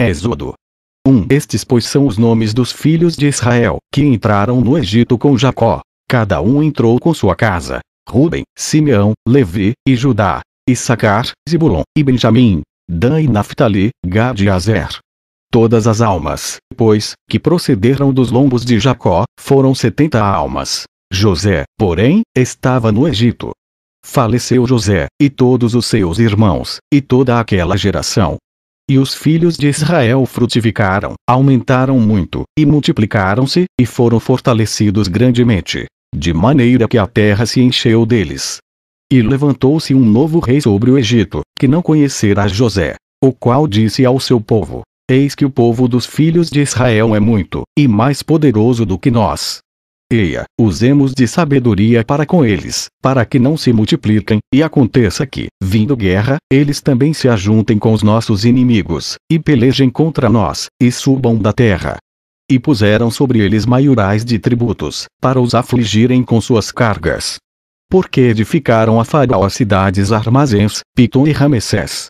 Êxodo 1. Estes pois são os nomes dos filhos de Israel, que entraram no Egito com Jacó. Cada um entrou com sua casa. Ruben, Simeão, Levi, e Judá, Issacar, Zibulon e Benjamim, Dan e Naphtali, Gad e Azer. Todas as almas, pois, que procederam dos lombos de Jacó, foram setenta almas. José, porém, estava no Egito. Faleceu José, e todos os seus irmãos, e toda aquela geração, e os filhos de Israel frutificaram, aumentaram muito, e multiplicaram-se, e foram fortalecidos grandemente, de maneira que a terra se encheu deles. E levantou-se um novo rei sobre o Egito, que não conhecera José, o qual disse ao seu povo: Eis que o povo dos filhos de Israel é muito, e mais poderoso do que nós. Eia, usemos de sabedoria para com eles, para que não se multipliquem, e aconteça que, vindo guerra, eles também se ajuntem com os nossos inimigos, e pelejem contra nós, e subam da terra. E puseram sobre eles maiorais de tributos, para os afligirem com suas cargas. Porque edificaram a Faraó as cidades Armazéns, Piton e Ramessés.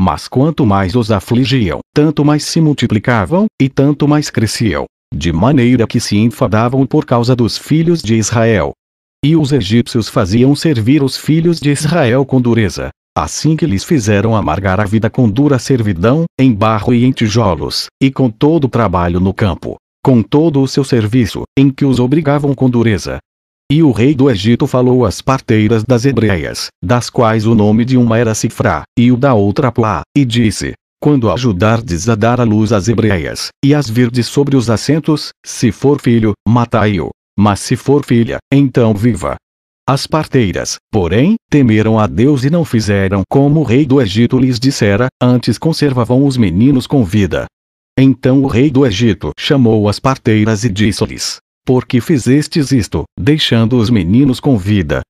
Mas quanto mais os afligiam, tanto mais se multiplicavam, e tanto mais cresciam de maneira que se enfadavam por causa dos filhos de Israel. E os egípcios faziam servir os filhos de Israel com dureza, assim que lhes fizeram amargar a vida com dura servidão, em barro e em tijolos, e com todo o trabalho no campo, com todo o seu serviço, em que os obrigavam com dureza. E o rei do Egito falou às parteiras das hebreias, das quais o nome de uma era Sifrá, e o da outra Pla, e disse: quando ajudardes a dar a luz às hebreias, e as virdes sobre os assentos, se for filho, matai-o. Mas se for filha, então viva. As parteiras, porém, temeram a Deus e não fizeram como o rei do Egito lhes dissera, antes conservavam os meninos com vida. Então o rei do Egito chamou as parteiras e disse-lhes: Por que fizestes isto, deixando os meninos com vida?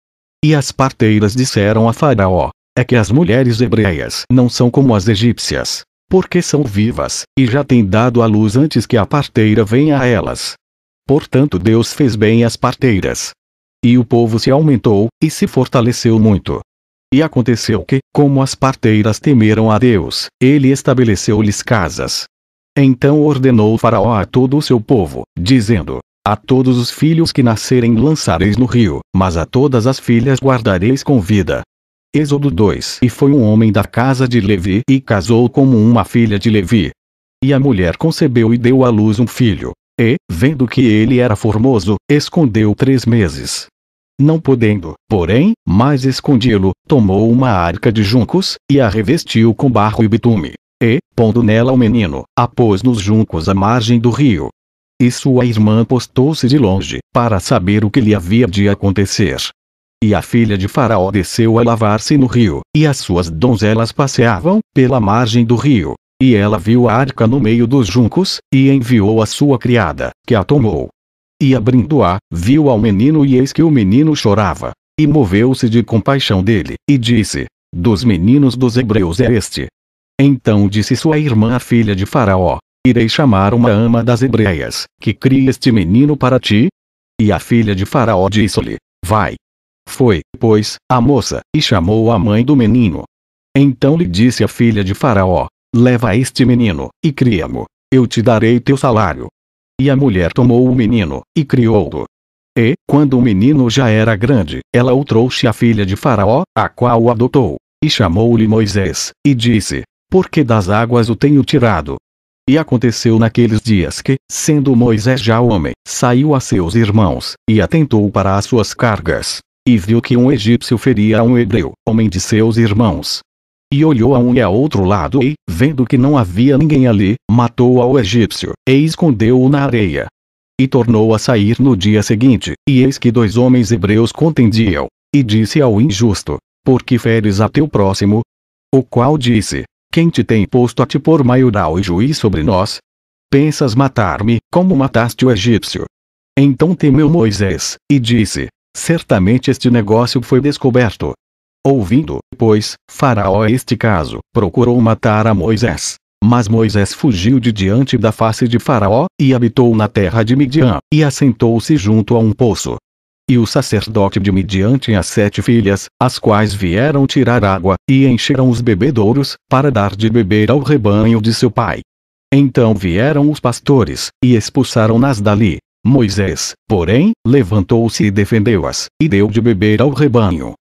E as parteiras disseram a Faraó: é que as mulheres hebreias não são como as egípcias, porque são vivas, e já têm dado à luz antes que a parteira venha a elas. Portanto, Deus fez bem as parteiras. E o povo se aumentou, e se fortaleceu muito. E aconteceu que, como as parteiras temeram a Deus, ele estabeleceu-lhes casas. Então ordenou Faraó a todo o seu povo, dizendo: A todos os filhos que nascerem lançareis no rio, mas a todas as filhas guardareis com vida, Êxodo 2 E foi um homem da casa de Levi e casou como uma filha de Levi. E a mulher concebeu e deu à luz um filho. E, vendo que ele era formoso, escondeu três meses. Não podendo, porém, mais escondi lo tomou uma arca de juncos, e a revestiu com barro e bitume. E, pondo nela o menino, a pôs nos juncos à margem do rio. E sua irmã postou-se de longe, para saber o que lhe havia de acontecer. E a filha de Faraó desceu a lavar-se no rio, e as suas donzelas passeavam pela margem do rio. E ela viu a arca no meio dos juncos, e enviou a sua criada, que a tomou. E abrindo-a, viu ao menino e eis que o menino chorava. E moveu-se de compaixão dele, e disse: Dos meninos dos hebreus é este. Então disse sua irmã, a filha de Faraó: Irei chamar uma ama das hebreias, que crie este menino para ti. E a filha de Faraó disse-lhe: Vai. Foi, pois, a moça, e chamou a mãe do menino. Então lhe disse a filha de Faraó: Leva este menino, e cria-mo. Eu te darei teu salário. E a mulher tomou o menino, e criou-o. E, quando o menino já era grande, ela o trouxe à filha de Faraó, a qual o adotou. E chamou-lhe Moisés, e disse: Porque das águas o tenho tirado. E aconteceu naqueles dias que, sendo Moisés já homem, saiu a seus irmãos, e atentou para as suas cargas e viu que um egípcio feria a um hebreu, homem de seus irmãos. E olhou a um e a outro lado e, vendo que não havia ninguém ali, matou ao egípcio, e escondeu-o na areia. E tornou a sair no dia seguinte, e eis que dois homens hebreus contendiam, e disse ao injusto, Por que feres a teu próximo? O qual disse, Quem te tem posto a te pôr maioral e juiz sobre nós? Pensas matar-me, como mataste o egípcio? Então temeu Moisés, e disse, certamente este negócio foi descoberto. Ouvindo, pois, Faraó este caso, procurou matar a Moisés. Mas Moisés fugiu de diante da face de Faraó, e habitou na terra de Midian, e assentou-se junto a um poço. E o sacerdote de Midian tinha sete filhas, as quais vieram tirar água, e encheram os bebedouros, para dar de beber ao rebanho de seu pai. Então vieram os pastores, e expulsaram-nas dali, Moisés, porém, levantou-se e defendeu-as, e deu de beber ao rebanho.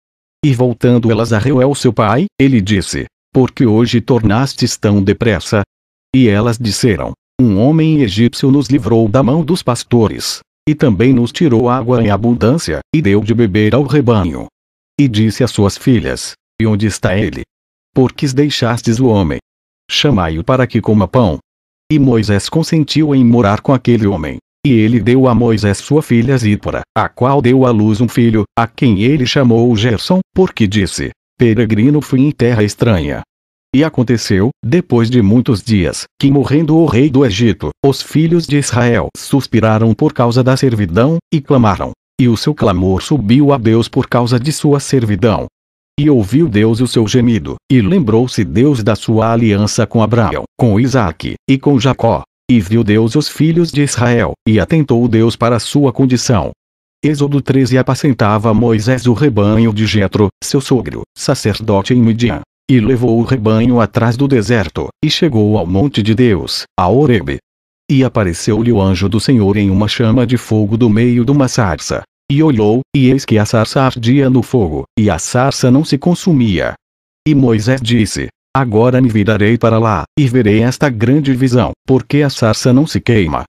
E voltando elas a Reuel seu pai, ele disse: Porque hoje tornastes tão depressa? E elas disseram: Um homem egípcio nos livrou da mão dos pastores, e também nos tirou água em abundância, e deu de beber ao rebanho. E disse às suas filhas: E onde está ele? Por que deixastes o homem? Chamai-o para que coma pão. E Moisés consentiu em morar com aquele homem, e ele deu a Moisés sua filha Zípora, a qual deu à luz um filho, a quem ele chamou Gerson, porque disse: Peregrino fui em terra estranha. E aconteceu, depois de muitos dias, que morrendo o rei do Egito, os filhos de Israel suspiraram por causa da servidão, e clamaram. E o seu clamor subiu a Deus por causa de sua servidão. E ouviu Deus o seu gemido, e lembrou-se Deus da sua aliança com Abraão, com Isaque e com Jacó, e viu Deus os filhos de Israel, e atentou Deus para sua condição. Êxodo 13 Apacentava Moisés o rebanho de Jetro, seu sogro, sacerdote em Midian. E levou o rebanho atrás do deserto, e chegou ao monte de Deus, a Oreb. E apareceu-lhe o anjo do Senhor em uma chama de fogo do meio de uma sarça. E olhou, e eis que a sarça ardia no fogo, e a sarça não se consumia. E Moisés disse: Agora me virarei para lá, e verei esta grande visão, porque a sarça não se queima.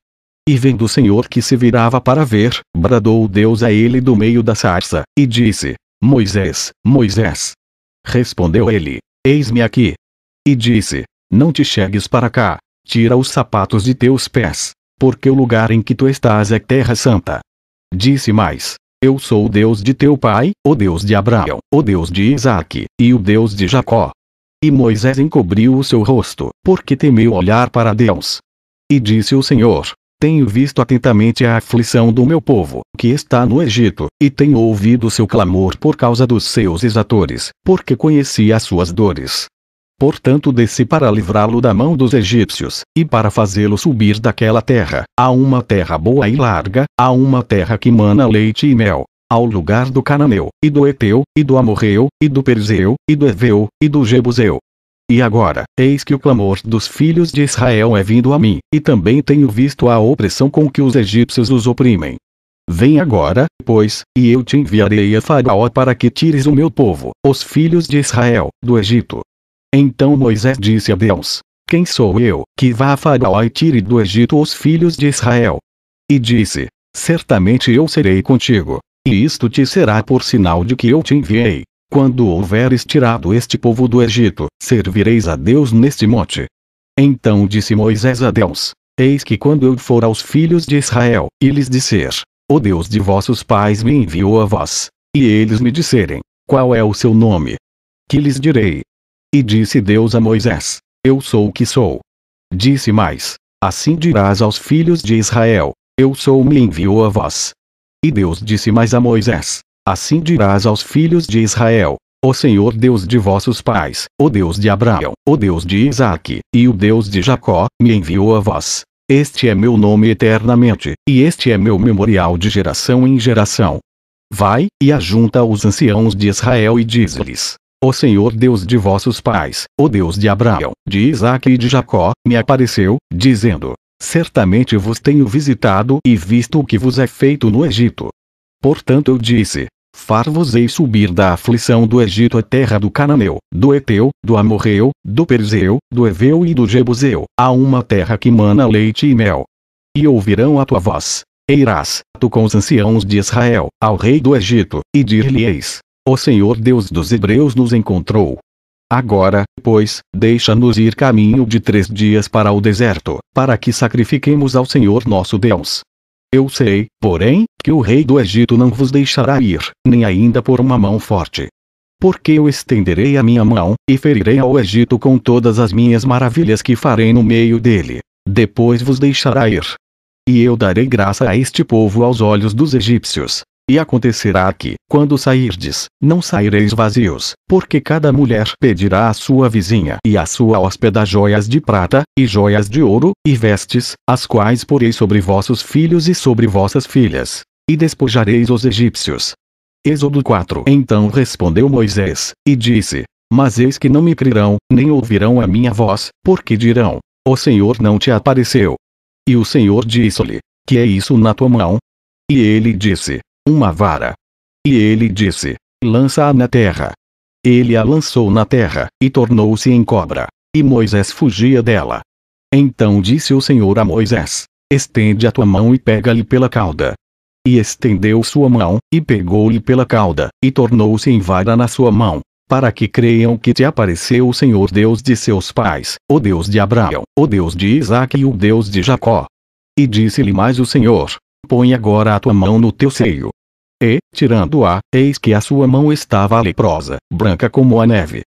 E vendo o Senhor que se virava para ver, bradou Deus a ele do meio da sarça, e disse: Moisés, Moisés. Respondeu ele: Eis-me aqui. E disse: Não te chegues para cá, tira os sapatos de teus pés, porque o lugar em que tu estás é terra santa. Disse mais: Eu sou o Deus de teu pai, o Deus de Abraão, o Deus de Isaac, e o Deus de Jacó. E Moisés encobriu o seu rosto, porque temeu olhar para Deus. E disse o Senhor: Tenho visto atentamente a aflição do meu povo, que está no Egito, e tenho ouvido seu clamor por causa dos seus exatores, porque conheci as suas dores. Portanto, desci para livrá-lo da mão dos egípcios, e para fazê-lo subir daquela terra, a uma terra boa e larga, a uma terra que mana leite e mel, ao lugar do Cananeu, e do Eteu, e do Amorreu, e do Perzeu, e do Eveu, e do Jebuseu. E agora, eis que o clamor dos filhos de Israel é vindo a mim, e também tenho visto a opressão com que os egípcios os oprimem. Vem agora, pois, e eu te enviarei a Faraó para que tires o meu povo, os filhos de Israel, do Egito. Então Moisés disse a Deus: Quem sou eu, que vá a Faraó e tire do Egito os filhos de Israel? E disse: Certamente eu serei contigo, e isto te será por sinal de que eu te enviei. Quando houveres tirado este povo do Egito, servireis a Deus neste monte. Então disse Moisés a Deus: Eis que quando eu for aos filhos de Israel, e lhes disser: O Deus de vossos pais me enviou a vós, e eles me disserem: Qual é o seu nome? Que lhes direi? E disse Deus a Moisés: Eu sou o que sou. Disse mais: Assim dirás aos filhos de Israel: Eu sou me enviou a vós. E Deus disse mais a Moisés: Assim dirás aos filhos de Israel: O Senhor Deus de vossos pais, o Deus de Abraão, o Deus de Isaque e o Deus de Jacó, me enviou a vós. Este é meu nome eternamente, e este é meu memorial de geração em geração. Vai, e ajunta os anciãos de Israel e diz-lhes: O Senhor Deus de vossos pais, o Deus de Abraão, de Isaque e de Jacó, me apareceu, dizendo: Certamente vos tenho visitado e visto o que vos é feito no Egito. Portanto eu disse: Far-vos-ei subir da aflição do Egito à terra do Cananeu, do Eteu, do Amorreu, do Perzeu, do Eveu e do Jebuseu, a uma terra que mana leite e mel. E ouvirão a tua voz, E irás tu com os anciãos de Israel, ao rei do Egito, e dir-lhe-eis: O Senhor Deus dos Hebreus nos encontrou, Agora, pois, deixa-nos ir caminho de três dias para o deserto, para que sacrifiquemos ao Senhor nosso Deus. Eu sei, porém, que o rei do Egito não vos deixará ir, nem ainda por uma mão forte. Porque eu estenderei a minha mão, e ferirei ao Egito com todas as minhas maravilhas que farei no meio dele. Depois vos deixará ir. E eu darei graça a este povo aos olhos dos egípcios, e acontecerá que, quando sairdes, não saireis vazios, porque cada mulher pedirá à sua vizinha e à sua hóspeda joias de prata, e joias de ouro, e vestes, as quais porei sobre vossos filhos e sobre vossas filhas. E despojareis os egípcios. Êxodo 4 Então respondeu Moisés, e disse: Mas eis que não me crerão, nem ouvirão a minha voz, porque dirão: O Senhor não te apareceu. E o Senhor disse-lhe: Que é isso na tua mão? E ele disse: uma vara. E ele disse: Lança-a na terra. Ele a lançou na terra, e tornou-se em cobra. E Moisés fugia dela. Então disse o Senhor a Moisés: Estende a tua mão e pega-lhe pela cauda. E estendeu sua mão, e pegou-lhe pela cauda, e tornou-se em vara na sua mão, para que creiam que te apareceu o Senhor Deus de seus pais, o Deus de Abraão, o Deus de Isaac e o Deus de Jacó. E disse-lhe mais o Senhor: Põe agora a tua mão no teu seio. E, tirando-a, eis que a sua mão estava leprosa, branca como a neve.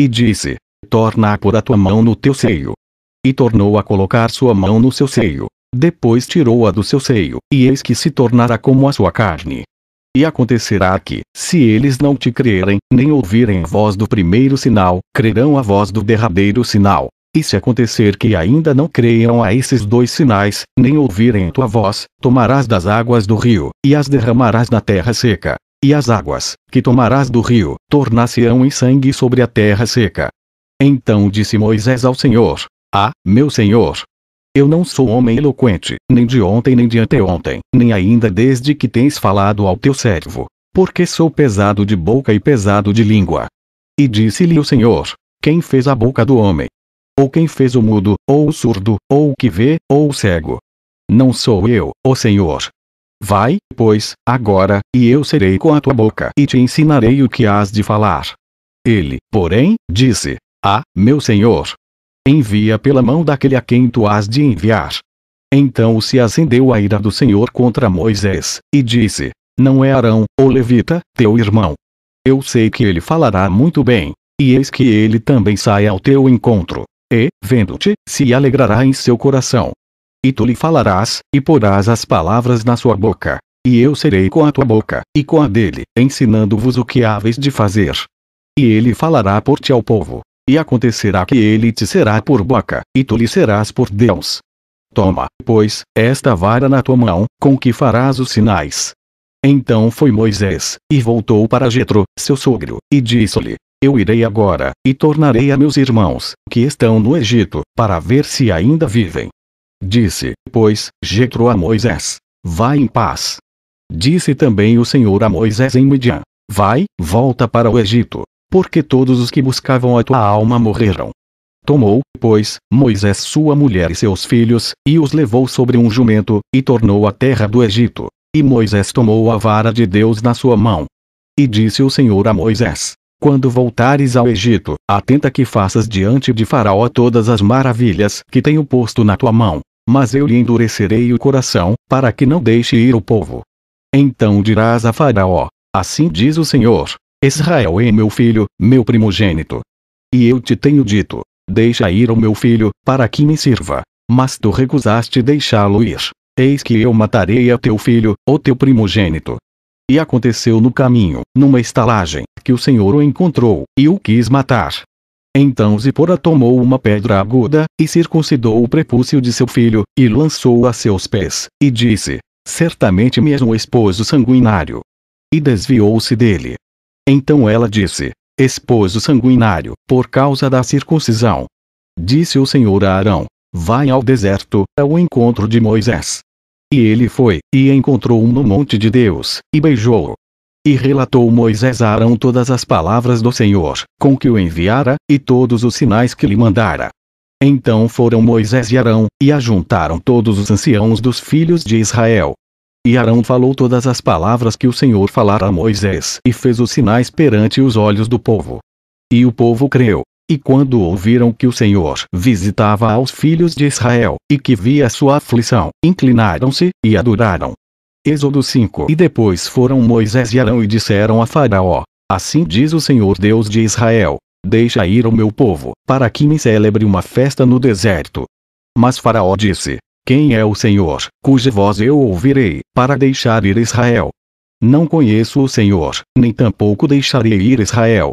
E disse: Torna a pôr a tua mão no teu seio. E tornou a colocar sua mão no seu seio. Depois tirou-a do seu seio, e eis que se tornará como a sua carne. E acontecerá que, se eles não te crerem, nem ouvirem a voz do primeiro sinal, crerão a voz do derradeiro sinal. E se acontecer que ainda não creiam a esses dois sinais, nem ouvirem tua voz, tomarás das águas do rio, e as derramarás na terra seca. E as águas, que tomarás do rio, tornar-se-ão em sangue sobre a terra seca. Então disse Moisés ao Senhor: Ah, meu Senhor! Eu não sou homem eloquente, nem de ontem nem de anteontem, nem ainda desde que tens falado ao teu servo, porque sou pesado de boca e pesado de língua. E disse-lhe o Senhor: Quem fez a boca do homem? ou quem fez o mudo, ou o surdo, ou o que vê, ou o cego. Não sou eu, o Senhor. Vai, pois, agora, e eu serei com a tua boca e te ensinarei o que hás de falar. Ele, porém, disse: Ah, meu Senhor! Envia pela mão daquele a quem tu hás de enviar. Então se acendeu a ira do Senhor contra Moisés, e disse: Não é Arão, o levita, teu irmão. Eu sei que ele falará muito bem, e eis que ele também sai ao teu encontro, e, vendo-te, se alegrará em seu coração. E tu lhe falarás, e porás as palavras na sua boca. E eu serei com a tua boca, e com a dele, ensinando-vos o que haveis de fazer. E ele falará por ti ao povo. E acontecerá que ele te será por boca, e tu lhe serás por Deus. Toma, pois, esta vara na tua mão, com que farás os sinais. Então foi Moisés, e voltou para Jetro, seu sogro, e disse-lhe: eu irei agora, e tornarei a meus irmãos, que estão no Egito, para ver se ainda vivem. Disse, pois, Jetro a Moisés: Vai em paz. Disse também o Senhor a Moisés em Midian: Vai, volta para o Egito, porque todos os que buscavam a tua alma morreram. Tomou, pois, Moisés sua mulher e seus filhos, e os levou sobre um jumento, e tornou a terra do Egito. E Moisés tomou a vara de Deus na sua mão. E disse o Senhor a Moisés: quando voltares ao Egito, atenta que faças diante de Faraó todas as maravilhas que tenho posto na tua mão. Mas eu lhe endurecerei o coração, para que não deixe ir o povo. Então dirás a Faraó: Assim diz o Senhor: Israel é meu filho, meu primogênito. E eu te tenho dito: Deixa ir o meu filho, para que me sirva. Mas tu recusaste deixá-lo ir. Eis que eu matarei a teu filho, o teu primogênito. E aconteceu no caminho, numa estalagem, que o Senhor o encontrou, e o quis matar. Então Zipora tomou uma pedra aguda, e circuncidou o prepúcio de seu filho, e lançou o a seus pés, e disse: Certamente me és um esposo sanguinário. E desviou-se dele. Então ela disse: Esposo sanguinário, por causa da circuncisão. Disse o Senhor a Arão: Vai ao deserto, ao encontro de Moisés. E ele foi, e encontrou-o no monte de Deus, e beijou-o. E relatou Moisés a Arão todas as palavras do Senhor, com que o enviara, e todos os sinais que lhe mandara. Então foram Moisés e Arão, e ajuntaram todos os anciãos dos filhos de Israel. E Arão falou todas as palavras que o Senhor falara a Moisés, e fez os sinais perante os olhos do povo. E o povo creu. E quando ouviram que o Senhor visitava aos filhos de Israel, e que via sua aflição, inclinaram-se e adoraram. Êxodo 5 E depois foram Moisés e Arão e disseram a Faraó: Assim diz o Senhor Deus de Israel: Deixa ir o meu povo, para que me celebre uma festa no deserto. Mas Faraó disse: Quem é o Senhor, cuja voz eu ouvirei, para deixar ir Israel? Não conheço o Senhor, nem tampouco deixarei ir Israel.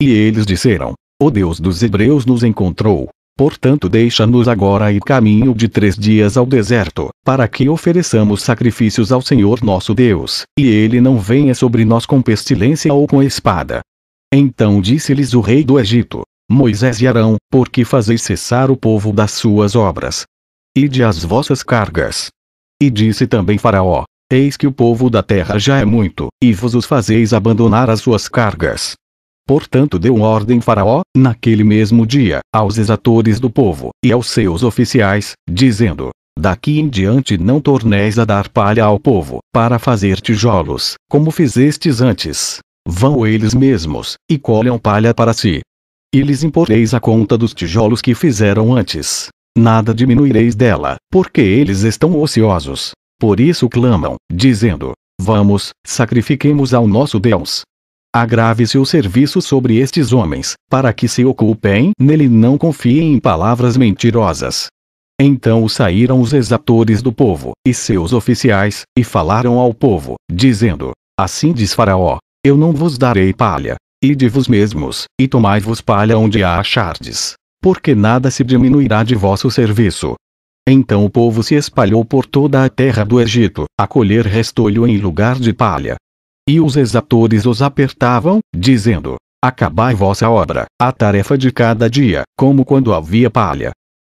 E eles disseram: o Deus dos Hebreus nos encontrou. Portanto, deixa-nos agora ir caminho de três dias ao deserto, para que ofereçamos sacrifícios ao Senhor nosso Deus, e ele não venha sobre nós com pestilência ou com espada. Então disse-lhes o rei do Egito: Moisés e Arão, por que fazeis cessar o povo das suas obras? Ide as vossas cargas. E disse também Faraó: Eis que o povo da terra já é muito, e vos os fazeis abandonar as suas cargas. Portanto deu ordem Faraó, naquele mesmo dia, aos exatores do povo, e aos seus oficiais, dizendo, Daqui em diante não torneis a dar palha ao povo, para fazer tijolos, como fizestes antes. Vão eles mesmos, e colham palha para si. E lhes imporeis a conta dos tijolos que fizeram antes. Nada diminuireis dela, porque eles estão ociosos. Por isso clamam, dizendo: Vamos, sacrifiquemos ao nosso Deus, Agrave seu serviço sobre estes homens, para que se ocupem nele não confiem em palavras mentirosas. Então saíram os exatores do povo, e seus oficiais, e falaram ao povo, dizendo: Assim diz Faraó: Eu não vos darei palha. Ide-vos mesmos, e tomai-vos palha onde a achardes, porque nada se diminuirá de vosso serviço. Então o povo se espalhou por toda a terra do Egito, a colher restolho em lugar de palha, e os exatores os apertavam, dizendo: Acabai vossa obra, a tarefa de cada dia, como quando havia palha.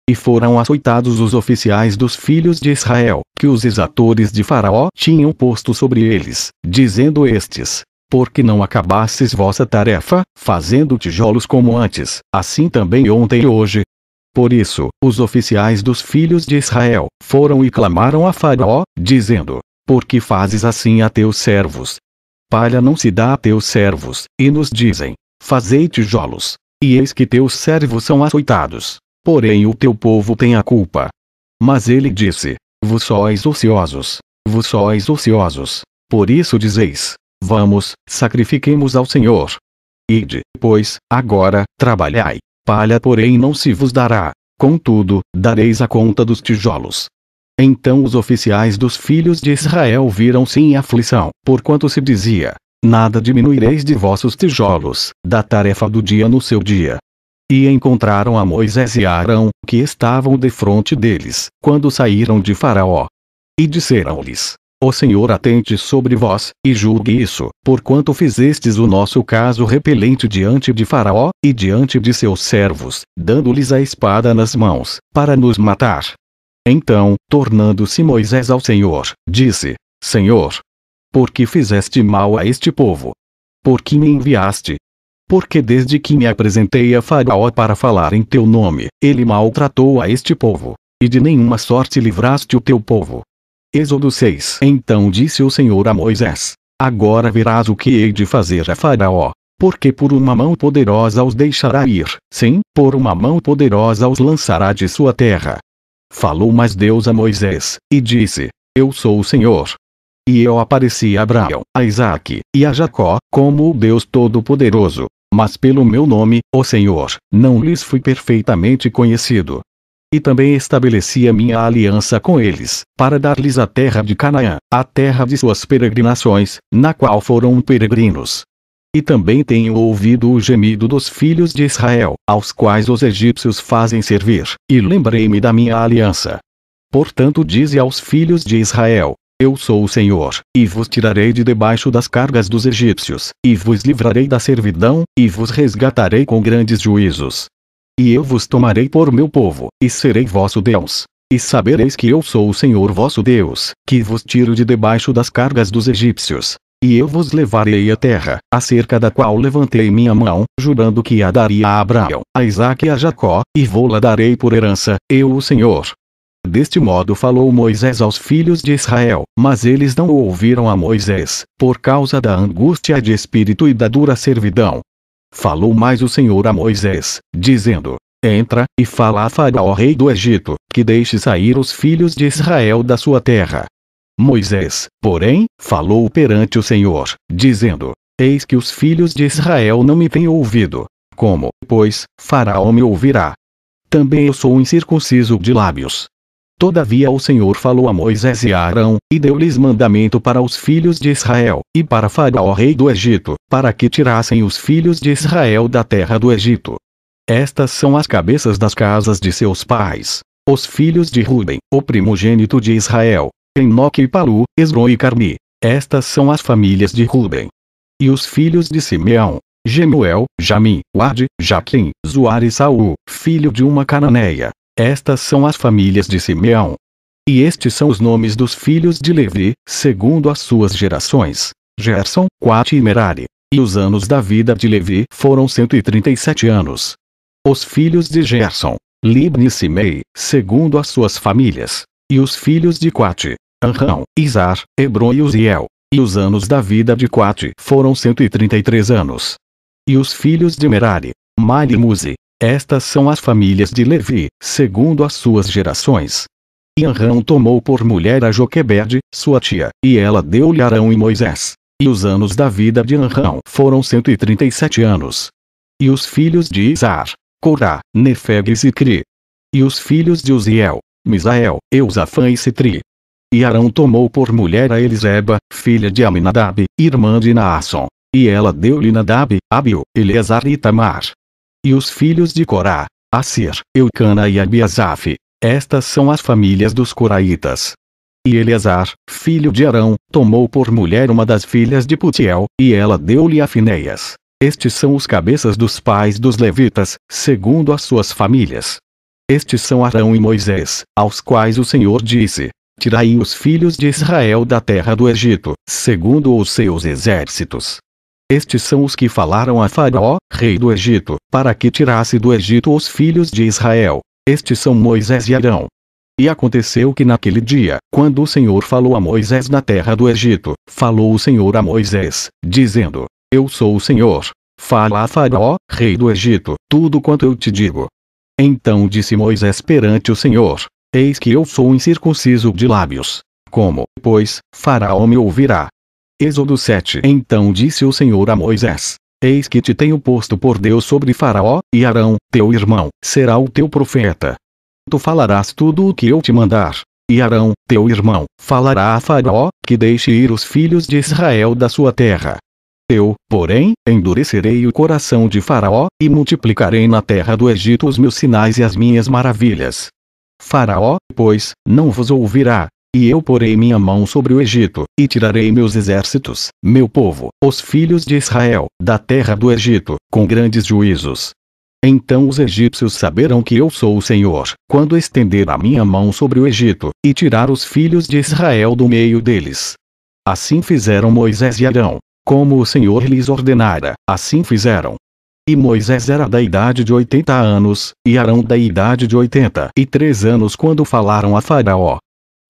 E foram açoitados os oficiais dos filhos de Israel, que os exatores de Faraó tinham posto sobre eles, dizendo estes: Porque não acabasses vossa tarefa, fazendo tijolos como antes, assim também ontem e hoje. Por isso, os oficiais dos filhos de Israel foram e clamaram a Faraó, dizendo: Por que fazes assim a teus servos, Palha não se dá a teus servos, e nos dizem: Fazei tijolos. E eis que teus servos são açoitados. Porém o teu povo tem a culpa. Mas ele disse: Vós sois ociosos. Vós sois ociosos. Por isso dizeis: Vamos, sacrifiquemos ao Senhor. Ide, pois, agora, trabalhai. Palha, porém, não se vos dará. Contudo, dareis a conta dos tijolos. Então os oficiais dos filhos de Israel viram-se em aflição, porquanto se dizia: Nada diminuireis de vossos tijolos, da tarefa do dia no seu dia. E encontraram a Moisés e Arão, que estavam defronte deles, quando saíram de Faraó. E disseram-lhes: O Senhor atente sobre vós, e julgue isso, porquanto fizestes o nosso caso repelente diante de Faraó, e diante de seus servos, dando-lhes a espada nas mãos, para nos matar. Então, tornando-se Moisés ao Senhor, disse: Senhor, por que fizeste mal a este povo? Por que me enviaste? Porque desde que me apresentei a Faraó para falar em teu nome, ele maltratou a este povo, e de nenhuma sorte livraste o teu povo. Êxodo 6 Então disse o Senhor a Moisés: Agora verás o que hei de fazer a Faraó, porque por uma mão poderosa os deixará ir, sim, por uma mão poderosa os lançará de sua terra, Falou mais Deus a Moisés, e disse: Eu sou o Senhor. E eu apareci a Abraão, a Isaac e a Jacó, como o Deus Todo-Poderoso. Mas pelo meu nome, o Senhor, não lhes fui perfeitamente conhecido. E também estabeleci a minha aliança com eles, para dar-lhes a terra de Canaã, a terra de suas peregrinações, na qual foram peregrinos. E também tenho ouvido o gemido dos filhos de Israel, aos quais os egípcios fazem servir, e lembrei-me da minha aliança. Portanto, dize aos filhos de Israel: eu sou o Senhor, e vos tirarei de debaixo das cargas dos egípcios, e vos livrarei da servidão, e vos resgatarei com grandes juízos. E eu vos tomarei por meu povo, e serei vosso Deus. E sabereis que eu sou o Senhor vosso Deus, que vos tiro de debaixo das cargas dos egípcios, e eu vos levarei à terra, acerca da qual levantei minha mão, jurando que a daria a Abraão, a Isaque e a Jacó, e vou-la darei por herança, eu o Senhor. Deste modo falou Moisés aos filhos de Israel, mas eles não ouviram a Moisés, por causa da angústia de espírito e da dura servidão. Falou mais o Senhor a Moisés, dizendo: Entra, e fala a Faraó rei do Egito, que deixe sair os filhos de Israel da sua terra, Moisés, porém, falou perante o Senhor, dizendo: Eis que os filhos de Israel não me têm ouvido. Como, pois, Faraó me ouvirá? Também eu sou incircunciso de lábios. Todavia o Senhor falou a Moisés e a Arão, e deu-lhes mandamento para os filhos de Israel, e para Faraó rei do Egito, para que tirassem os filhos de Israel da terra do Egito. Estas são as cabeças das casas de seus pais. Os filhos de Ruben, o primogênito de Israel, Enoque e Palu, Esro e Carmi. Estas são as famílias de Ruben. E os filhos de Simeão, Gemuel, Jamim, Wad, Jaquim, Zuar e Saul, filho de uma cananeia. Estas são as famílias de Simeão. E estes são os nomes dos filhos de Levi, segundo as suas gerações: Gerson, Quate e Merari. E os anos da vida de Levi foram 137 anos. Os filhos de Gerson, Libni e Simei, segundo as suas famílias, e os filhos de Quate, Anrão, Izar, Hebron e Uziel. E os anos da vida de Quate foram 133 anos. E os filhos de Merari, Mali e Muzi. Estas são as famílias de Levi, segundo as suas gerações. E Anrão tomou por mulher a Joquebede, sua tia, e ela deu-lhe Arão e Moisés. E os anos da vida de Anrão foram 137 anos. E os filhos de Izar, Corá, Nefegues e Zicri. E os filhos de Uziel, Misael, Eusafã e Citri. E Arão tomou por mulher a Eliseba, filha de Aminadab, irmã de Naasson. E ela deu-lhe Nadab, Abio, Eleazar e Tamar. E os filhos de Corá, Assir, Eucana e Abiasaf. Estas são as famílias dos coraitas. E Eleazar, filho de Arão, tomou por mulher uma das filhas de Putiel, e ela deu-lhe a Estes são os cabeças dos pais dos levitas, segundo as suas famílias. Estes são Arão e Moisés, aos quais o Senhor disse: Tirai os filhos de Israel da terra do Egito, segundo os seus exércitos. Estes são os que falaram a Faraó, rei do Egito, para que tirasse do Egito os filhos de Israel. Estes são Moisés e Arão. E aconteceu que naquele dia, quando o Senhor falou a Moisés na terra do Egito, falou o Senhor a Moisés, dizendo: Eu sou o Senhor. Fala a Faraó, rei do Egito, tudo quanto eu te digo. Então disse Moisés perante o Senhor: Eis que eu sou incircunciso de lábios. Como, pois, Faraó me ouvirá? Êxodo 7 Então disse o Senhor a Moisés: Eis que te tenho posto por Deus sobre Faraó, e Arão, teu irmão, será o teu profeta. Tu falarás tudo o que eu te mandar. E Arão, teu irmão, falará a Faraó, que deixe ir os filhos de Israel da sua terra, eu, porém, endurecerei o coração de Faraó, e multiplicarei na terra do Egito os meus sinais e as minhas maravilhas. Faraó, pois, não vos ouvirá, e eu porei minha mão sobre o Egito, e tirarei meus exércitos, meu povo, os filhos de Israel, da terra do Egito, com grandes juízos. Então os egípcios saberão que eu sou o Senhor, quando estender a minha mão sobre o Egito, e tirar os filhos de Israel do meio deles. Assim fizeram Moisés e Arão, como o Senhor lhes ordenara, assim fizeram. E Moisés era da idade de 80 anos, e Arão da idade de 83 anos quando falaram a Faraó.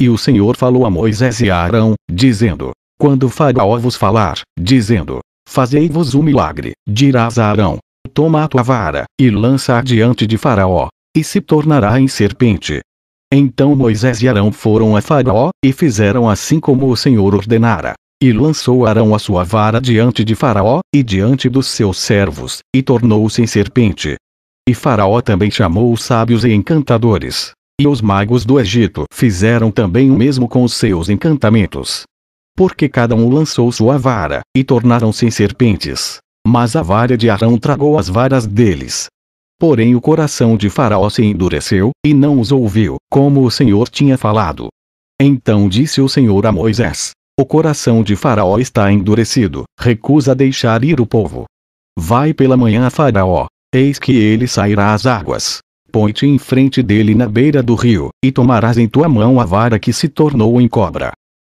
E o Senhor falou a Moisés e a Arão, dizendo: Quando Faraó vos falar, dizendo: Fazei-vos um milagre, dirás a Arão: Toma a tua vara, e lança-a diante de Faraó, e se tornará em serpente. Então Moisés e Arão foram a Faraó, e fizeram assim como o Senhor ordenara. E lançou Arão a sua vara diante de Faraó, e diante dos seus servos, e tornou-se em serpente. E Faraó também chamou os sábios e encantadores. E os magos do Egito fizeram também o mesmo com os seus encantamentos. Porque cada um lançou sua vara, e tornaram-se em serpentes. Mas a vara de Arão tragou as varas deles. Porém o coração de Faraó se endureceu, e não os ouviu, como o Senhor tinha falado. Então disse o Senhor a Moisés: o coração de Faraó está endurecido, recusa deixar ir o povo. Vai pela manhã a Faraó, eis que ele sairá às águas. Põe-te em frente dele na beira do rio, e tomarás em tua mão a vara que se tornou em cobra.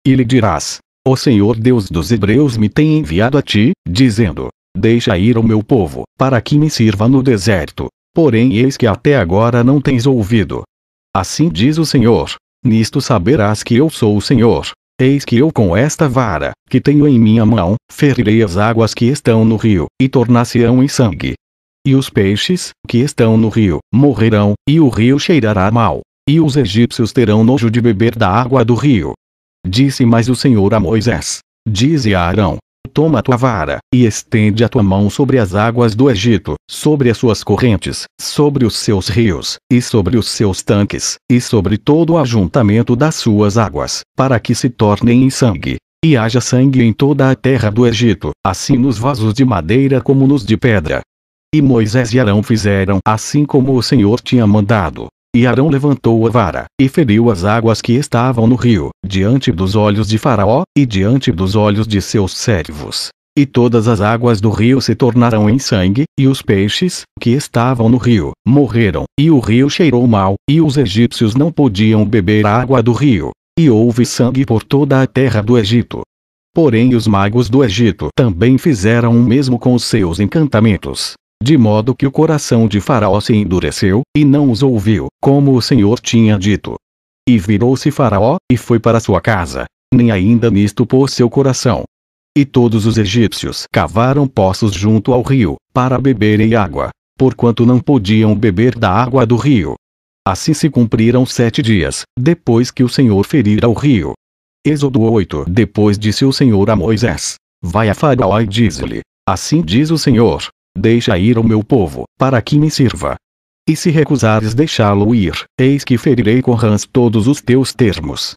E lhe dirás: O Senhor Deus dos Hebreus me tem enviado a ti, dizendo: Deixa ir o meu povo, para que me sirva no deserto. Porém, eis que até agora não tens ouvido. Assim diz o Senhor: Nisto saberás que eu sou o Senhor, Eis que eu com esta vara, que tenho em minha mão, ferirei as águas que estão no rio, e tornar-se-ão em sangue. E os peixes, que estão no rio, morrerão, e o rio cheirará mal. E os egípcios terão nojo de beber da água do rio. Disse mais o Senhor a Moisés. Dize a Arão, Toma a tua vara, e estende a tua mão sobre as águas do Egito, sobre as suas correntes, sobre os seus rios, e sobre os seus tanques, e sobre todo o ajuntamento das suas águas, para que se tornem em sangue. E haja sangue em toda a terra do Egito, assim nos vasos de madeira como nos de pedra. E Moisés e Arão fizeram assim como o Senhor tinha mandado, e Arão levantou a vara, e feriu as águas que estavam no rio, diante dos olhos de Faraó, e diante dos olhos de seus servos. E todas as águas do rio se tornaram em sangue, e os peixes, que estavam no rio, morreram, e o rio cheirou mal, e os egípcios não podiam beber a água do rio. E houve sangue por toda a terra do Egito. Porém, os magos do Egito também fizeram o mesmo com os seus encantamentos de modo que o coração de Faraó se endureceu, e não os ouviu, como o Senhor tinha dito. E virou-se Faraó, e foi para sua casa. Nem ainda nisto pôs seu coração. E todos os egípcios cavaram poços junto ao rio, para beberem água, porquanto não podiam beber da água do rio. Assim se cumpriram sete dias, depois que o Senhor ferira o rio. Êxodo 8 Depois disse o Senhor a Moisés: Vai a Faraó e diz-lhe: Assim diz o Senhor: Deixa ir o meu povo, para que me sirva. E se recusares deixá-lo ir, eis que ferirei com rãs todos os teus termos.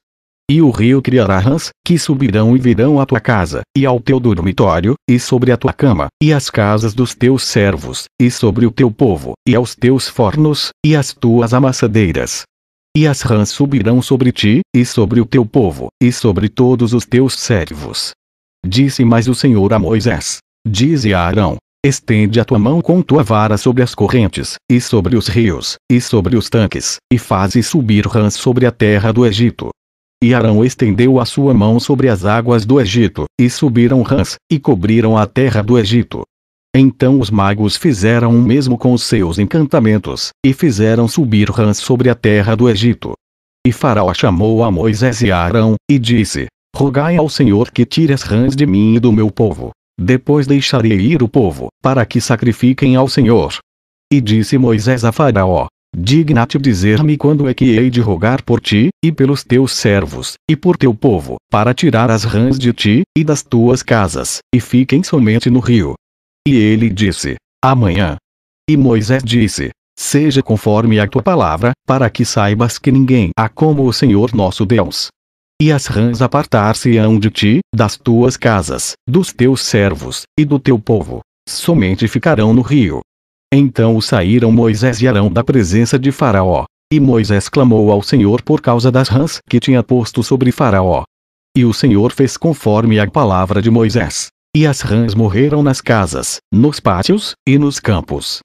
E o rio criará rãs, que subirão e virão à tua casa, e ao teu dormitório, e sobre a tua cama, e às casas dos teus servos, e sobre o teu povo, e aos teus fornos, e às tuas amassadeiras. E as rãs subirão sobre ti, e sobre o teu povo, e sobre todos os teus servos. Disse mais o Senhor a Moisés: Dize a Arão: Estende a tua mão com tua vara sobre as correntes, e sobre os rios, e sobre os tanques, e faze subir rãs sobre a terra do Egito. E Arão estendeu a sua mão sobre as águas do Egito, e subiram rãs, e cobriram a terra do Egito. Então os magos fizeram o mesmo com os seus encantamentos, e fizeram subir rãs sobre a terra do Egito. E Faraó chamou a Moisés e a Arão, e disse: Rogai ao Senhor que tire as rãs de mim e do meu povo, depois deixarei ir o povo, para que sacrifiquem ao Senhor. E disse Moisés a Faraó: Digna-te dizer-me quando é que hei de rogar por ti, e pelos teus servos, e por teu povo, para tirar as rãs de ti, e das tuas casas, e fiquem somente no rio. E ele disse: Amanhã. E Moisés disse: Seja conforme a tua palavra, para que saibas que ninguém há como o Senhor nosso Deus e as rãs apartar-se-ão de ti, das tuas casas, dos teus servos, e do teu povo. Somente ficarão no rio. Então saíram Moisés e Arão da presença de Faraó. E Moisés clamou ao Senhor por causa das rãs que tinha posto sobre Faraó. E o Senhor fez conforme a palavra de Moisés. E as rãs morreram nas casas, nos pátios, e nos campos.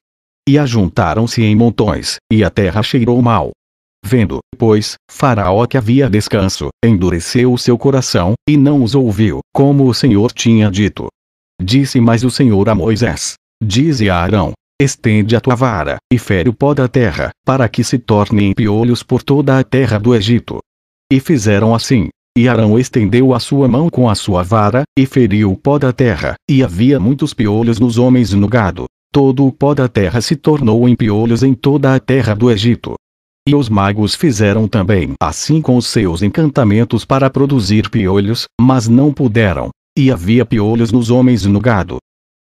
E ajuntaram-se em montões, e a terra cheirou mal. Vendo, pois, Faraó que havia descanso, endureceu o seu coração, e não os ouviu, como o Senhor tinha dito. Disse mais o Senhor a Moisés: Dize a Arão: Estende a tua vara, e fere o pó da terra, para que se tornem piolhos por toda a terra do Egito. E fizeram assim. E Arão estendeu a sua mão com a sua vara, e feriu o pó da terra, e havia muitos piolhos nos homens e no gado. Todo o pó da terra se tornou em piolhos em toda a terra do Egito. E os magos fizeram também assim com os seus encantamentos para produzir piolhos, mas não puderam. E havia piolhos nos homens e no gado.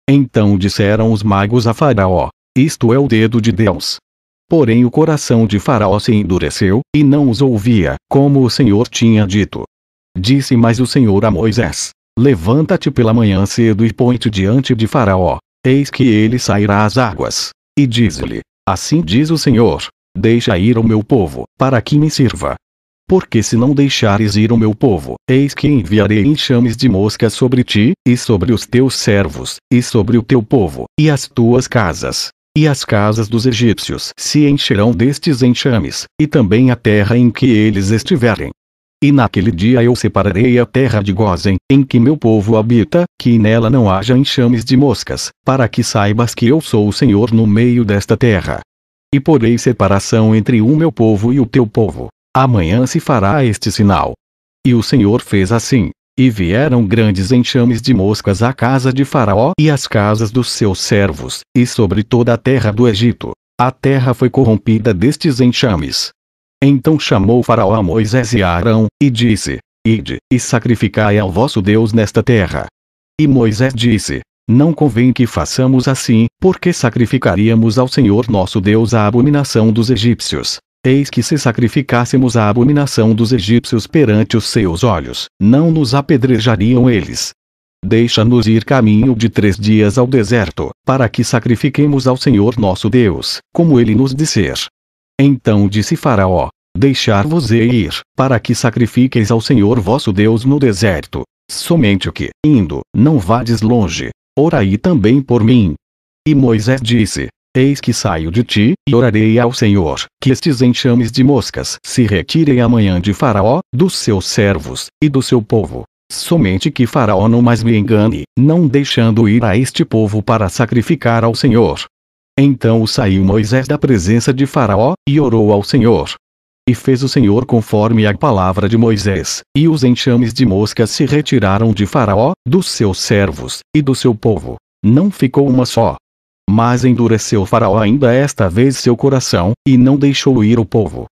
Então disseram os magos a Faraó: Isto é o dedo de Deus. Porém o coração de Faraó se endureceu, e não os ouvia, como o Senhor tinha dito. Disse mais o Senhor a Moisés: Levanta-te pela manhã cedo e põe-te diante de Faraó, eis que ele sairá às águas. E diz-lhe: Assim diz o Senhor: Deixa ir o meu povo, para que me sirva. Porque se não deixares ir o meu povo, eis que enviarei enxames de moscas sobre ti, e sobre os teus servos, e sobre o teu povo, e as tuas casas. E as casas dos egípcios se encherão destes enxames, e também a terra em que eles estiverem. E naquele dia eu separarei a terra de Gozen, em que meu povo habita, que nela não haja enxames de moscas, para que saibas que eu sou o Senhor no meio desta terra. E porei separação entre o meu povo e o teu povo. Amanhã se fará este sinal. E o Senhor fez assim. E vieram grandes enxames de moscas à casa de Faraó e às casas dos seus servos, e sobre toda a terra do Egito. A terra foi corrompida destes enxames. Então chamou Faraó a Moisés e a Arão, e disse: Ide, e sacrificai ao vosso Deus nesta terra. E Moisés disse: não convém que façamos assim, porque sacrificaríamos ao Senhor nosso Deus a abominação dos egípcios. Eis que se sacrificássemos a abominação dos egípcios perante os seus olhos, não nos apedrejariam eles. Deixa-nos ir caminho de três dias ao deserto, para que sacrifiquemos ao Senhor nosso Deus, como ele nos disser. Então disse Faraó: Deixar-vos-ei ir, para que sacrifiqueis ao Senhor vosso Deus no deserto. Somente o que, indo, não vades longe, Orai também por mim. E Moisés disse: Eis que saio de ti, e orarei ao Senhor, que estes enxames de moscas se retirem amanhã de Faraó, dos seus servos, e do seu povo. Somente que Faraó não mais me engane, não deixando ir a este povo para sacrificar ao Senhor. Então saiu Moisés da presença de Faraó, e orou ao Senhor, e fez o Senhor conforme a palavra de Moisés, e os enxames de moscas se retiraram de Faraó, dos seus servos, e do seu povo. Não ficou uma só. Mas endureceu Faraó ainda esta vez seu coração, e não deixou ir o povo.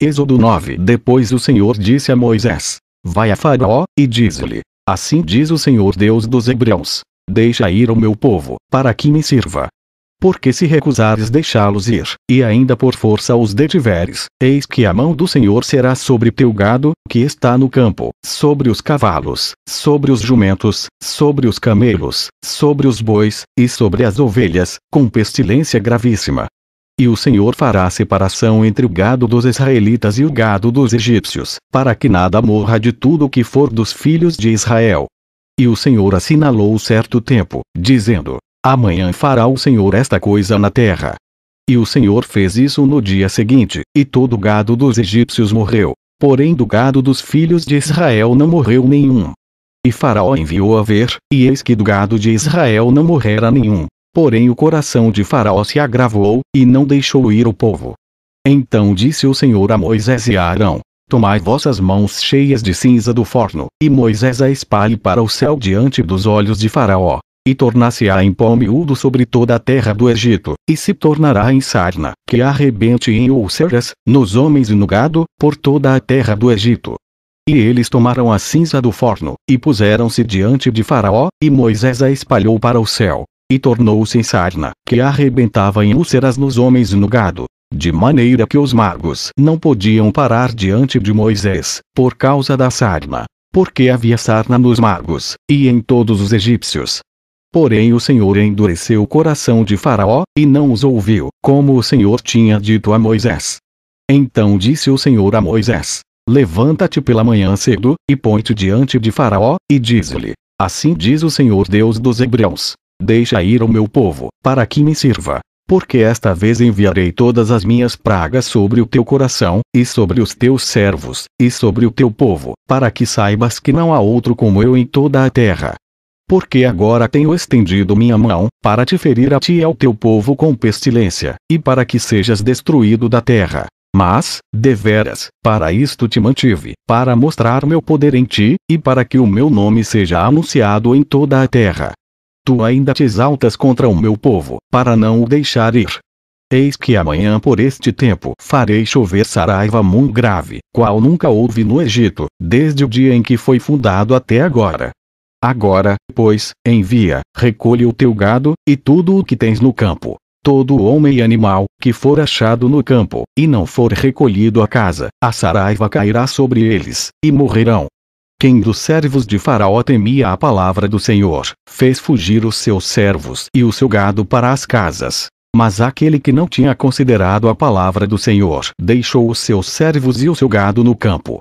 Êxodo 9 Depois o Senhor disse a Moisés: Vai a Faraó, e diz-lhe: Assim diz o Senhor Deus dos Hebreus: Deixa ir o meu povo, para que me sirva. Porque se recusares deixá-los ir, e ainda por força os detiveres, eis que a mão do Senhor será sobre teu gado, que está no campo, sobre os cavalos, sobre os jumentos, sobre os camelos, sobre os bois, e sobre as ovelhas, com pestilência gravíssima. E o Senhor fará separação entre o gado dos israelitas e o gado dos egípcios, para que nada morra de tudo o que for dos filhos de Israel. E o Senhor assinalou certo tempo, dizendo: Amanhã fará o Senhor esta coisa na terra. E o Senhor fez isso no dia seguinte, e todo o gado dos egípcios morreu, porém do gado dos filhos de Israel não morreu nenhum. E Faraó enviou a ver, e eis que do gado de Israel não morrera nenhum. Porém o coração de Faraó se agravou, e não deixou ir o povo. Então disse o Senhor a Moisés e a Arão: Tomai vossas mãos cheias de cinza do forno, e Moisés a espalhe para o céu diante dos olhos de Faraó, e tornar-se-á em pó miúdo sobre toda a terra do Egito, e se tornará em sarna, que arrebente em úlceras, nos homens e no gado, por toda a terra do Egito. E eles tomaram a cinza do forno, e puseram-se diante de Faraó, e Moisés a espalhou para o céu, e tornou-se em sarna, que arrebentava em úlceras nos homens e no gado. De maneira que os magos não podiam parar diante de Moisés, por causa da sarna porque havia sarna nos magos, e em todos os egípcios, Porém o Senhor endureceu o coração de Faraó, e não os ouviu, como o Senhor tinha dito a Moisés. Então disse o Senhor a Moisés: Levanta-te pela manhã cedo, e põe-te diante de Faraó, e diz-lhe: Assim diz o Senhor Deus dos Hebreus: Deixa ir o meu povo, para que me sirva. Porque esta vez enviarei todas as minhas pragas sobre o teu coração, e sobre os teus servos, e sobre o teu povo, para que saibas que não há outro como eu em toda a terra porque agora tenho estendido minha mão, para te ferir a ti e ao teu povo com pestilência, e para que sejas destruído da terra. Mas, deveras, para isto te mantive, para mostrar meu poder em ti, e para que o meu nome seja anunciado em toda a terra. Tu ainda te exaltas contra o meu povo, para não o deixar ir. Eis que amanhã por este tempo farei chover saraiva muito grave, qual nunca houve no Egito, desde o dia em que foi fundado até agora. Agora, pois, envia, recolhe o teu gado, e tudo o que tens no campo. Todo homem e animal, que for achado no campo, e não for recolhido à casa, a saraiva cairá sobre eles, e morrerão. Quem dos servos de Faraó temia a palavra do Senhor, fez fugir os seus servos e o seu gado para as casas. Mas aquele que não tinha considerado a palavra do Senhor deixou os seus servos e o seu gado no campo.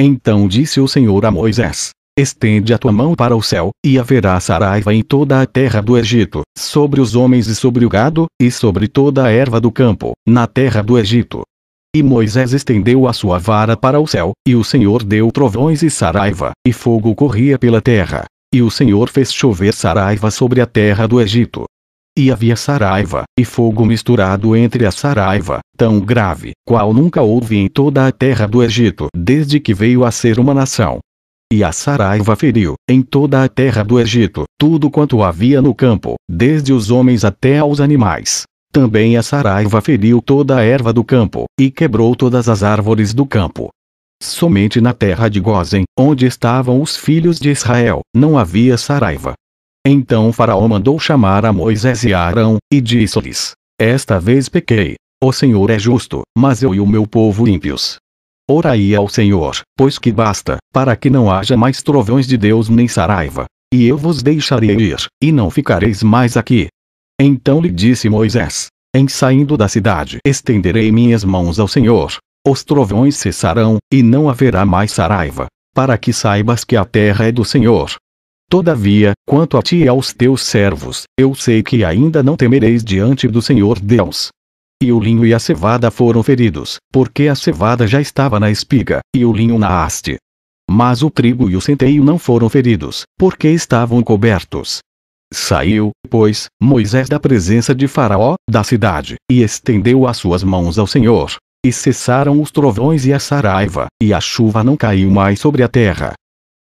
Então disse o Senhor a Moisés: estende a tua mão para o céu, e haverá saraiva em toda a terra do Egito, sobre os homens e sobre o gado, e sobre toda a erva do campo, na terra do Egito. E Moisés estendeu a sua vara para o céu, e o Senhor deu trovões e saraiva, e fogo corria pela terra. E o Senhor fez chover saraiva sobre a terra do Egito. E havia saraiva, e fogo misturado entre a saraiva, tão grave, qual nunca houve em toda a terra do Egito, desde que veio a ser uma nação. E a saraiva feriu, em toda a terra do Egito, tudo quanto havia no campo, desde os homens até aos animais. Também a saraiva feriu toda a erva do campo, e quebrou todas as árvores do campo. Somente na terra de Gozen, onde estavam os filhos de Israel, não havia saraiva. Então Faraó mandou chamar a Moisés e a Arão, e disse-lhes: Esta vez pequei. O Senhor é justo, mas eu e o meu povo ímpios. Orai ao Senhor, pois que basta, para que não haja mais trovões de Deus nem saraiva. E eu vos deixarei ir, e não ficareis mais aqui. Então lhe disse Moisés: Em saindo da cidade, estenderei minhas mãos ao Senhor. Os trovões cessarão, e não haverá mais saraiva, para que saibas que a terra é do Senhor. Todavia, quanto a ti e aos teus servos, eu sei que ainda não temereis diante do Senhor Deus, e o linho e a cevada foram feridos, porque a cevada já estava na espiga, e o linho na haste. Mas o trigo e o centeio não foram feridos, porque estavam cobertos. Saiu, pois, Moisés da presença de Faraó, da cidade, e estendeu as suas mãos ao Senhor. E cessaram os trovões e a saraiva, e a chuva não caiu mais sobre a terra.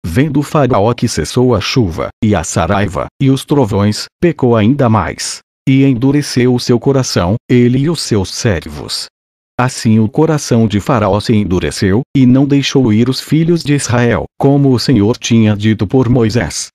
Vendo Faraó que cessou a chuva, e a saraiva, e os trovões, pecou ainda mais, e endureceu o seu coração, ele e os seus servos. Assim o coração de Faraó se endureceu, e não deixou ir os filhos de Israel, como o Senhor tinha dito por Moisés.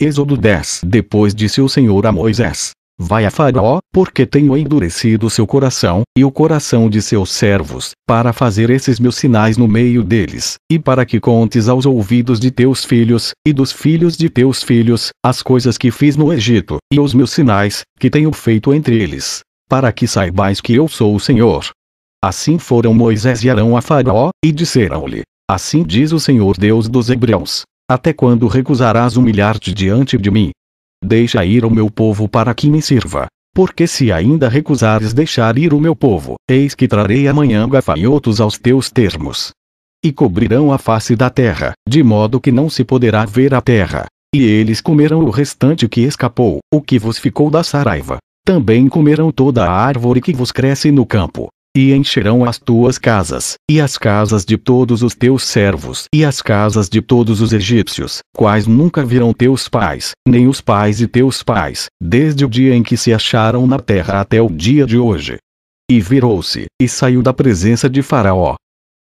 Êxodo 10 Depois disse o Senhor a Moisés: Vai a Faraó, porque tenho endurecido seu coração, e o coração de seus servos, para fazer esses meus sinais no meio deles, e para que contes aos ouvidos de teus filhos, e dos filhos de teus filhos, as coisas que fiz no Egito, e os meus sinais, que tenho feito entre eles, para que saibais que eu sou o Senhor. Assim foram Moisés e Arão a Faraó, e disseram-lhe: Assim diz o Senhor Deus dos Hebreus: Até quando recusarás humilhar-te diante de mim, Deixa ir o meu povo para que me sirva. Porque se ainda recusares deixar ir o meu povo, eis que trarei amanhã gafanhotos aos teus termos. E cobrirão a face da terra, de modo que não se poderá ver a terra. E eles comerão o restante que escapou, o que vos ficou da saraiva. Também comerão toda a árvore que vos cresce no campo, e encherão as tuas casas, e as casas de todos os teus servos, e as casas de todos os egípcios, quais nunca viram teus pais, nem os pais de teus pais, desde o dia em que se acharam na terra até o dia de hoje. E virou-se, e saiu da presença de Faraó.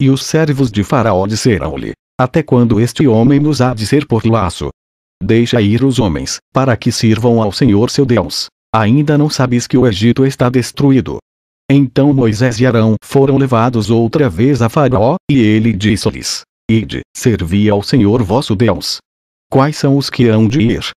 E os servos de Faraó disseram-lhe: Até quando este homem nos há de ser por laço? Deixa ir os homens, para que sirvam ao Senhor seu Deus. Ainda não sabes que o Egito está destruído, então Moisés e Arão foram levados outra vez a Faraó, e ele disse-lhes: Ide, servi ao Senhor vosso Deus. Quais são os que hão de ir?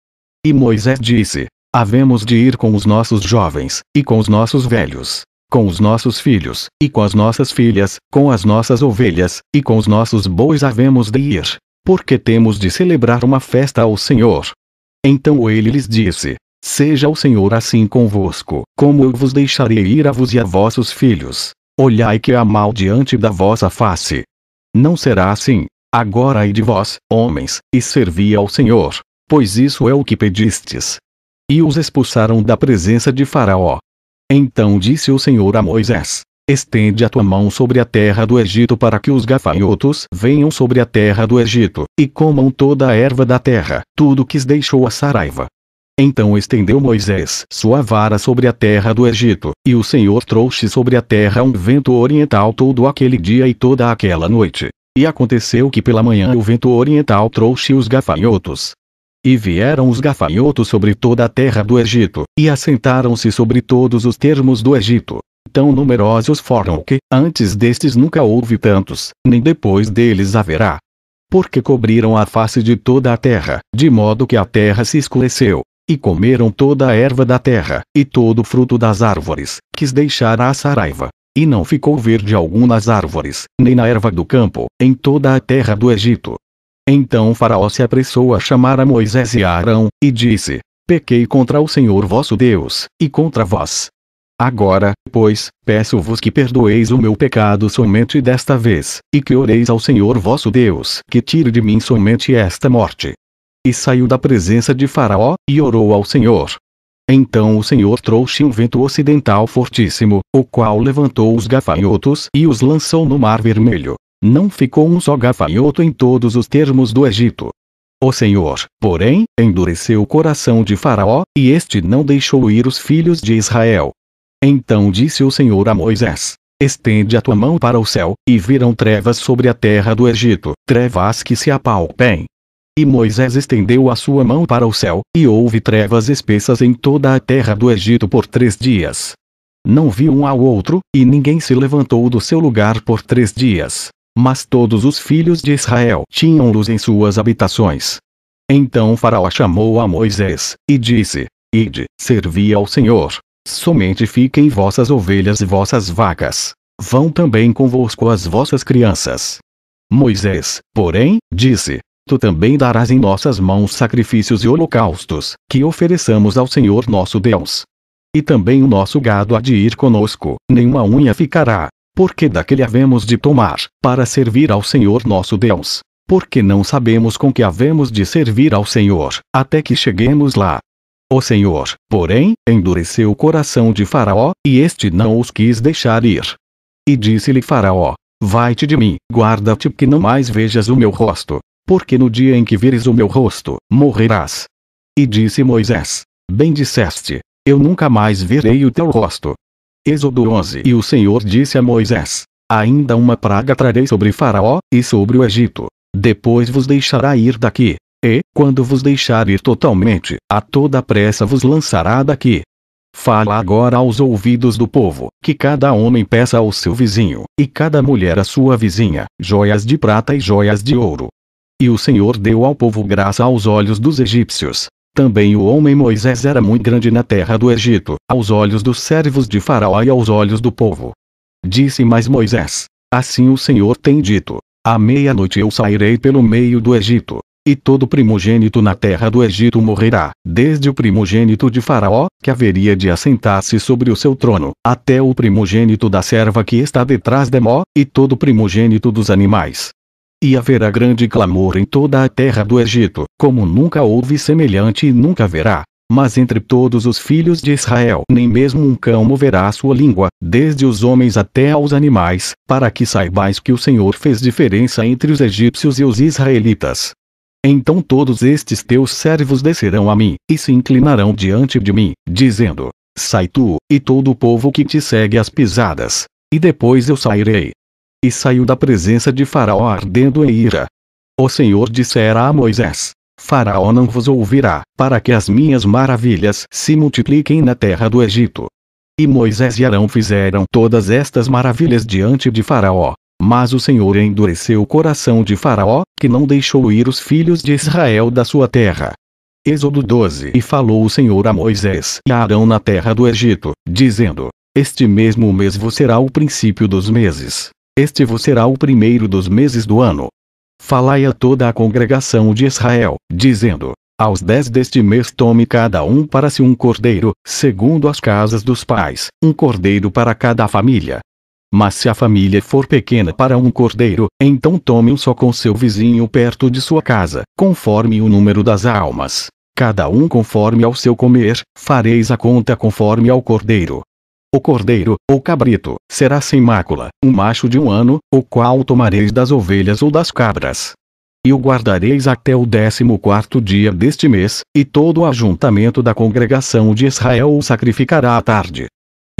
E Moisés disse: Havemos de ir com os nossos jovens, e com os nossos velhos, com os nossos filhos, e com as nossas filhas, com as nossas ovelhas, e com os nossos bois havemos de ir, porque temos de celebrar uma festa ao Senhor. Então ele lhes disse: Seja o Senhor assim convosco, como eu vos deixarei ir a vos e a vossos filhos. Olhai que há mal diante da vossa face. Não será assim. Agora e de vós, homens, e servi ao Senhor, pois isso é o que pedistes. E os expulsaram da presença de Faraó. Então disse o Senhor a Moisés: Estende a tua mão sobre a terra do Egito para que os gafanhotos venham sobre a terra do Egito, e comam toda a erva da terra, tudo que deixou a Saraiva, então estendeu Moisés sua vara sobre a terra do Egito, e o Senhor trouxe sobre a terra um vento oriental todo aquele dia e toda aquela noite. E aconteceu que pela manhã o vento oriental trouxe os gafanhotos. E vieram os gafanhotos sobre toda a terra do Egito, e assentaram-se sobre todos os termos do Egito. Tão numerosos foram que, antes destes nunca houve tantos, nem depois deles haverá. Porque cobriram a face de toda a terra, de modo que a terra se escureceu, e comeram toda a erva da terra, e todo o fruto das árvores, quis deixar a saraiva. E não ficou verde algum nas árvores, nem na erva do campo, em toda a terra do Egito. Então Faraó se apressou a chamar a Moisés e a Arão, e disse: Pequei contra o Senhor vosso Deus, e contra vós. Agora, pois, peço-vos que perdoeis o meu pecado somente desta vez, e que oreis ao Senhor vosso Deus que tire de mim somente esta morte e saiu da presença de Faraó, e orou ao Senhor. Então o Senhor trouxe um vento ocidental fortíssimo, o qual levantou os gafanhotos e os lançou no Mar Vermelho. Não ficou um só gafanhoto em todos os termos do Egito. O Senhor, porém, endureceu o coração de Faraó, e este não deixou ir os filhos de Israel. Então disse o Senhor a Moisés: Estende a tua mão para o céu, e virão trevas sobre a terra do Egito, trevas que se apalpem, e Moisés estendeu a sua mão para o céu, e houve trevas espessas em toda a terra do Egito por três dias. Não viu um ao outro, e ninguém se levantou do seu lugar por três dias. Mas todos os filhos de Israel tinham luz em suas habitações. Então Faraó chamou a Moisés, e disse: Ide, servi ao Senhor. Somente fiquem vossas ovelhas e vossas vacas. Vão também convosco as vossas crianças. Moisés, porém, disse: tu também darás em nossas mãos sacrifícios e holocaustos, que ofereçamos ao Senhor nosso Deus. E também o nosso gado há de ir conosco, nenhuma unha ficará, porque daquele havemos de tomar, para servir ao Senhor nosso Deus. Porque não sabemos com que havemos de servir ao Senhor, até que cheguemos lá. O Senhor, porém, endureceu o coração de Faraó, e este não os quis deixar ir. E disse-lhe Faraó: Vai-te de mim, guarda-te que não mais vejas o meu rosto, porque no dia em que vires o meu rosto, morrerás. E disse Moisés: Bem disseste, eu nunca mais verei o teu rosto. Êxodo 11 E o Senhor disse a Moisés: Ainda uma praga trarei sobre Faraó, e sobre o Egito. Depois vos deixará ir daqui. E, quando vos deixar ir totalmente, a toda pressa vos lançará daqui. Fala agora aos ouvidos do povo, que cada homem peça ao seu vizinho, e cada mulher à sua vizinha, joias de prata e joias de ouro, e o Senhor deu ao povo graça aos olhos dos egípcios. Também o homem Moisés era muito grande na terra do Egito, aos olhos dos servos de Faraó e aos olhos do povo. Disse mais Moisés: Assim o Senhor tem dito: À meia-noite eu sairei pelo meio do Egito, e todo primogênito na terra do Egito morrerá, desde o primogênito de Faraó, que haveria de assentar-se sobre o seu trono, até o primogênito da serva que está detrás de Mó, e todo primogênito dos animais, e haverá grande clamor em toda a terra do Egito, como nunca houve semelhante e nunca haverá. Mas entre todos os filhos de Israel, nem mesmo um cão moverá sua língua, desde os homens até aos animais, para que saibais que o Senhor fez diferença entre os egípcios e os israelitas. Então todos estes teus servos descerão a mim, e se inclinarão diante de mim, dizendo: Sai tu, e todo o povo que te segue as pisadas. E depois eu sairei, e saiu da presença de Faraó ardendo em ira. O Senhor dissera a Moisés: Faraó não vos ouvirá, para que as minhas maravilhas se multipliquem na terra do Egito. E Moisés e Arão fizeram todas estas maravilhas diante de Faraó. Mas o Senhor endureceu o coração de Faraó, que não deixou ir os filhos de Israel da sua terra. Êxodo 12 E falou o Senhor a Moisés e a Arão na terra do Egito, dizendo: Este mesmo mês vos será o princípio dos meses, este vos será o primeiro dos meses do ano. Falai a toda a congregação de Israel, dizendo: Aos dez deste mês tome cada um para si um cordeiro, segundo as casas dos pais, um cordeiro para cada família. Mas se a família for pequena para um cordeiro, então tome um só com seu vizinho perto de sua casa, conforme o número das almas. Cada um conforme ao seu comer, fareis a conta conforme ao cordeiro. O cordeiro, ou cabrito, será sem mácula, um macho de um ano, o qual tomareis das ovelhas ou das cabras. E o guardareis até o décimo quarto dia deste mês, e todo o ajuntamento da congregação de Israel o sacrificará à tarde.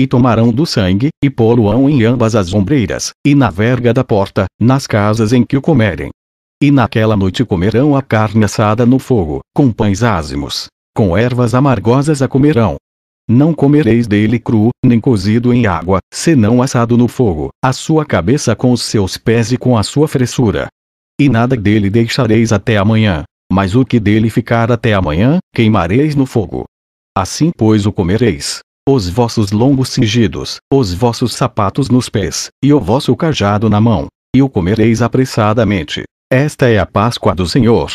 E tomarão do sangue, e poluão em ambas as ombreiras, e na verga da porta, nas casas em que o comerem. E naquela noite comerão a carne assada no fogo, com pães ázimos. Com ervas amargosas a comerão, não comereis dele cru, nem cozido em água, senão assado no fogo, a sua cabeça com os seus pés e com a sua fressura. E nada dele deixareis até amanhã, mas o que dele ficar até amanhã, queimareis no fogo. Assim pois o comereis, os vossos lombos cingidos, os vossos sapatos nos pés, e o vosso cajado na mão, e o comereis apressadamente. Esta é a Páscoa do Senhor.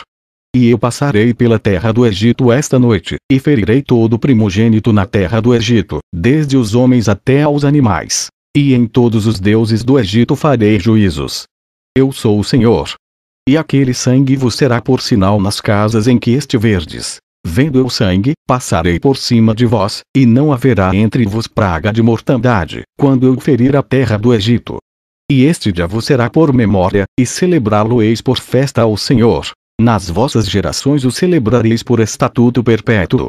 E eu passarei pela terra do Egito esta noite, e ferirei todo primogênito na terra do Egito, desde os homens até aos animais. E em todos os deuses do Egito farei juízos. Eu sou o Senhor. E aquele sangue vos será por sinal nas casas em que estiverdes. Vendo eu sangue, passarei por cima de vós, e não haverá entre vos praga de mortandade, quando eu ferir a terra do Egito. E este dia vos será por memória, e celebrá-lo-eis por festa ao Senhor, nas vossas gerações o celebrareis por estatuto perpétuo.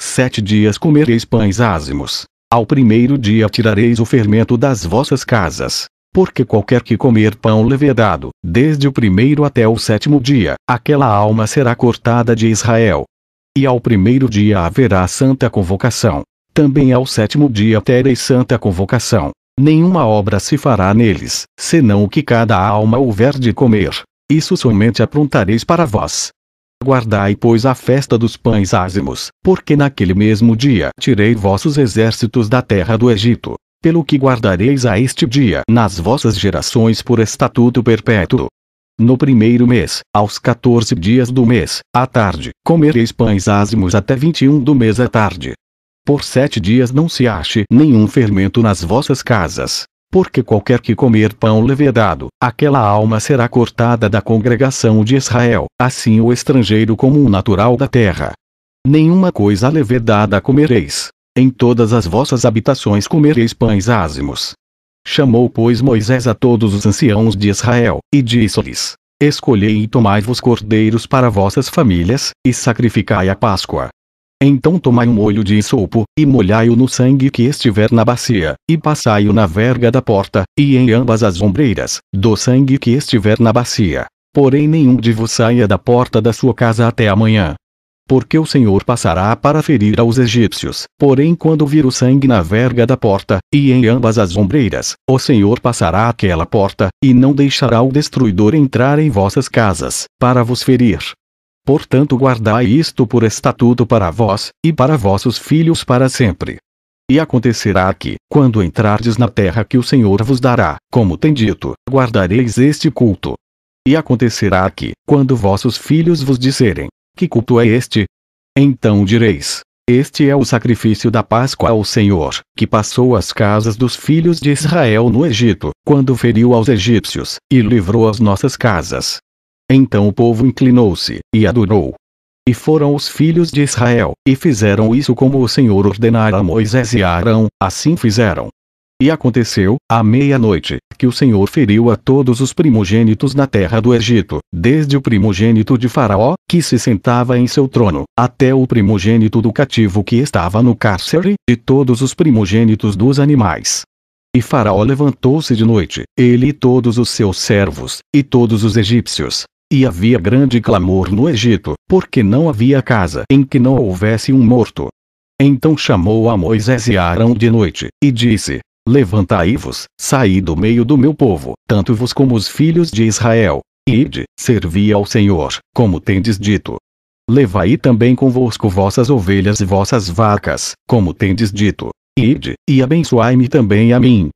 Sete dias comereis pães ázimos. Ao primeiro dia tirareis o fermento das vossas casas. Porque qualquer que comer pão levedado, desde o primeiro até o sétimo dia, aquela alma será cortada de Israel. E ao primeiro dia haverá santa convocação. Também ao sétimo dia tereis santa convocação. Nenhuma obra se fará neles, senão o que cada alma houver de comer. Isso somente aprontareis para vós. Guardai, pois, a festa dos pães ázimos, porque naquele mesmo dia tirei vossos exércitos da terra do Egito. Pelo que guardareis a este dia nas vossas gerações por estatuto perpétuo. No primeiro mês, aos quatorze dias do mês, à tarde, comereis pães ázimos até 21 do mês à tarde. Por sete dias não se ache nenhum fermento nas vossas casas, porque qualquer que comer pão levedado, aquela alma será cortada da congregação de Israel, assim o estrangeiro como o natural da terra. Nenhuma coisa levedada comereis. Em todas as vossas habitações comereis pães ázimos. Chamou, pois, Moisés a todos os anciãos de Israel, e disse-lhes: Escolhei e tomai-vos cordeiros para vossas famílias, e sacrificai a Páscoa. Então tomai um molho de sopo, e molhai-o no sangue que estiver na bacia, e passai-o na verga da porta, e em ambas as ombreiras, do sangue que estiver na bacia. Porém nenhum de vos saia da porta da sua casa até amanhã. Porque o Senhor passará para ferir aos egípcios, porém quando vir o sangue na verga da porta, e em ambas as ombreiras, o Senhor passará aquela porta, e não deixará o destruidor entrar em vossas casas, para vos ferir. Portanto, guardai isto por estatuto para vós, e para vossos filhos para sempre. E acontecerá que, quando entrardes na terra que o Senhor vos dará, como tem dito, guardareis este culto. E acontecerá que, quando vossos filhos vos disserem: Que culto é este? Então direis: Este é o sacrifício da Páscoa ao Senhor, que passou as casas dos filhos de Israel no Egito, quando feriu aos egípcios, e livrou as nossas casas. Então o povo inclinou-se, e adorou. E foram os filhos de Israel, e fizeram isso como o Senhor ordenara a Moisés e a Arão, assim fizeram. E aconteceu, à meia-noite, que o Senhor feriu a todos os primogênitos na terra do Egito, desde o primogênito de Faraó, que se sentava em seu trono, até o primogênito do cativo que estava no cárcere, e todos os primogênitos dos animais. E Faraó levantou-se de noite, ele e todos os seus servos, e todos os egípcios, e havia grande clamor no Egito, porque não havia casa em que não houvesse um morto. Então chamou a Moisés e Arão de noite, e disse: Levantai-vos, saí do meio do meu povo, tanto vos como os filhos de Israel, e ide, servi ao Senhor, como tendes dito. Levai também convosco vossas ovelhas e vossas vacas, como tendes dito, e ide, e abençoai-me também a mim.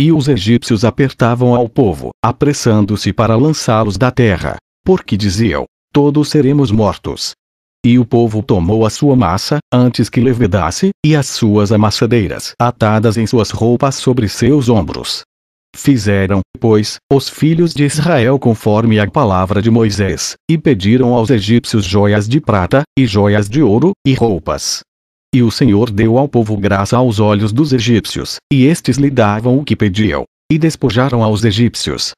E os egípcios apertavam ao povo, apressando-se para lançá-los da terra porque diziam: Todos seremos mortos. E o povo tomou a sua massa, antes que levedasse, e as suas amassadeiras atadas em suas roupas sobre seus ombros. Fizeram, pois, os filhos de Israel conforme a palavra de Moisés, e pediram aos egípcios joias de prata, e joias de ouro, e roupas. E o Senhor deu ao povo graça aos olhos dos egípcios, e estes lhe davam o que pediam. E despojaram aos egípcios,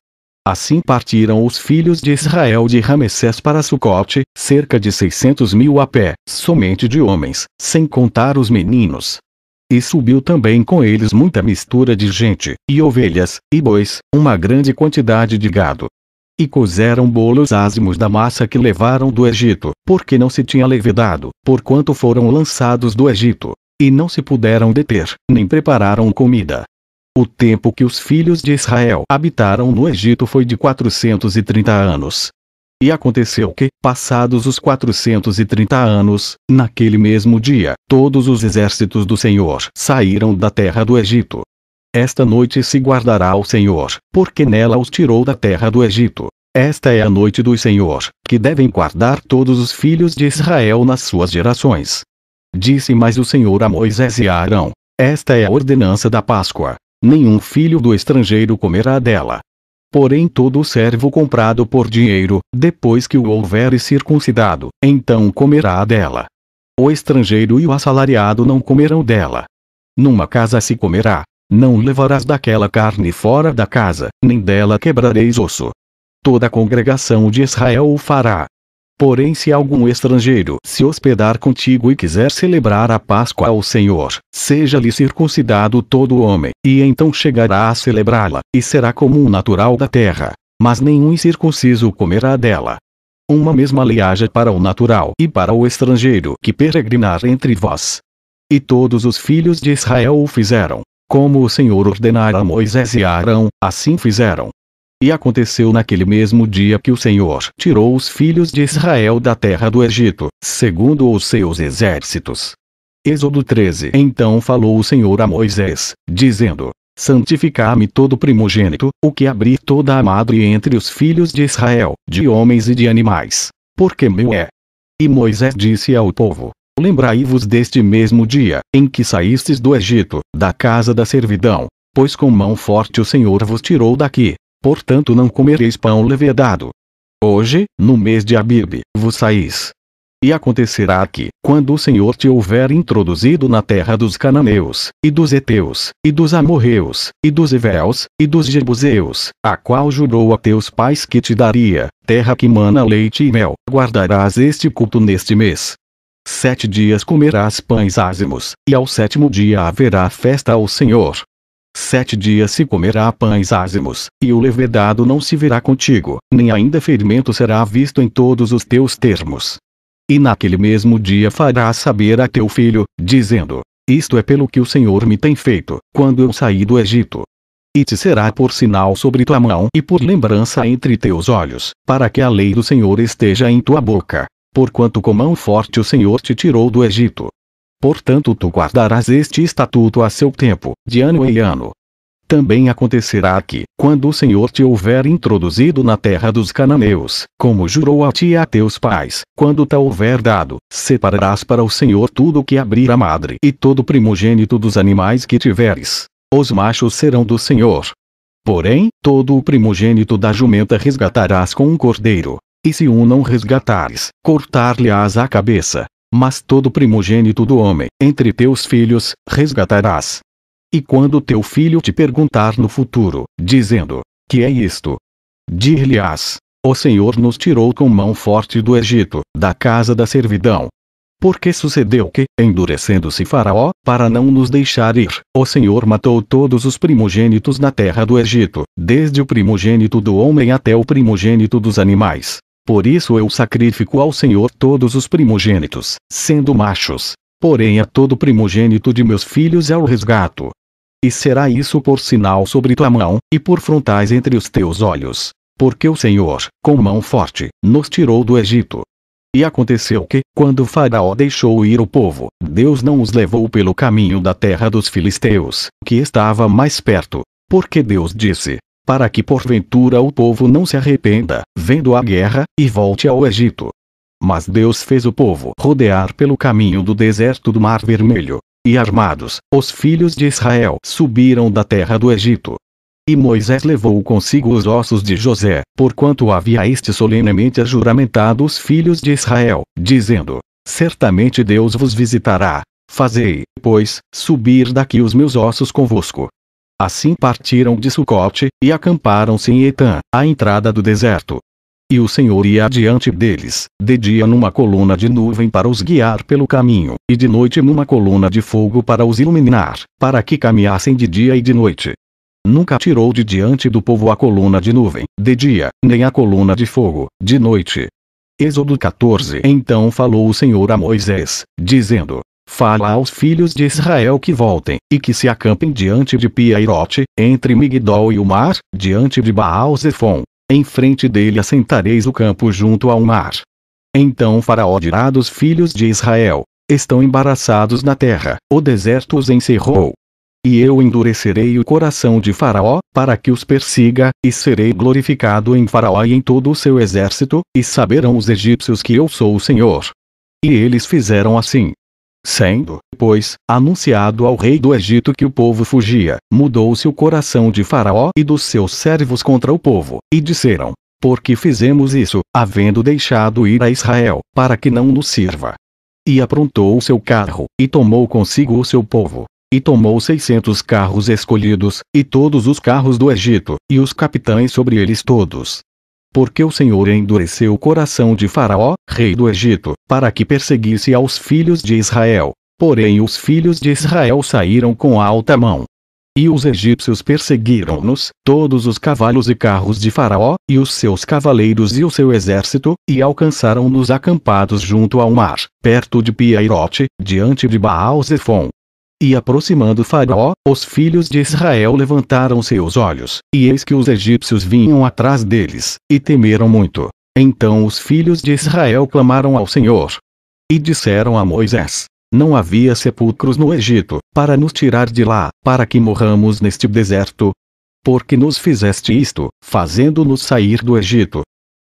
Assim partiram os filhos de Israel de Ramessés para Sucote, cerca de seiscentos mil a pé, somente de homens, sem contar os meninos. E subiu também com eles muita mistura de gente, e ovelhas, e bois, uma grande quantidade de gado. E cozeram bolos ázimos da massa que levaram do Egito, porque não se tinha levedado, porquanto foram lançados do Egito. E não se puderam deter, nem prepararam comida, o tempo que os filhos de Israel habitaram no Egito foi de 430 anos. E aconteceu que, passados os 430 anos, naquele mesmo dia, todos os exércitos do Senhor saíram da terra do Egito. Esta noite se guardará ao Senhor, porque nela os tirou da terra do Egito. Esta é a noite do Senhor, que devem guardar todos os filhos de Israel nas suas gerações. Disse mais o Senhor a Moisés e a Arão: Esta é a ordenança da Páscoa, nenhum filho do estrangeiro comerá dela. Porém, todo servo comprado por dinheiro, depois que o houver circuncidado, então comerá dela. O estrangeiro e o assalariado não comerão dela. Numa casa se comerá. Não levarás daquela carne fora da casa, nem dela quebrareis osso. Toda a congregação de Israel o fará, Porém, se algum estrangeiro se hospedar contigo e quiser celebrar a Páscoa ao Senhor, seja-lhe circuncidado todo homem, e então chegará a celebrá-la, e será como um natural da terra. Mas nenhum incircunciso comerá dela. Uma mesma lei haja para o natural e para o estrangeiro que peregrinar entre vós. E todos os filhos de Israel o fizeram. Como o Senhor ordenara a Moisés e a Arão, assim fizeram. E aconteceu naquele mesmo dia que o Senhor tirou os filhos de Israel da terra do Egito, segundo os seus exércitos. Êxodo 13 Então falou o Senhor a Moisés, dizendo: santifica me todo primogênito, o que abrir toda a madre entre os filhos de Israel, de homens e de animais, porque meu é. E Moisés disse ao povo: Lembrai-vos deste mesmo dia, em que saístes do Egito, da casa da servidão, pois com mão forte o Senhor vos tirou daqui, portanto não comereis pão levedado. Hoje, no mês de Abib, vos saís. E acontecerá que, quando o Senhor te houver introduzido na terra dos cananeus, e dos heteus, e dos amorreus, e dos Evéus e dos jebuseus, a qual jurou a teus pais que te daria, terra que mana leite e mel, guardarás este culto neste mês. Sete dias comerás pães ázimos, e ao sétimo dia haverá festa ao Senhor, Sete dias se comerá pães ázimos, e o levedado não se verá contigo, nem ainda fermento será visto em todos os teus termos. E naquele mesmo dia farás saber a teu filho, dizendo: Isto é pelo que o Senhor me tem feito, quando eu saí do Egito. E te será por sinal sobre tua mão e por lembrança entre teus olhos, para que a lei do Senhor esteja em tua boca. Porquanto com mão forte o Senhor te tirou do Egito, Portanto tu guardarás este estatuto a seu tempo, de ano em ano. Também acontecerá que, quando o Senhor te houver introduzido na terra dos cananeus, como jurou a ti e a teus pais, quando te houver dado, separarás para o Senhor tudo o que abrir a madre e todo primogênito dos animais que tiveres. Os machos serão do Senhor. Porém, todo o primogênito da jumenta resgatarás com um cordeiro. E se um não resgatares, cortar-lhe-ás a cabeça, mas todo primogênito do homem, entre teus filhos, resgatarás. E quando teu filho te perguntar no futuro, dizendo: Que é isto? Dir-lhe-ás: O Senhor nos tirou com mão forte do Egito, da casa da servidão. Porque sucedeu que, endurecendo-se Faraó, para não nos deixar ir, o Senhor matou todos os primogênitos na terra do Egito, desde o primogênito do homem até o primogênito dos animais, por isso eu sacrifico ao Senhor todos os primogênitos, sendo machos. Porém a todo primogênito de meus filhos é o resgato. E será isso por sinal sobre tua mão, e por frontais entre os teus olhos. Porque o Senhor, com mão forte, nos tirou do Egito. E aconteceu que, quando Faraó deixou ir o povo, Deus não os levou pelo caminho da terra dos filisteus, que estava mais perto. Porque Deus disse: para que porventura o povo não se arrependa, vendo a guerra, e volte ao Egito. Mas Deus fez o povo rodear pelo caminho do deserto do Mar Vermelho. E armados, os filhos de Israel subiram da terra do Egito. E Moisés levou consigo os ossos de José, porquanto havia este solenemente juramentado os filhos de Israel, dizendo: Certamente Deus vos visitará. Fazei, pois, subir daqui os meus ossos convosco, Assim partiram de Sucote, e acamparam-se em Etan, à entrada do deserto. E o Senhor ia adiante deles, de dia numa coluna de nuvem para os guiar pelo caminho, e de noite numa coluna de fogo para os iluminar, para que caminhassem de dia e de noite. Nunca tirou de diante do povo a coluna de nuvem, de dia, nem a coluna de fogo, de noite. Êxodo 14 Então falou o Senhor a Moisés, dizendo: Fala aos filhos de Israel que voltem, e que se acampem diante de Piairote, entre Migdol e o mar, diante de Baal Zephon. Em frente dele assentareis o campo junto ao mar. Então Faraó dirá dos filhos de Israel: Estão embaraçados na terra, o deserto os encerrou. E eu endurecerei o coração de Faraó, para que os persiga, e serei glorificado em Faraó e em todo o seu exército, e saberão os egípcios que eu sou o Senhor. E eles fizeram assim. Sendo, pois, anunciado ao rei do Egito que o povo fugia, mudou-se o coração de Faraó e dos seus servos contra o povo, e disseram: Por que fizemos isso, havendo deixado ir a Israel, para que não nos sirva? E aprontou o seu carro, e tomou consigo o seu povo. E tomou seiscentos carros escolhidos, e todos os carros do Egito, e os capitães sobre eles todos, porque o Senhor endureceu o coração de Faraó, rei do Egito, para que perseguisse aos filhos de Israel. Porém, os filhos de Israel saíram com alta mão. E os egípcios perseguiram-nos, todos os cavalos e carros de Faraó, e os seus cavaleiros e o seu exército, e alcançaram-nos acampados junto ao mar, perto de Piairote, diante de Baal-Zephon. E aproximando Faraó, os filhos de Israel levantaram seus olhos, e eis que os egípcios vinham atrás deles, e temeram muito. Então os filhos de Israel clamaram ao Senhor. E disseram a Moisés: Não havia sepulcros no Egito, para nos tirar de lá, para que morramos neste deserto. Porque nos fizeste isto, fazendo-nos sair do Egito.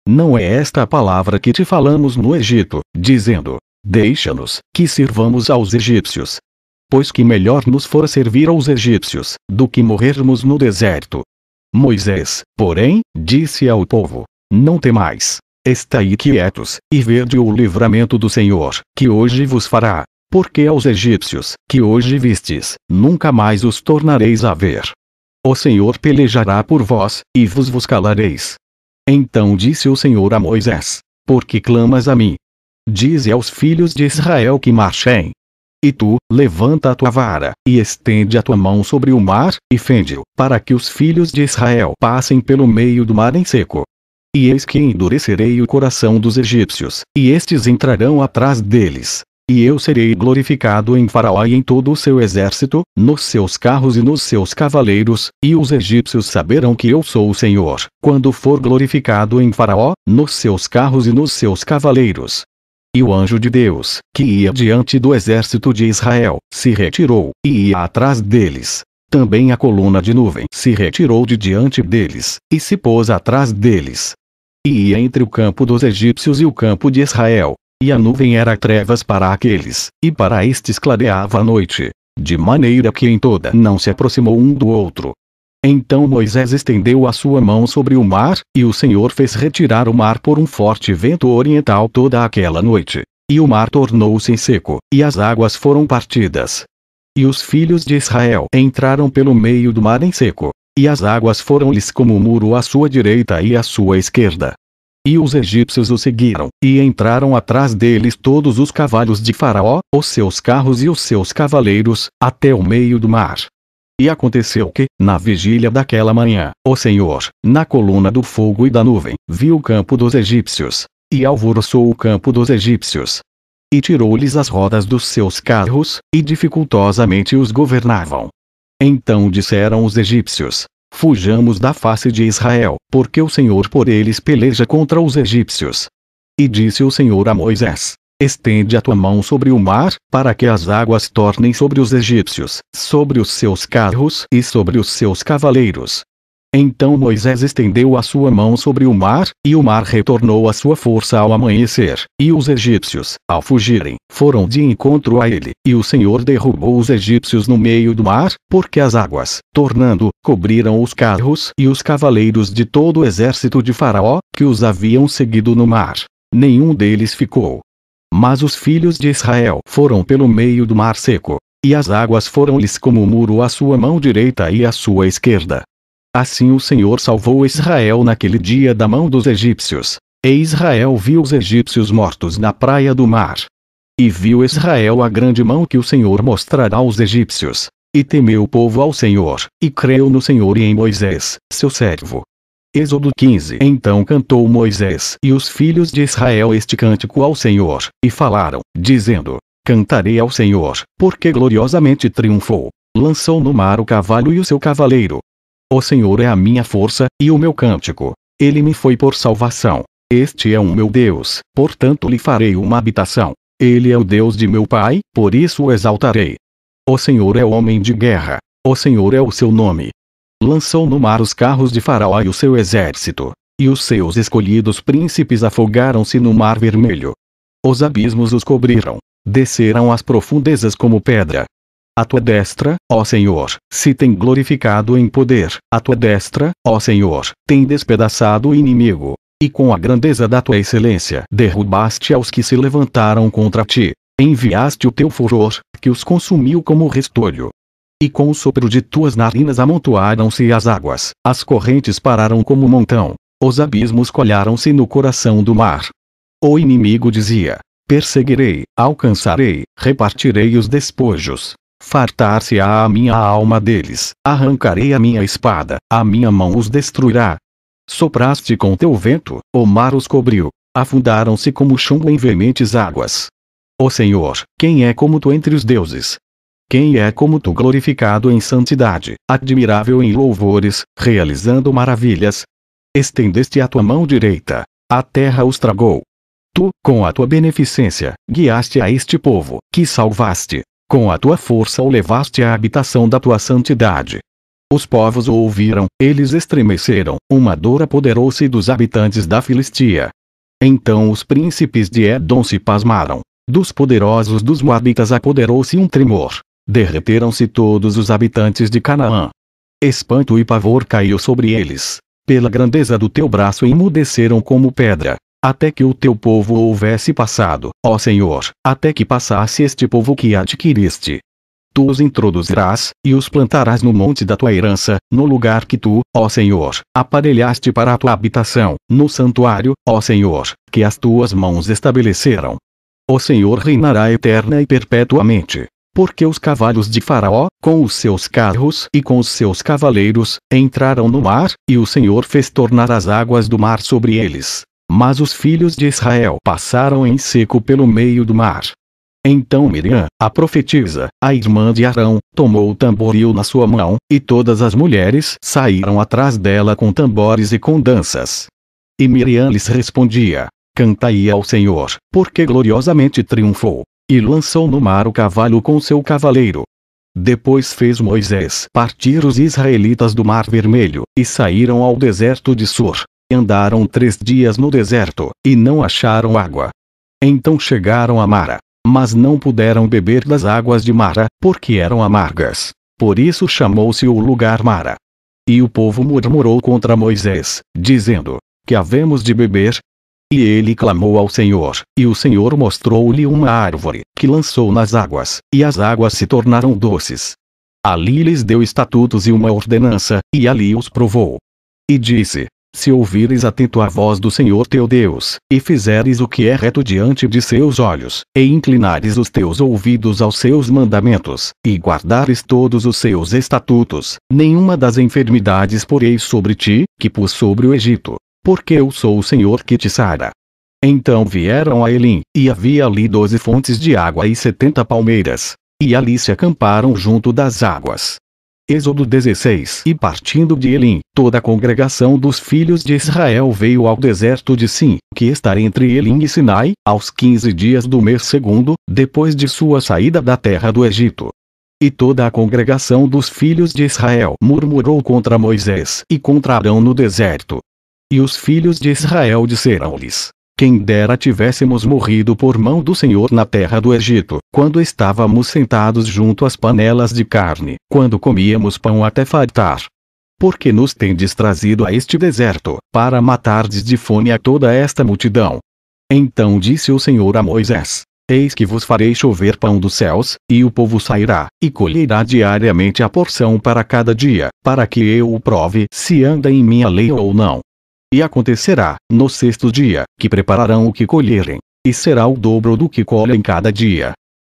Não é esta a palavra que te falamos no Egito, dizendo: Deixa-nos, que sirvamos aos egípcios, pois que melhor nos for servir aos egípcios, do que morrermos no deserto. Moisés, porém, disse ao povo: Não temais. Estai quietos, e vede o livramento do Senhor, que hoje vos fará. Porque aos egípcios, que hoje vistes, nunca mais os tornareis a ver. O Senhor pelejará por vós, e vos vos calareis. Então disse o Senhor a Moisés: Por que clamas a mim? Dize aos filhos de Israel que marchem, e tu, levanta a tua vara, e estende a tua mão sobre o mar, e fende-o, para que os filhos de Israel passem pelo meio do mar em seco. E eis que endurecerei o coração dos egípcios, e estes entrarão atrás deles. E eu serei glorificado em Faraó e em todo o seu exército, nos seus carros e nos seus cavaleiros, e os egípcios saberão que eu sou o Senhor, quando for glorificado em Faraó, nos seus carros e nos seus cavaleiros, e o anjo de Deus, que ia diante do exército de Israel, se retirou, e ia atrás deles. Também a coluna de nuvem se retirou de diante deles, e se pôs atrás deles. E ia entre o campo dos egípcios e o campo de Israel. E a nuvem era trevas para aqueles, e para estes clareava a noite. De maneira que em toda não se aproximou um do outro. Então Moisés estendeu a sua mão sobre o mar, e o Senhor fez retirar o mar por um forte vento oriental toda aquela noite. E o mar tornou-se em seco, e as águas foram partidas. E os filhos de Israel entraram pelo meio do mar em seco, e as águas foram-lhes como um muro à sua direita e à sua esquerda. E os egípcios o seguiram, e entraram atrás deles todos os cavalos de Faraó, os seus carros e os seus cavaleiros, até o meio do mar, e aconteceu que, na vigília daquela manhã, o Senhor, na coluna do fogo e da nuvem, viu o campo dos egípcios. E alvoroçou o campo dos egípcios. E tirou-lhes as rodas dos seus carros, e dificultosamente os governavam. Então disseram os egípcios: Fujamos da face de Israel, porque o Senhor por eles peleja contra os egípcios. E disse o Senhor a Moisés: Estende a tua mão sobre o mar, para que as águas tornem sobre os egípcios, sobre os seus carros e sobre os seus cavaleiros. Então Moisés estendeu a sua mão sobre o mar, e o mar retornou a sua força ao amanhecer, e os egípcios, ao fugirem, foram de encontro a ele, e o Senhor derrubou os egípcios no meio do mar, porque as águas, tornando, cobriram os carros e os cavaleiros de todo o exército de Faraó, que os haviam seguido no mar. Nenhum deles ficou, mas os filhos de Israel foram pelo meio do mar seco, e as águas foram-lhes como muro à sua mão direita e à sua esquerda. Assim o Senhor salvou Israel naquele dia da mão dos egípcios. E Israel viu os egípcios mortos na praia do mar. E viu Israel a grande mão que o Senhor mostrará aos egípcios. E temeu o povo ao Senhor, e creu no Senhor e em Moisés, seu servo. Êxodo 15 Então cantou Moisés e os filhos de Israel este cântico ao Senhor, e falaram, dizendo: Cantarei ao Senhor, porque gloriosamente triunfou. Lançou no mar o cavalo e o seu cavaleiro. O Senhor é a minha força, e o meu cântico. Ele me foi por salvação. Este é o meu Deus, portanto lhe farei uma habitação. Ele é o Deus de meu pai, por isso o exaltarei. O Senhor é homem de guerra. O Senhor é o seu nome lançou no mar os carros de Faraó e o seu exército. E os seus escolhidos príncipes afogaram-se no mar vermelho. Os abismos os cobriram, desceram às profundezas como pedra. A tua destra, ó Senhor, se tem glorificado em poder, a tua destra, ó Senhor, tem despedaçado o inimigo. E com a grandeza da tua excelência, derrubaste aos que se levantaram contra ti. Enviaste o teu furor, que os consumiu como restolho e com o sopro de tuas narinas amontoaram-se as águas, as correntes pararam como um montão, os abismos colharam-se no coração do mar. O inimigo dizia: Perseguirei, alcançarei, repartirei os despojos. Fartar-se-á a minha alma deles, arrancarei a minha espada, a minha mão os destruirá. Sopraste com teu vento, o mar os cobriu, afundaram-se como chumbo em veementes águas. Ó Senhor, quem é como tu entre os deuses, quem é como tu glorificado em santidade, admirável em louvores, realizando maravilhas? Estendeste a tua mão direita. A terra os tragou. Tu, com a tua beneficência, guiaste a este povo, que salvaste. Com a tua força o levaste à habitação da tua santidade. Os povos o ouviram, eles estremeceram, uma dor apoderou-se dos habitantes da Filistia. Então os príncipes de Edom se pasmaram. Dos poderosos dos Moabitas apoderou-se um tremor. Derreteram-se todos os habitantes de Canaã. Espanto e pavor caiu sobre eles. Pela grandeza do teu braço emudeceram como pedra, até que o teu povo houvesse passado, ó Senhor, até que passasse este povo que adquiriste. Tu os introduzirás, e os plantarás no monte da tua herança, no lugar que tu, ó Senhor, aparelhaste para a tua habitação, no santuário, ó Senhor, que as tuas mãos estabeleceram. O Senhor reinará eterna e perpetuamente porque os cavalos de Faraó, com os seus carros e com os seus cavaleiros, entraram no mar, e o Senhor fez tornar as águas do mar sobre eles. Mas os filhos de Israel passaram em seco pelo meio do mar. Então Miriam, a profetisa, a irmã de Arão, tomou o tamboril na sua mão, e todas as mulheres saíram atrás dela com tambores e com danças. E Miriam lhes respondia: Cantai ao Senhor, porque gloriosamente triunfou e lançou no mar o cavalo com seu cavaleiro. Depois fez Moisés partir os israelitas do Mar Vermelho, e saíram ao deserto de Sur. Andaram três dias no deserto, e não acharam água. Então chegaram a Mara, mas não puderam beber das águas de Mara, porque eram amargas. Por isso chamou-se o lugar Mara. E o povo murmurou contra Moisés, dizendo: Que havemos de beber, e ele clamou ao Senhor, e o Senhor mostrou-lhe uma árvore, que lançou nas águas, e as águas se tornaram doces. Ali lhes deu estatutos e uma ordenança, e ali os provou. E disse: Se ouvires atento a voz do Senhor teu Deus, e fizeres o que é reto diante de seus olhos, e inclinares os teus ouvidos aos seus mandamentos, e guardares todos os seus estatutos, nenhuma das enfermidades porei sobre ti, que pus sobre o Egito, porque eu sou o Senhor que te sara. Então vieram a Elim, e havia ali doze fontes de água e setenta palmeiras, e ali se acamparam junto das águas. Êxodo 16 E partindo de Elim, toda a congregação dos filhos de Israel veio ao deserto de Sim, que está entre Elim e Sinai, aos quinze dias do mês segundo, depois de sua saída da terra do Egito. E toda a congregação dos filhos de Israel murmurou contra Moisés e contra Arão no deserto, e os filhos de Israel disseram-lhes: Quem dera tivéssemos morrido por mão do Senhor na terra do Egito, quando estávamos sentados junto às panelas de carne, quando comíamos pão até fartar. Porque nos tendes trazido a este deserto, para matardes de fome a toda esta multidão? Então disse o Senhor a Moisés: Eis que vos farei chover pão dos céus, e o povo sairá, e colherá diariamente a porção para cada dia, para que eu o prove se anda em minha lei ou não. E acontecerá, no sexto dia, que prepararão o que colherem, e será o dobro do que colhem cada dia.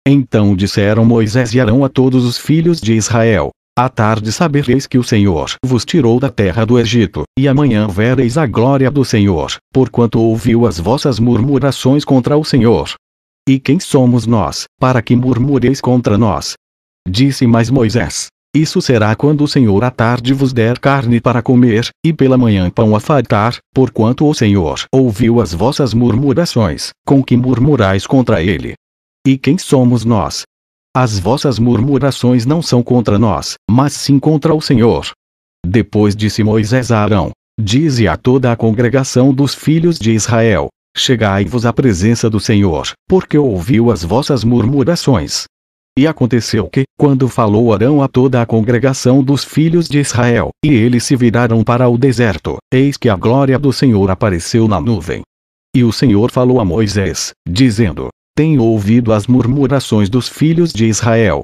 Então disseram Moisés e Arão a todos os filhos de Israel: À tarde sabereis que o Senhor vos tirou da terra do Egito, e amanhã vereis a glória do Senhor, porquanto ouviu as vossas murmurações contra o Senhor. E quem somos nós, para que murmureis contra nós? Disse mais Moisés: isso será quando o Senhor à tarde vos der carne para comer, e pela manhã pão a fartar, porquanto o Senhor ouviu as vossas murmurações, com que murmurais contra ele. E quem somos nós? As vossas murmurações não são contra nós, mas sim contra o Senhor. Depois disse Moisés a Arão: Dize a toda a congregação dos filhos de Israel: Chegai-vos à presença do Senhor, porque ouviu as vossas murmurações. E aconteceu que, quando falou Arão a toda a congregação dos filhos de Israel, e eles se viraram para o deserto, eis que a glória do Senhor apareceu na nuvem. E o Senhor falou a Moisés, dizendo: Tenho ouvido as murmurações dos filhos de Israel.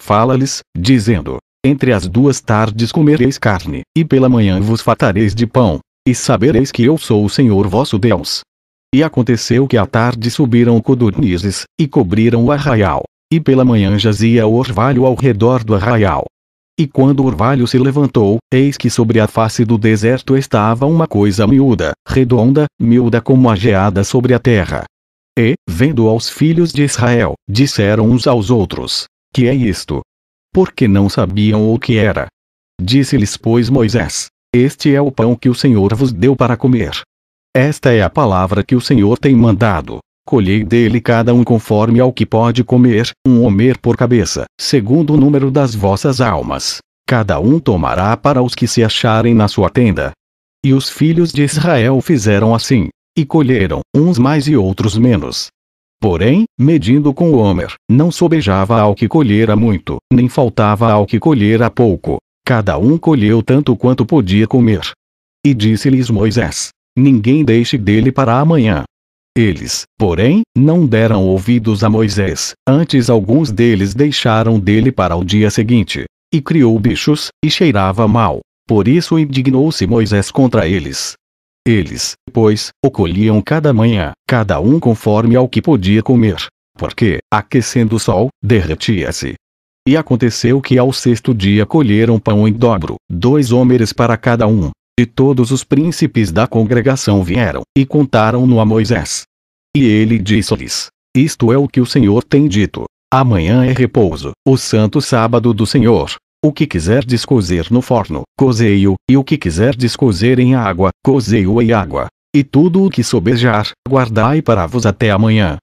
Fala-lhes, dizendo: Entre as duas tardes comereis carne, e pela manhã vos fatareis de pão, e sabereis que eu sou o Senhor vosso Deus. E aconteceu que à tarde subiram codornizes, e cobriram o arraial, e pela manhã jazia o orvalho ao redor do arraial. E quando o orvalho se levantou, eis que sobre a face do deserto estava uma coisa miúda, redonda, miúda como a geada sobre a terra. E, vendo aos filhos de Israel, disseram uns aos outros: Que é isto? Porque não sabiam o que era. Disse-lhes, pois, Moisés: Este é o pão que o Senhor vos deu para comer. Esta é a palavra que o Senhor tem mandado colhei dele cada um conforme ao que pode comer, um homer por cabeça, segundo o número das vossas almas. Cada um tomará para os que se acharem na sua tenda. E os filhos de Israel fizeram assim, e colheram, uns mais e outros menos. Porém, medindo com o homer, não sobejava ao que colhera muito, nem faltava ao que colhera pouco. Cada um colheu tanto quanto podia comer. E disse-lhes Moisés: Ninguém deixe dele para amanhã, eles, porém, não deram ouvidos a Moisés, antes alguns deles deixaram dele para o dia seguinte. E criou bichos, e cheirava mal. Por isso indignou-se Moisés contra eles. Eles, pois, o colhiam cada manhã, cada um conforme ao que podia comer. Porque, aquecendo o sol, derretia-se. E aconteceu que ao sexto dia colheram pão em dobro, dois homeres para cada um, e todos os príncipes da congregação vieram e contaram-no a Moisés. E ele disse-lhes: Isto é o que o Senhor tem dito: Amanhã é repouso, o santo sábado do Senhor. O que quiser descozer no forno, cozei-o, e o que quiser descozer em água, cozei-o em água. E tudo o que sobejar, guardai para vos até amanhã.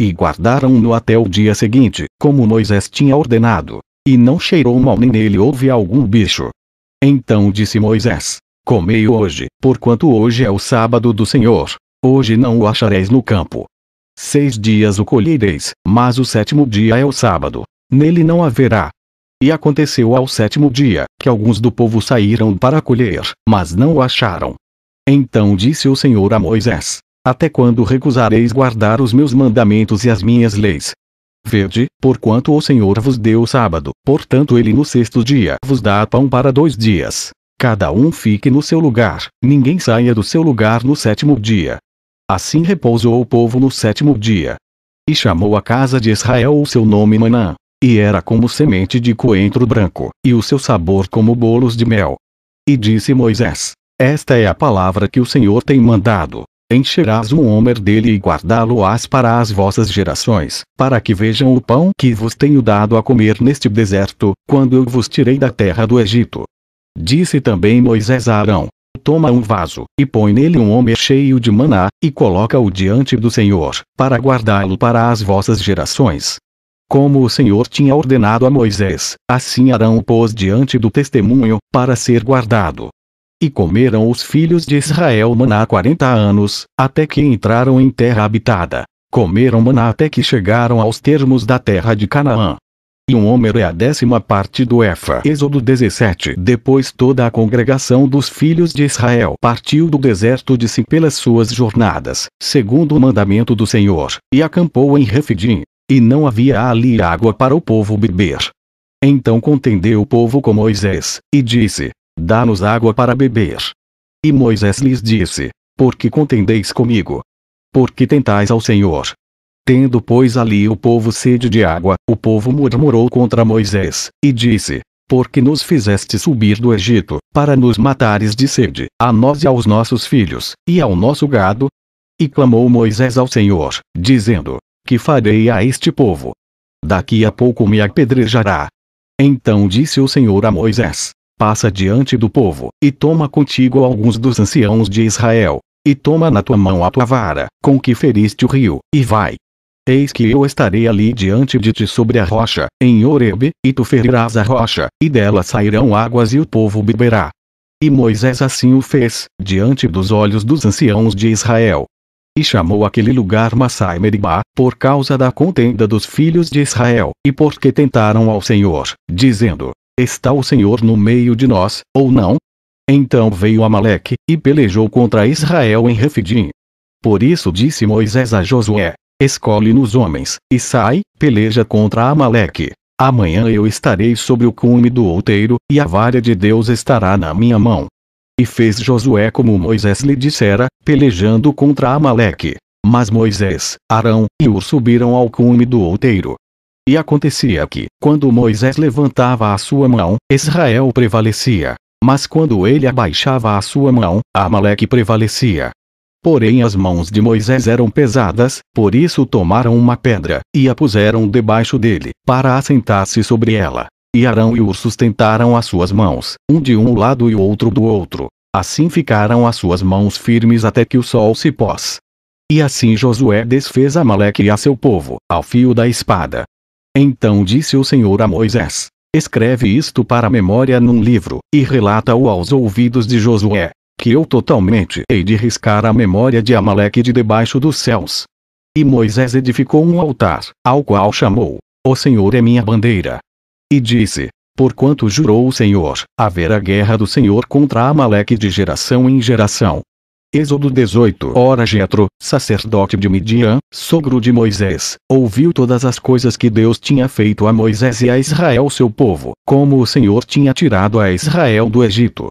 E guardaram-no até o dia seguinte, como Moisés tinha ordenado. E não cheirou mal nem nele houve algum bicho. Então disse Moisés: Comei hoje, porquanto hoje é o sábado do Senhor. Hoje não o achareis no campo. Seis dias o colhereis, mas o sétimo dia é o sábado. Nele não haverá. E aconteceu ao sétimo dia, que alguns do povo saíram para colher, mas não o acharam. Então disse o Senhor a Moisés: Até quando recusareis guardar os meus mandamentos e as minhas leis? Verde, porquanto o Senhor vos deu o sábado, portanto ele no sexto dia vos dá pão para dois dias. Cada um fique no seu lugar, ninguém saia do seu lugar no sétimo dia. Assim repousou o povo no sétimo dia. E chamou a casa de Israel o seu nome Manã, e era como semente de coentro branco, e o seu sabor como bolos de mel. E disse Moisés: Esta é a palavra que o Senhor tem mandado. Encherás um homer dele e guardá-lo-ás para as vossas gerações, para que vejam o pão que vos tenho dado a comer neste deserto, quando eu vos tirei da terra do Egito, Disse também Moisés a Arão: Toma um vaso, e põe nele um homem cheio de maná, e coloca-o diante do Senhor, para guardá-lo para as vossas gerações. Como o Senhor tinha ordenado a Moisés, assim Arão o pôs diante do testemunho, para ser guardado. E comeram os filhos de Israel maná quarenta anos, até que entraram em terra habitada. Comeram maná até que chegaram aos termos da terra de Canaã e um Homer é a décima parte do Efa. Êxodo 17 Depois toda a congregação dos filhos de Israel partiu do deserto de Sim pelas suas jornadas, segundo o mandamento do Senhor, e acampou em Refidim. E não havia ali água para o povo beber. Então contendeu o povo com Moisés, e disse, Dá-nos água para beber. E Moisés lhes disse, Por que contendeis comigo? Por que tentais ao Senhor, Tendo pois ali o povo sede de água, o povo murmurou contra Moisés, e disse, Por que nos fizeste subir do Egito, para nos matares de sede, a nós e aos nossos filhos, e ao nosso gado? E clamou Moisés ao Senhor, dizendo: Que farei a este povo? Daqui a pouco me apedrejará. Então disse o Senhor a Moisés: Passa diante do povo, e toma contigo alguns dos anciãos de Israel, e toma na tua mão a tua vara, com que feriste o rio, e vai, Eis que eu estarei ali diante de ti sobre a rocha, em Oreb e tu ferirás a rocha, e dela sairão águas e o povo beberá. E Moisés assim o fez, diante dos olhos dos anciãos de Israel. E chamou aquele lugar Massai Meribá, por causa da contenda dos filhos de Israel, e porque tentaram ao Senhor, dizendo: Está o Senhor no meio de nós, ou não? Então veio Amaleque, e pelejou contra Israel em Refidim. Por isso disse Moisés a Josué: escolhe nos homens, e sai, peleja contra Amaleque. Amanhã eu estarei sobre o cume do outeiro, e a vara de Deus estará na minha mão. E fez Josué como Moisés lhe dissera, pelejando contra Amaleque. Mas Moisés, Arão e Ur subiram ao cume do outeiro. E acontecia que, quando Moisés levantava a sua mão, Israel prevalecia. Mas quando ele abaixava a sua mão, Amaleque prevalecia. Porém as mãos de Moisés eram pesadas, por isso tomaram uma pedra, e a puseram debaixo dele, para assentar-se sobre ela. E Arão e Ur sustentaram as suas mãos, um de um lado e outro do outro. Assim ficaram as suas mãos firmes até que o sol se pôs. E assim Josué desfez Amaleque e a seu povo, ao fio da espada. Então disse o Senhor a Moisés: Escreve isto para a memória num livro, e relata-o aos ouvidos de Josué, que eu totalmente hei de riscar a memória de Amaleque de debaixo dos céus. E Moisés edificou um altar, ao qual chamou: O Senhor é minha bandeira. E disse: Porquanto jurou o Senhor, haverá guerra do Senhor contra Amaleque de geração em geração. Êxodo 18 Ora Jetro, sacerdote de Midian, sogro de Moisés, ouviu todas as coisas que Deus tinha feito a Moisés e a Israel seu povo, como o Senhor tinha tirado a Israel do Egito,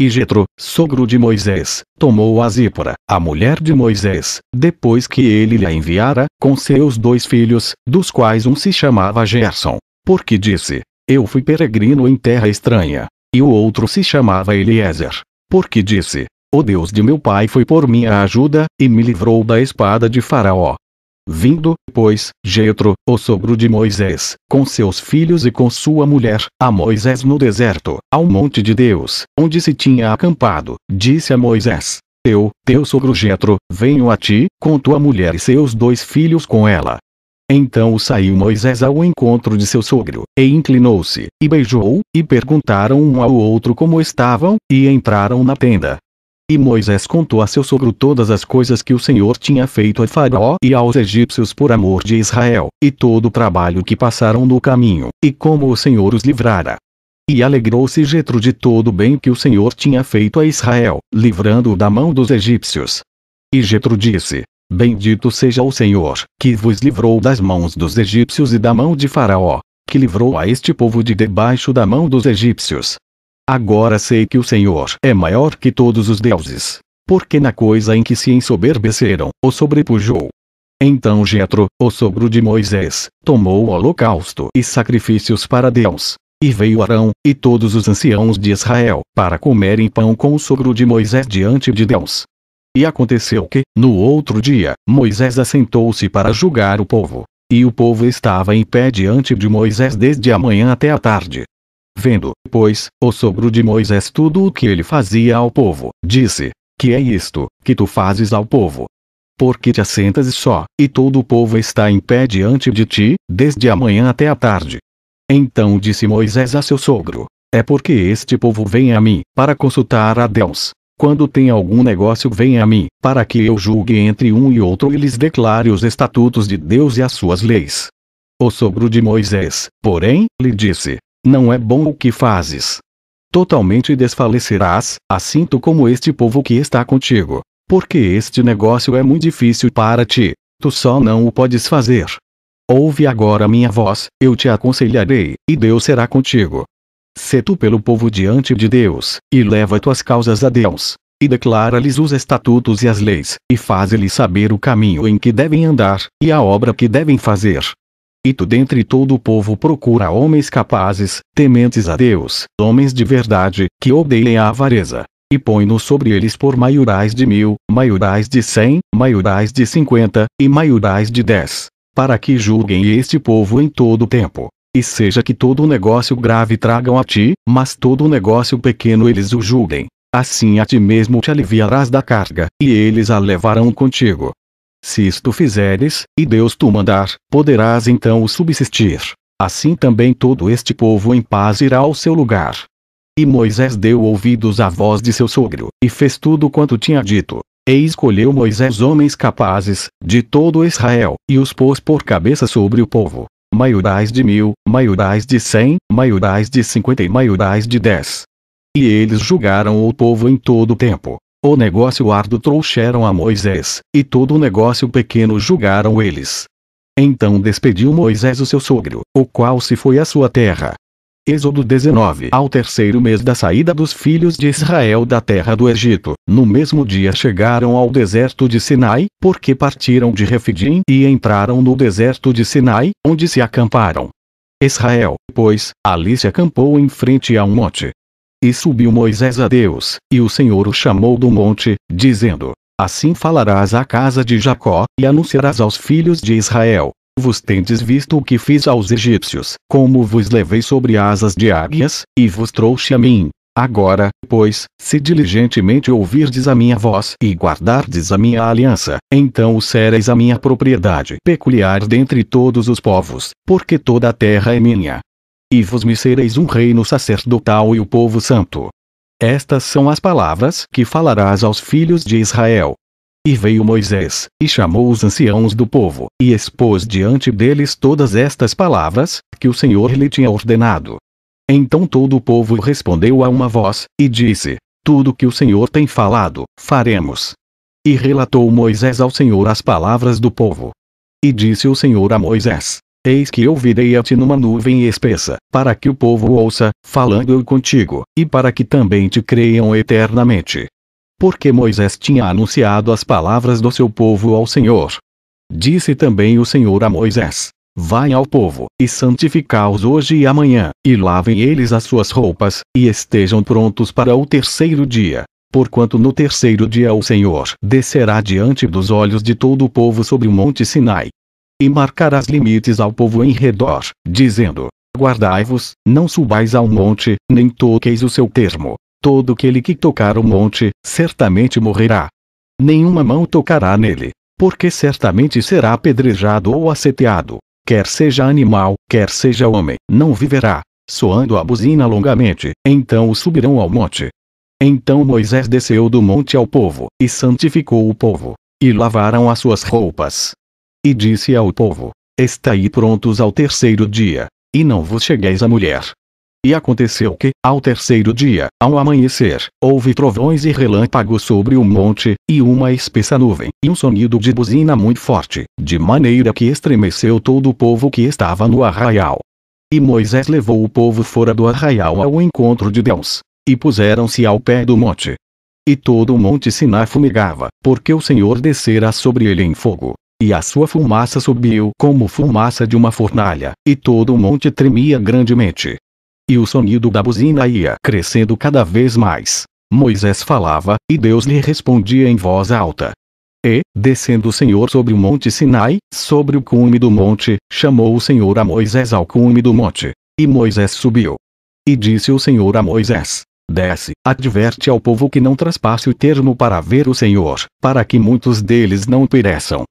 e Jetro, sogro de Moisés, tomou a Zípora, a mulher de Moisés, depois que ele lhe a enviara, com seus dois filhos, dos quais um se chamava Gerson. Porque disse, eu fui peregrino em terra estranha. E o outro se chamava Eliezer. Porque disse, o Deus de meu pai foi por minha ajuda, e me livrou da espada de Faraó. Vindo, pois, Jetro, o sogro de Moisés, com seus filhos e com sua mulher, a Moisés no deserto, ao monte de Deus, onde se tinha acampado, disse a Moisés: Eu, teu sogro Jetro, venho a ti, com tua mulher e seus dois filhos com ela. Então saiu Moisés ao encontro de seu sogro, e inclinou-se, e beijou, e perguntaram um ao outro como estavam, e entraram na tenda. E Moisés contou a seu sogro todas as coisas que o Senhor tinha feito a Faraó e aos egípcios por amor de Israel, e todo o trabalho que passaram no caminho, e como o Senhor os livrara. E alegrou-se Jetro de todo o bem que o Senhor tinha feito a Israel, livrando-o da mão dos egípcios. E Jetro disse: Bendito seja o Senhor, que vos livrou das mãos dos egípcios e da mão de Faraó, que livrou a este povo de debaixo da mão dos egípcios. Agora sei que o Senhor é maior que todos os deuses. Porque na coisa em que se ensoberbeceram, o sobrepujou. Então Jetro, o sogro de Moisés, tomou o holocausto e sacrifícios para Deus. E veio Arão, e todos os anciãos de Israel, para comerem pão com o sogro de Moisés diante de Deus. E aconteceu que, no outro dia, Moisés assentou-se para julgar o povo. E o povo estava em pé diante de Moisés desde a manhã até a tarde, Vendo, pois, o sogro de Moisés tudo o que ele fazia ao povo, disse: Que é isto, que tu fazes ao povo? Porque te assentas só, e todo o povo está em pé diante de ti, desde a manhã até a tarde. Então disse Moisés a seu sogro: É porque este povo vem a mim, para consultar a Deus. Quando tem algum negócio, vem a mim, para que eu julgue entre um e outro e lhes declare os estatutos de Deus e as suas leis. O sogro de Moisés, porém, lhe disse: não é bom o que fazes. Totalmente desfalecerás, assim tu como este povo que está contigo. Porque este negócio é muito difícil para ti, tu só não o podes fazer. Ouve agora minha voz, eu te aconselharei, e Deus será contigo. Sê tu pelo povo diante de Deus, e leva tuas causas a Deus, e declara-lhes os estatutos e as leis, e faz-lhes saber o caminho em que devem andar, e a obra que devem fazer, e tu dentre todo o povo procura homens capazes, tementes a Deus, homens de verdade, que odeiem a avareza. E põe-nos sobre eles por maiorais de mil, maiorais de cem, maiorais de cinquenta, e maiorais de dez. Para que julguem este povo em todo o tempo. E seja que todo negócio grave tragam a ti, mas todo negócio pequeno eles o julguem. Assim a ti mesmo te aliviarás da carga, e eles a levarão contigo. Se isto fizeres, e Deus tu mandar, poderás então o subsistir. Assim também todo este povo em paz irá ao seu lugar. E Moisés deu ouvidos à voz de seu sogro, e fez tudo quanto tinha dito. E escolheu Moisés homens capazes, de todo Israel, e os pôs por cabeça sobre o povo. Maiorais de mil, maiorais de cem, maiorais de cinquenta e maiorais de dez. E eles julgaram o povo em todo o tempo. O negócio árduo trouxeram a Moisés, e todo o negócio pequeno julgaram eles. Então despediu Moisés o seu sogro, o qual se foi à sua terra. Êxodo 19 Ao terceiro mês da saída dos filhos de Israel da terra do Egito, no mesmo dia chegaram ao deserto de Sinai, porque partiram de Refidim e entraram no deserto de Sinai, onde se acamparam. Israel, pois, ali se acampou em frente a um monte, e subiu Moisés a Deus, e o Senhor o chamou do monte, dizendo: Assim falarás à casa de Jacó, e anunciarás aos filhos de Israel: Vos tendes visto o que fiz aos egípcios, como vos levei sobre asas de águias, e vos trouxe a mim. Agora, pois, se diligentemente ouvirdes a minha voz e guardardes a minha aliança, então o sereis a minha propriedade peculiar dentre todos os povos, porque toda a terra é minha, e vos me sereis um reino sacerdotal e o povo santo. Estas são as palavras que falarás aos filhos de Israel. E veio Moisés, e chamou os anciãos do povo, e expôs diante deles todas estas palavras, que o Senhor lhe tinha ordenado. Então todo o povo respondeu a uma voz, e disse: Tudo que o Senhor tem falado, faremos. E relatou Moisés ao Senhor as palavras do povo. E disse o Senhor a Moisés: Eis que eu virei a ti numa nuvem espessa, para que o povo ouça, falando eu contigo, e para que também te creiam eternamente. Porque Moisés tinha anunciado as palavras do seu povo ao Senhor. Disse também o Senhor a Moisés: Vai ao povo, e santificá-os hoje e amanhã, e lavem eles as suas roupas, e estejam prontos para o terceiro dia. Porquanto no terceiro dia o Senhor descerá diante dos olhos de todo o povo sobre o monte Sinai, e as limites ao povo em redor, dizendo: Guardai-vos, não subais ao monte, nem toqueis o seu termo. Todo aquele que tocar o monte, certamente morrerá. Nenhuma mão tocará nele, porque certamente será apedrejado ou asseteado. Quer seja animal, quer seja homem, não viverá. Soando a buzina longamente, então o subirão ao monte. Então Moisés desceu do monte ao povo, e santificou o povo. E lavaram as suas roupas, e disse ao povo: Estai prontos ao terceiro dia, e não vos chegueis à mulher. E aconteceu que, ao terceiro dia, ao amanhecer, houve trovões e relâmpagos sobre o monte, e uma espessa nuvem, e um sonido de buzina muito forte, de maneira que estremeceu todo o povo que estava no arraial. E Moisés levou o povo fora do arraial ao encontro de Deus, e puseram-se ao pé do monte. E todo o monte Siná fumegava, porque o Senhor descera sobre ele em fogo, e a sua fumaça subiu como fumaça de uma fornalha, e todo o monte tremia grandemente. E o sonido da buzina ia crescendo cada vez mais. Moisés falava, e Deus lhe respondia em voz alta. E, descendo o Senhor sobre o monte Sinai, sobre o cume do monte, chamou o Senhor a Moisés ao cume do monte. E Moisés subiu. E disse o Senhor a Moisés: Desce, adverte ao povo que não traspasse o termo para ver o Senhor, para que muitos deles não pereçam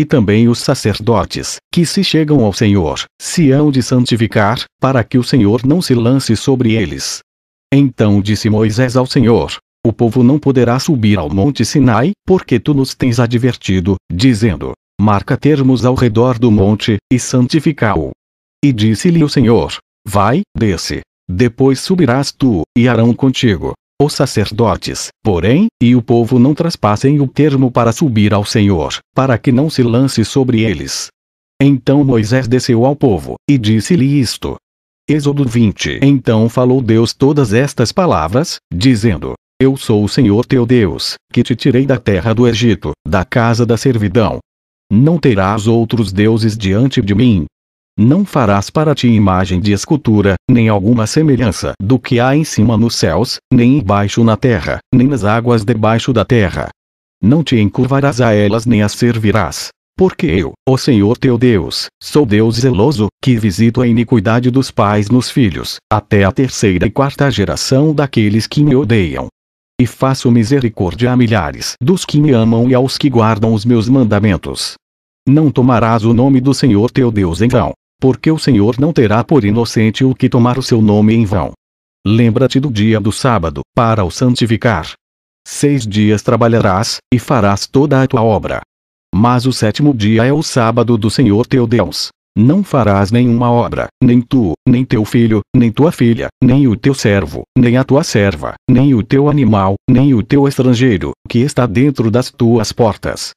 e também os sacerdotes, que se chegam ao Senhor, se hão de santificar, para que o Senhor não se lance sobre eles. Então disse Moisés ao Senhor: O povo não poderá subir ao monte Sinai, porque tu nos tens advertido, dizendo: Marca termos ao redor do monte, e santifica-o. E disse-lhe o Senhor: Vai, desce. Depois subirás tu, e Arão contigo, os sacerdotes, porém, e o povo não traspassem o termo para subir ao Senhor, para que não se lance sobre eles. Então Moisés desceu ao povo, e disse-lhe isto. Êxodo 20 Então falou Deus todas estas palavras, dizendo: Eu sou o Senhor teu Deus, que te tirei da terra do Egito, da casa da servidão. Não terás outros deuses diante de mim, não farás para ti imagem de escultura, nem alguma semelhança do que há em cima nos céus, nem embaixo na terra, nem nas águas debaixo da terra. Não te encurvarás a elas nem as servirás. Porque eu, o Senhor teu Deus, sou Deus zeloso, que visito a iniquidade dos pais nos filhos, até a terceira e quarta geração daqueles que me odeiam. E faço misericórdia a milhares dos que me amam e aos que guardam os meus mandamentos. Não tomarás o nome do Senhor teu Deus em vão, porque o Senhor não terá por inocente o que tomar o seu nome em vão. Lembra-te do dia do sábado, para o santificar. Seis dias trabalharás, e farás toda a tua obra. Mas o sétimo dia é o sábado do Senhor teu Deus. Não farás nenhuma obra, nem tu, nem teu filho, nem tua filha, nem o teu servo, nem a tua serva, nem o teu animal, nem o teu estrangeiro, que está dentro das tuas portas,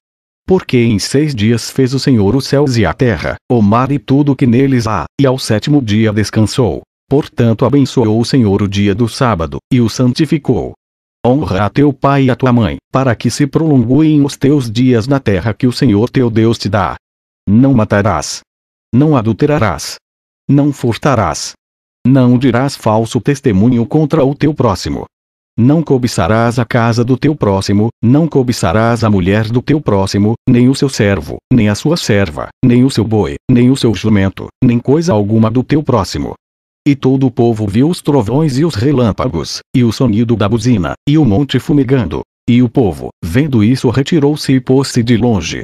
porque em seis dias fez o Senhor os céus e a terra, o mar e tudo o que neles há, e ao sétimo dia descansou. Portanto abençoou o Senhor o dia do sábado, e o santificou. Honra a teu pai e a tua mãe, para que se prolonguem os teus dias na terra que o Senhor teu Deus te dá. Não matarás. Não adulterarás. Não furtarás. Não dirás falso testemunho contra o teu próximo. Não cobiçarás a casa do teu próximo, não cobiçarás a mulher do teu próximo, nem o seu servo, nem a sua serva, nem o seu boi, nem o seu jumento, nem coisa alguma do teu próximo. E todo o povo viu os trovões e os relâmpagos, e o sonido da buzina, e o monte fumegando. E o povo, vendo isso, retirou-se e pôs-se de longe.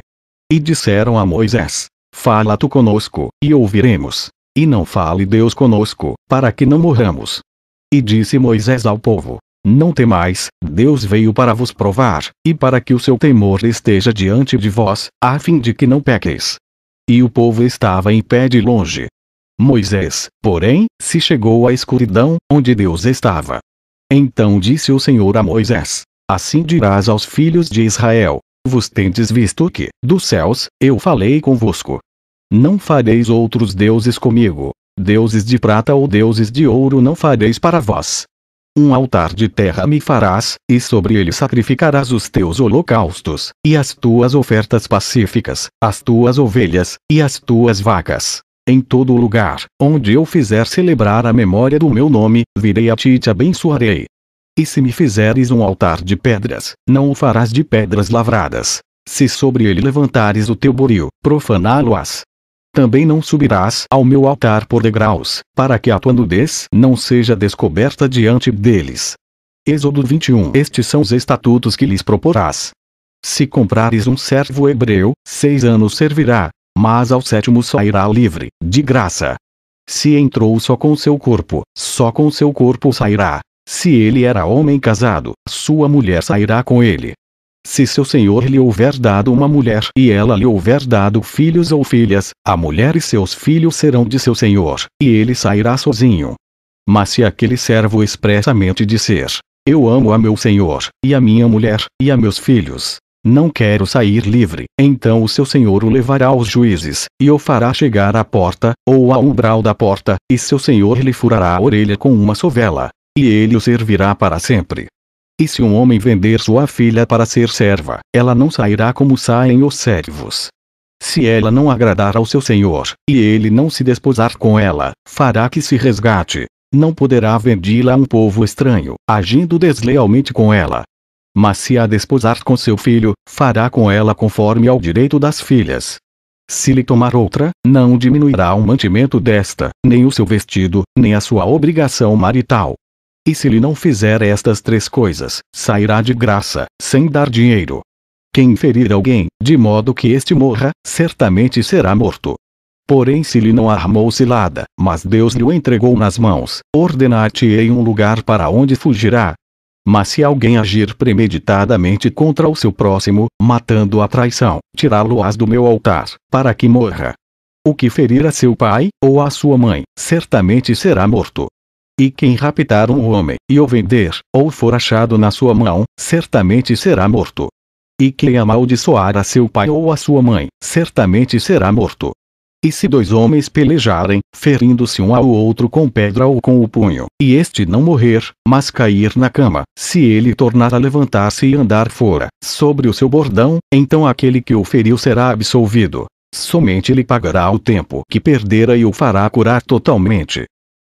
E disseram a Moisés: Fala tu conosco, e ouviremos. E não fale Deus conosco, para que não morramos. E disse Moisés ao povo: não temais, Deus veio para vos provar, e para que o seu temor esteja diante de vós, a fim de que não pequeis. E o povo estava em pé de longe. Moisés, porém, se chegou à escuridão, onde Deus estava. Então disse o Senhor a Moisés: Assim dirás aos filhos de Israel: Vos tendes visto que, dos céus, eu falei convosco. Não fareis outros deuses comigo, deuses de prata ou deuses de ouro não fareis para vós um altar de terra me farás, e sobre ele sacrificarás os teus holocaustos, e as tuas ofertas pacíficas, as tuas ovelhas, e as tuas vacas. Em todo lugar, onde eu fizer celebrar a memória do meu nome, virei a ti e te abençoarei. E se me fizeres um altar de pedras, não o farás de pedras lavradas. Se sobre ele levantares o teu buril, profaná-lo-ás também não subirás ao meu altar por degraus, para que a tua nudez não seja descoberta diante deles. Êxodo 21 Estes são os estatutos que lhes proporás. Se comprares um servo hebreu, seis anos servirá, mas ao sétimo sairá livre, de graça. Se entrou só com seu corpo, só com seu corpo sairá. Se ele era homem casado, sua mulher sairá com ele. Se seu senhor lhe houver dado uma mulher e ela lhe houver dado filhos ou filhas, a mulher e seus filhos serão de seu senhor, e ele sairá sozinho. Mas se aquele servo expressamente disser: Eu amo a meu senhor, e a minha mulher, e a meus filhos, não quero sair livre. Então o seu senhor o levará aos juízes, e o fará chegar à porta, ou ao umbral da porta, e seu senhor lhe furará a orelha com uma sovela, e ele o servirá para sempre. E se um homem vender sua filha para ser serva, ela não sairá como saem os servos. Se ela não agradar ao seu senhor, e ele não se desposar com ela, fará que se resgate. Não poderá vendê-la a um povo estranho, agindo deslealmente com ela. Mas se a desposar com seu filho, fará com ela conforme ao direito das filhas. Se lhe tomar outra, não diminuirá o mantimento desta, nem o seu vestido, nem a sua obrigação marital, e se ele não fizer estas três coisas, sairá de graça, sem dar dinheiro. Quem ferir alguém, de modo que este morra, certamente será morto. Porém, se lhe não armou cilada, mas Deus lhe o entregou nas mãos, ordenar-te-ei um lugar para onde fugirá. Mas se alguém agir premeditadamente contra o seu próximo, matando a traição, tirá-lo-ás do meu altar, para que morra. O que ferir a seu pai, ou a sua mãe, certamente será morto. E quem raptar um homem, e o vender, ou for achado na sua mão, certamente será morto. E quem amaldiçoar a seu pai ou a sua mãe, certamente será morto. E se dois homens pelejarem, ferindo-se um ao outro com pedra ou com o punho, e este não morrer, mas cair na cama, se ele tornar a levantar-se e andar fora, sobre o seu bordão, então aquele que o feriu será absolvido. Somente lhe pagará o tempo que perdera e o fará curar totalmente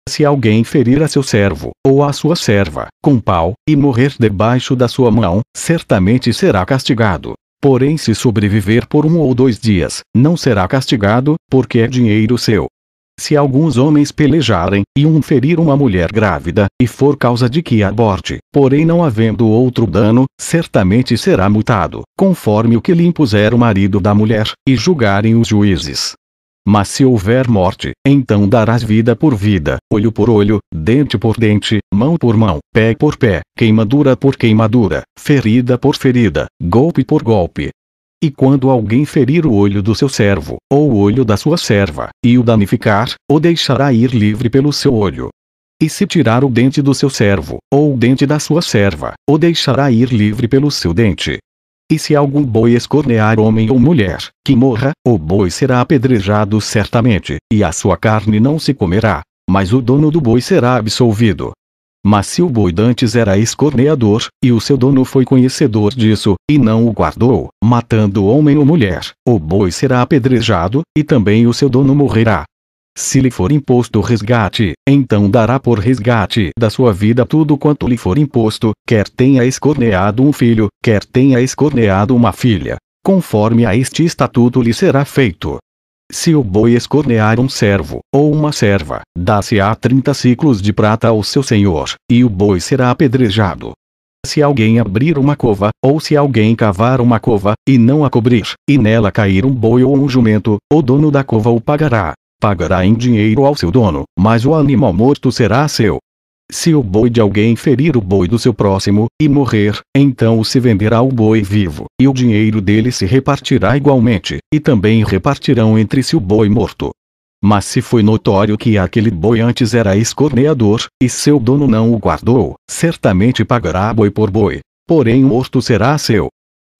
se alguém ferir a seu servo, ou a sua serva, com pau, e morrer debaixo da sua mão, certamente será castigado. Porém, se sobreviver por um ou dois dias, não será castigado, porque é dinheiro seu. Se alguns homens pelejarem, e um ferir uma mulher grávida, e for causa de que aborte, porém não havendo outro dano, certamente será multado, conforme o que lhe impuser o marido da mulher, e julgarem os juízes. Mas se houver morte, então darás vida por vida, olho por olho, dente por dente, mão por mão, pé por pé, queimadura por queimadura, ferida por ferida, golpe por golpe. E quando alguém ferir o olho do seu servo, ou o olho da sua serva, e o danificar, o deixará ir livre pelo seu olho. E se tirar o dente do seu servo, ou o dente da sua serva, o deixará ir livre pelo seu dente. E se algum boi escornear homem ou mulher, que morra, o boi será apedrejado certamente, e a sua carne não se comerá, mas o dono do boi será absolvido. Mas se o boi dantes era escorneador, e o seu dono foi conhecedor disso, e não o guardou, matando homem ou mulher, o boi será apedrejado, e também o seu dono morrerá. Se lhe for imposto resgate, então dará por resgate da sua vida tudo quanto lhe for imposto, quer tenha escorneado um filho, quer tenha escorneado uma filha. Conforme a este estatuto lhe será feito. Se o boi escornear um servo, ou uma serva, dá-se-á 30 ciclos de prata ao seu senhor, e o boi será apedrejado. Se alguém abrir uma cova, ou se alguém cavar uma cova, e não a cobrir, e nela cair um boi ou um jumento, o dono da cova o pagará pagará em dinheiro ao seu dono, mas o animal morto será seu. Se o boi de alguém ferir o boi do seu próximo, e morrer, então se venderá o boi vivo, e o dinheiro dele se repartirá igualmente, e também repartirão entre si o boi morto. Mas se foi notório que aquele boi antes era escorneador, e seu dono não o guardou, certamente pagará boi por boi. Porém morto será seu,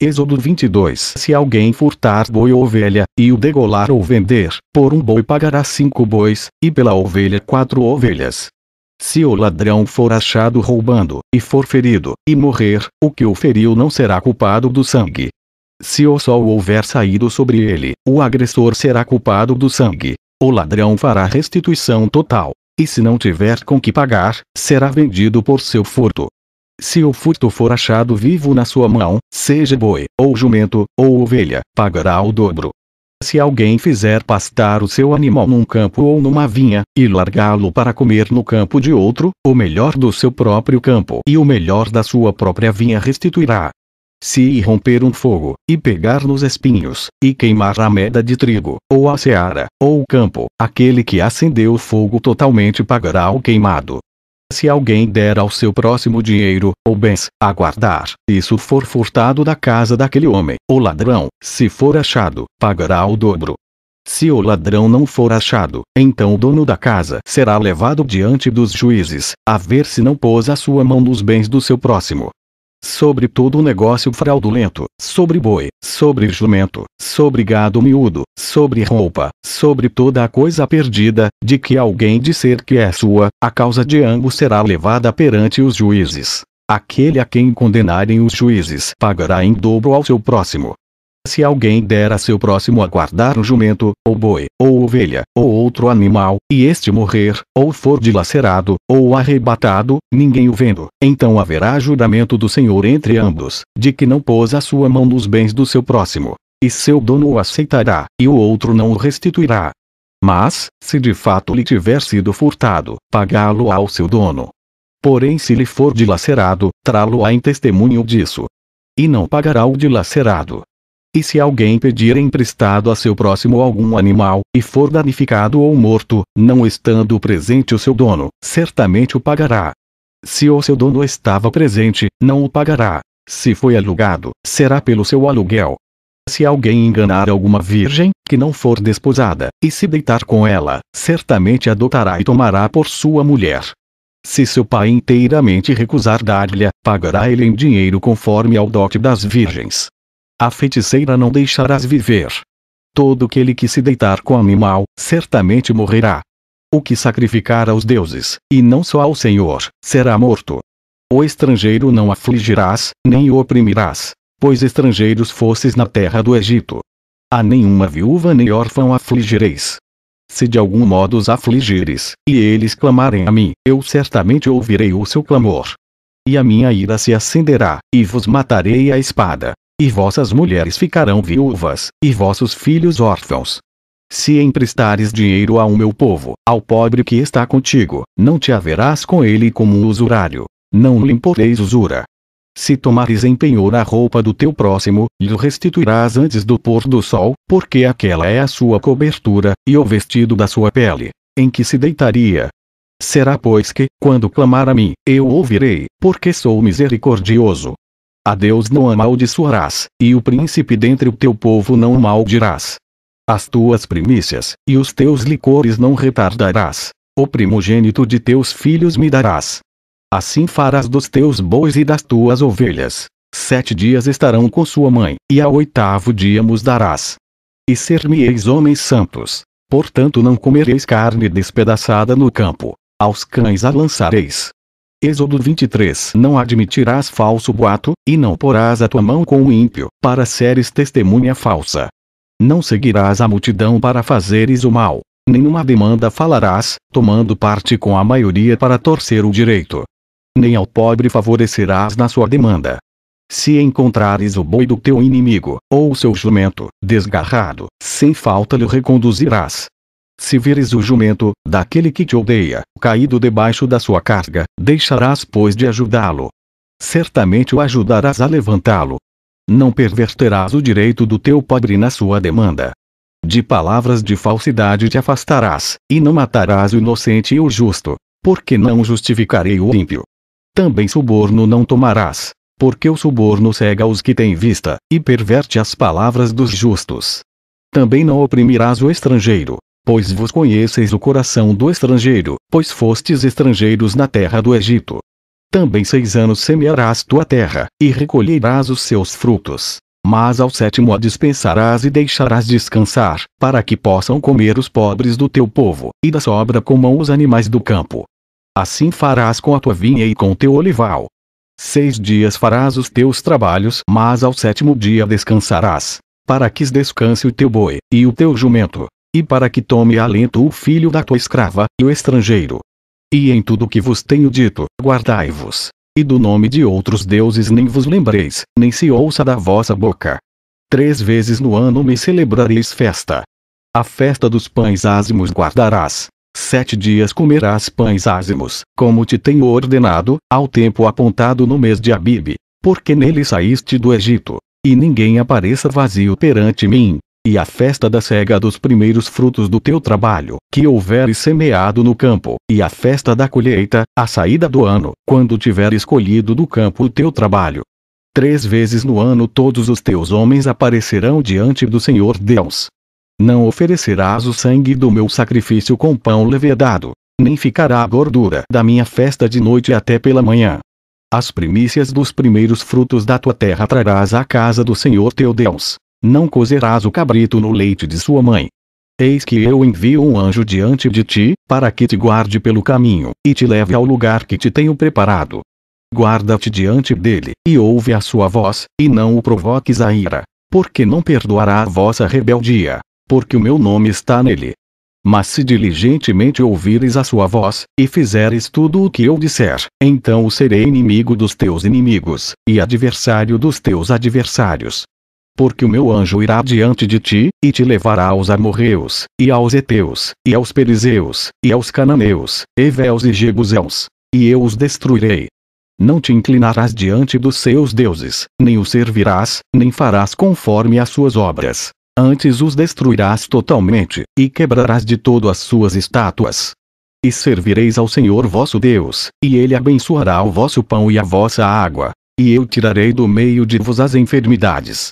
Êxodo 22 Se alguém furtar boi ou ovelha, e o degolar ou vender, por um boi pagará cinco bois, e pela ovelha quatro ovelhas. Se o ladrão for achado roubando, e for ferido, e morrer, o que o feriu não será culpado do sangue. Se o sol houver saído sobre ele, o agressor será culpado do sangue. O ladrão fará restituição total. E se não tiver com que pagar, será vendido por seu furto. Se o furto for achado vivo na sua mão, seja boi, ou jumento, ou ovelha, pagará o dobro. Se alguém fizer pastar o seu animal num campo ou numa vinha, e largá-lo para comer no campo de outro, o melhor do seu próprio campo e o melhor da sua própria vinha restituirá. Se romper um fogo, e pegar nos espinhos, e queimar a meda de trigo, ou a seara, ou o campo, aquele que acendeu o fogo totalmente pagará o queimado, se alguém der ao seu próximo dinheiro, ou bens, a guardar, isso for furtado da casa daquele homem, o ladrão, se for achado, pagará o dobro. Se o ladrão não for achado, então o dono da casa será levado diante dos juízes, a ver se não pôs a sua mão nos bens do seu próximo sobre todo o negócio fraudulento, sobre boi, sobre jumento, sobre gado miúdo, sobre roupa, sobre toda a coisa perdida, de que alguém disser que é sua, a causa de ambos será levada perante os juízes. Aquele a quem condenarem os juízes pagará em dobro ao seu próximo. Se alguém der a seu próximo a guardar um jumento, ou boi, ou ovelha, ou outro animal, e este morrer, ou for dilacerado, ou arrebatado, ninguém o vendo, então haverá juramento do Senhor entre ambos, de que não pôs a sua mão nos bens do seu próximo. E seu dono o aceitará, e o outro não o restituirá. Mas, se de fato lhe tiver sido furtado, pagá-lo ao seu dono. Porém, se lhe for dilacerado, trá-lo-á em testemunho disso. E não pagará o dilacerado, e se alguém pedir emprestado a seu próximo algum animal, e for danificado ou morto, não estando presente o seu dono, certamente o pagará. Se o seu dono estava presente, não o pagará. Se foi alugado, será pelo seu aluguel. Se alguém enganar alguma virgem, que não for desposada, e se deitar com ela, certamente adotará e tomará por sua mulher. Se seu pai inteiramente recusar dar-lhe, pagará ele em dinheiro conforme ao dote das virgens. A feiticeira não deixarás viver. Todo aquele que se deitar com animal, certamente morrerá. O que sacrificar aos deuses, e não só ao Senhor, será morto. O estrangeiro não afligirás, nem o oprimirás, pois estrangeiros fosses na terra do Egito. A nenhuma viúva nem órfão afligireis. Se de algum modo os afligires, e eles clamarem a mim, eu certamente ouvirei o seu clamor. E a minha ira se acenderá, e vos matarei a espada e vossas mulheres ficarão viúvas, e vossos filhos órfãos. Se emprestares dinheiro ao meu povo, ao pobre que está contigo, não te haverás com ele como um usurário. Não lhe imporeis usura. Se tomares em penhor a roupa do teu próximo, lhe restituirás antes do pôr do sol, porque aquela é a sua cobertura, e o vestido da sua pele, em que se deitaria. Será, pois, que, quando clamar a mim, eu ouvirei, porque sou misericordioso, a Deus não amaldiçoarás, e o príncipe dentre o teu povo não maldirás. As tuas primícias, e os teus licores não retardarás. O primogênito de teus filhos me darás. Assim farás dos teus bois e das tuas ovelhas. Sete dias estarão com sua mãe, e ao oitavo dia mos darás. E ser-me-eis homens santos. Portanto não comereis carne despedaçada no campo. Aos cães a lançareis, Êxodo 23 Não admitirás falso boato, e não porás a tua mão com o ímpio, para seres testemunha falsa. Não seguirás a multidão para fazeres o mal. Nenhuma demanda falarás, tomando parte com a maioria para torcer o direito. Nem ao pobre favorecerás na sua demanda. Se encontrares o boi do teu inimigo, ou o seu jumento, desgarrado, sem falta lhe reconduzirás, se vires o jumento, daquele que te odeia, caído debaixo da sua carga, deixarás pois de ajudá-lo. Certamente o ajudarás a levantá-lo. Não perverterás o direito do teu pobre na sua demanda. De palavras de falsidade te afastarás, e não matarás o inocente e o justo, porque não justificarei o ímpio. Também suborno não tomarás, porque o suborno cega os que têm vista, e perverte as palavras dos justos. Também não oprimirás o estrangeiro, pois vos conheceis o coração do estrangeiro, pois fostes estrangeiros na terra do Egito. Também seis anos semearás tua terra, e recolherás os seus frutos. Mas ao sétimo a dispensarás e deixarás descansar, para que possam comer os pobres do teu povo, e da sobra comam os animais do campo. Assim farás com a tua vinha e com teu olival. Seis dias farás os teus trabalhos, mas ao sétimo dia descansarás, para que descanse o teu boi, e o teu jumento, e para que tome alento o filho da tua escrava, e o estrangeiro. E em tudo o que vos tenho dito, guardai-vos. E do nome de outros deuses nem vos lembreis, nem se ouça da vossa boca. Três vezes no ano me celebrareis festa. A festa dos pães ázimos guardarás. Sete dias comerás pães ázimos, como te tenho ordenado, ao tempo apontado no mês de Abibe, porque nele saíste do Egito. E ninguém apareça vazio perante mim, e a festa da cega dos primeiros frutos do teu trabalho, que houveres semeado no campo, e a festa da colheita, a saída do ano, quando tiveres colhido do campo o teu trabalho. Três vezes no ano todos os teus homens aparecerão diante do Senhor Deus. Não oferecerás o sangue do meu sacrifício com pão levedado, nem ficará a gordura da minha festa de noite até pela manhã. As primícias dos primeiros frutos da tua terra trarás à casa do Senhor teu Deus, não cozerás o cabrito no leite de sua mãe. Eis que eu envio um anjo diante de ti, para que te guarde pelo caminho, e te leve ao lugar que te tenho preparado. Guarda-te diante dele, e ouve a sua voz, e não o provoques a ira, porque não perdoará a vossa rebeldia, porque o meu nome está nele. Mas se diligentemente ouvires a sua voz, e fizeres tudo o que eu disser, então o serei inimigo dos teus inimigos, e adversário dos teus adversários porque o meu anjo irá diante de ti, e te levará aos amorreus, e aos heteus, e aos perizeus, e aos cananeus, eveus e jebuseus. E eu os destruirei. Não te inclinarás diante dos seus deuses, nem os servirás, nem farás conforme as suas obras. Antes os destruirás totalmente, e quebrarás de todo as suas estátuas. E servireis ao Senhor vosso Deus, e ele abençoará o vosso pão e a vossa água. E eu tirarei do meio de vos as enfermidades,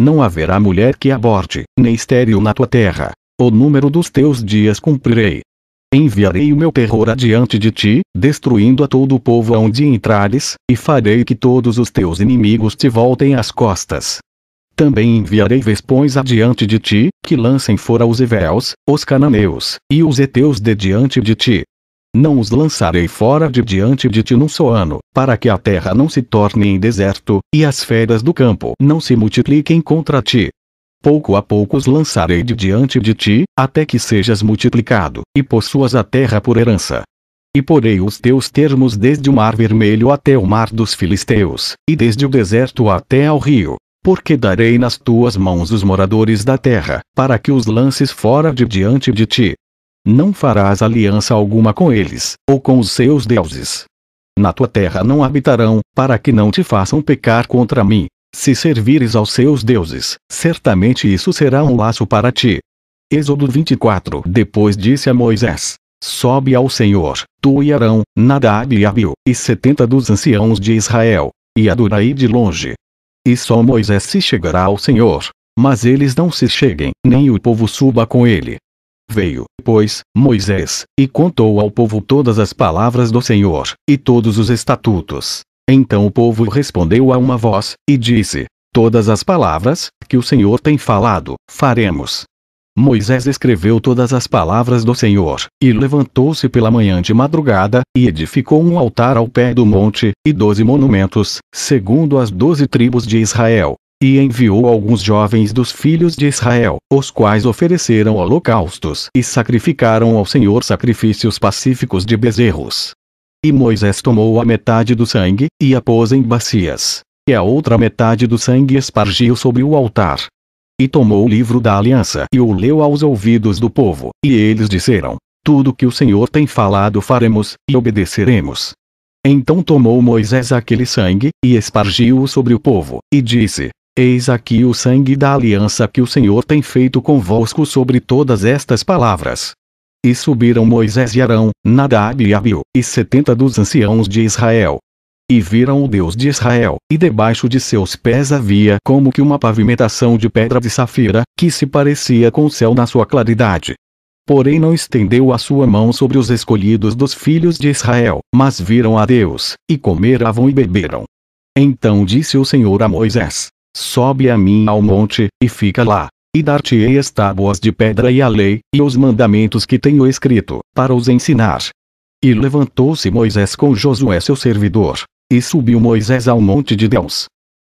não haverá mulher que aborte, nem estéril na tua terra. O número dos teus dias cumprirei. Enviarei o meu terror adiante de ti, destruindo a todo o povo aonde entrares, e farei que todos os teus inimigos te voltem às costas. Também enviarei vespões adiante de ti, que lancem fora os Eveus, os cananeus, e os heteus de diante de ti, não os lançarei fora de diante de ti num só ano, para que a terra não se torne em deserto, e as feras do campo não se multipliquem contra ti. Pouco a pouco os lançarei de diante de ti, até que sejas multiplicado, e possuas a terra por herança. E porei os teus termos desde o mar vermelho até o mar dos filisteus, e desde o deserto até ao rio, porque darei nas tuas mãos os moradores da terra, para que os lances fora de diante de ti, não farás aliança alguma com eles, ou com os seus deuses. Na tua terra não habitarão, para que não te façam pecar contra mim. Se servires aos seus deuses, certamente isso será um laço para ti. Êxodo 24 Depois disse a Moisés: Sobe ao Senhor, tu e Arão, Nadab e Abiu, e setenta dos anciãos de Israel, e adorai de longe. E só Moisés se chegará ao Senhor, mas eles não se cheguem, nem o povo suba com ele, Veio, pois, Moisés, e contou ao povo todas as palavras do Senhor, e todos os estatutos. Então o povo respondeu a uma voz, e disse: Todas as palavras que o Senhor tem falado, faremos. Moisés escreveu todas as palavras do Senhor, e levantou-se pela manhã de madrugada, e edificou um altar ao pé do monte, e doze monumentos, segundo as doze tribos de Israel, e enviou alguns jovens dos filhos de Israel, os quais ofereceram holocaustos e sacrificaram ao Senhor sacrifícios pacíficos de bezerros. E Moisés tomou a metade do sangue e a pôs em bacias, e a outra metade do sangue espargiu sobre o altar. E tomou o livro da aliança e o leu aos ouvidos do povo, e eles disseram: Tudo que o Senhor tem falado faremos, e obedeceremos. Então tomou Moisés aquele sangue, e espargiu-o sobre o povo, e disse: Eis aqui o sangue da aliança que o Senhor tem feito convosco sobre todas estas palavras. E subiram Moisés e Arão, Nadab e Abiú e setenta dos anciãos de Israel. E viram o Deus de Israel, e debaixo de seus pés havia como que uma pavimentação de pedra de safira, que se parecia com o céu na sua claridade. Porém não estendeu a sua mão sobre os escolhidos dos filhos de Israel, mas viram a Deus, e comeravam e beberam. Então disse o Senhor a Moisés: Sobe a mim ao monte, e fica lá. E dar-te-ei as tábuas de pedra e a lei, e os mandamentos que tenho escrito, para os ensinar. E levantou-se Moisés com Josué seu servidor, e subiu Moisés ao monte de Deus.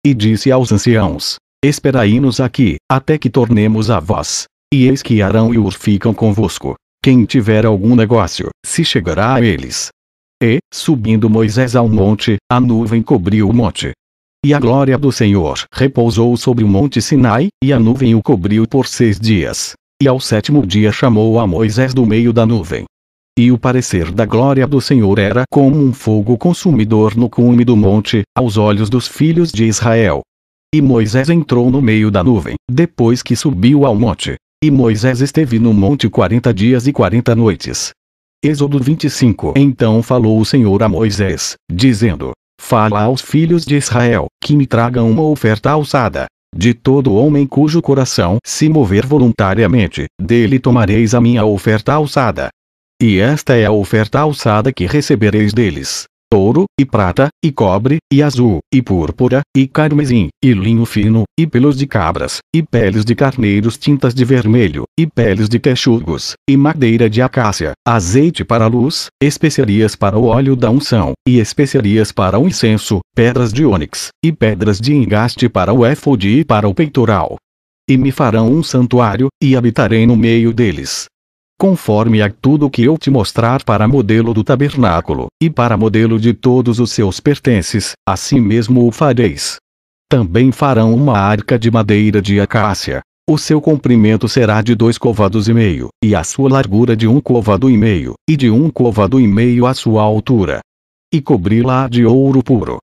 E disse aos anciãos: Esperai-nos aqui, até que tornemos a vós. E eis que Arão e Ur ficam convosco. Quem tiver algum negócio, se chegará a eles. E, subindo Moisés ao monte, a nuvem cobriu o monte, e a glória do Senhor repousou sobre o monte Sinai, e a nuvem o cobriu por seis dias. E ao sétimo dia chamou a Moisés do meio da nuvem. E o parecer da glória do Senhor era como um fogo consumidor no cume do monte, aos olhos dos filhos de Israel. E Moisés entrou no meio da nuvem, depois que subiu ao monte. E Moisés esteve no monte quarenta dias e quarenta noites. Êxodo 25 Então falou o Senhor a Moisés, dizendo: Fala aos filhos de Israel, que me tragam uma oferta alçada. De todo homem cujo coração se mover voluntariamente, dele tomareis a minha oferta alçada. E esta é a oferta alçada que recebereis deles ouro, e prata, e cobre, e azul, e púrpura, e carmesim, e linho fino, e pelos de cabras, e peles de carneiros tintas de vermelho, e peles de texugos e madeira de acácia, azeite para a luz, especiarias para o óleo da unção, e especiarias para o incenso, pedras de ônix, e pedras de engaste para o éfode e para o peitoral. E me farão um santuário, e habitarei no meio deles conforme a tudo que eu te mostrar para modelo do tabernáculo, e para modelo de todos os seus pertences, assim mesmo o fareis. Também farão uma arca de madeira de acácia. O seu comprimento será de dois covados e meio, e a sua largura de um covado e meio, e de um covado e meio a sua altura. E cobri-la de ouro puro.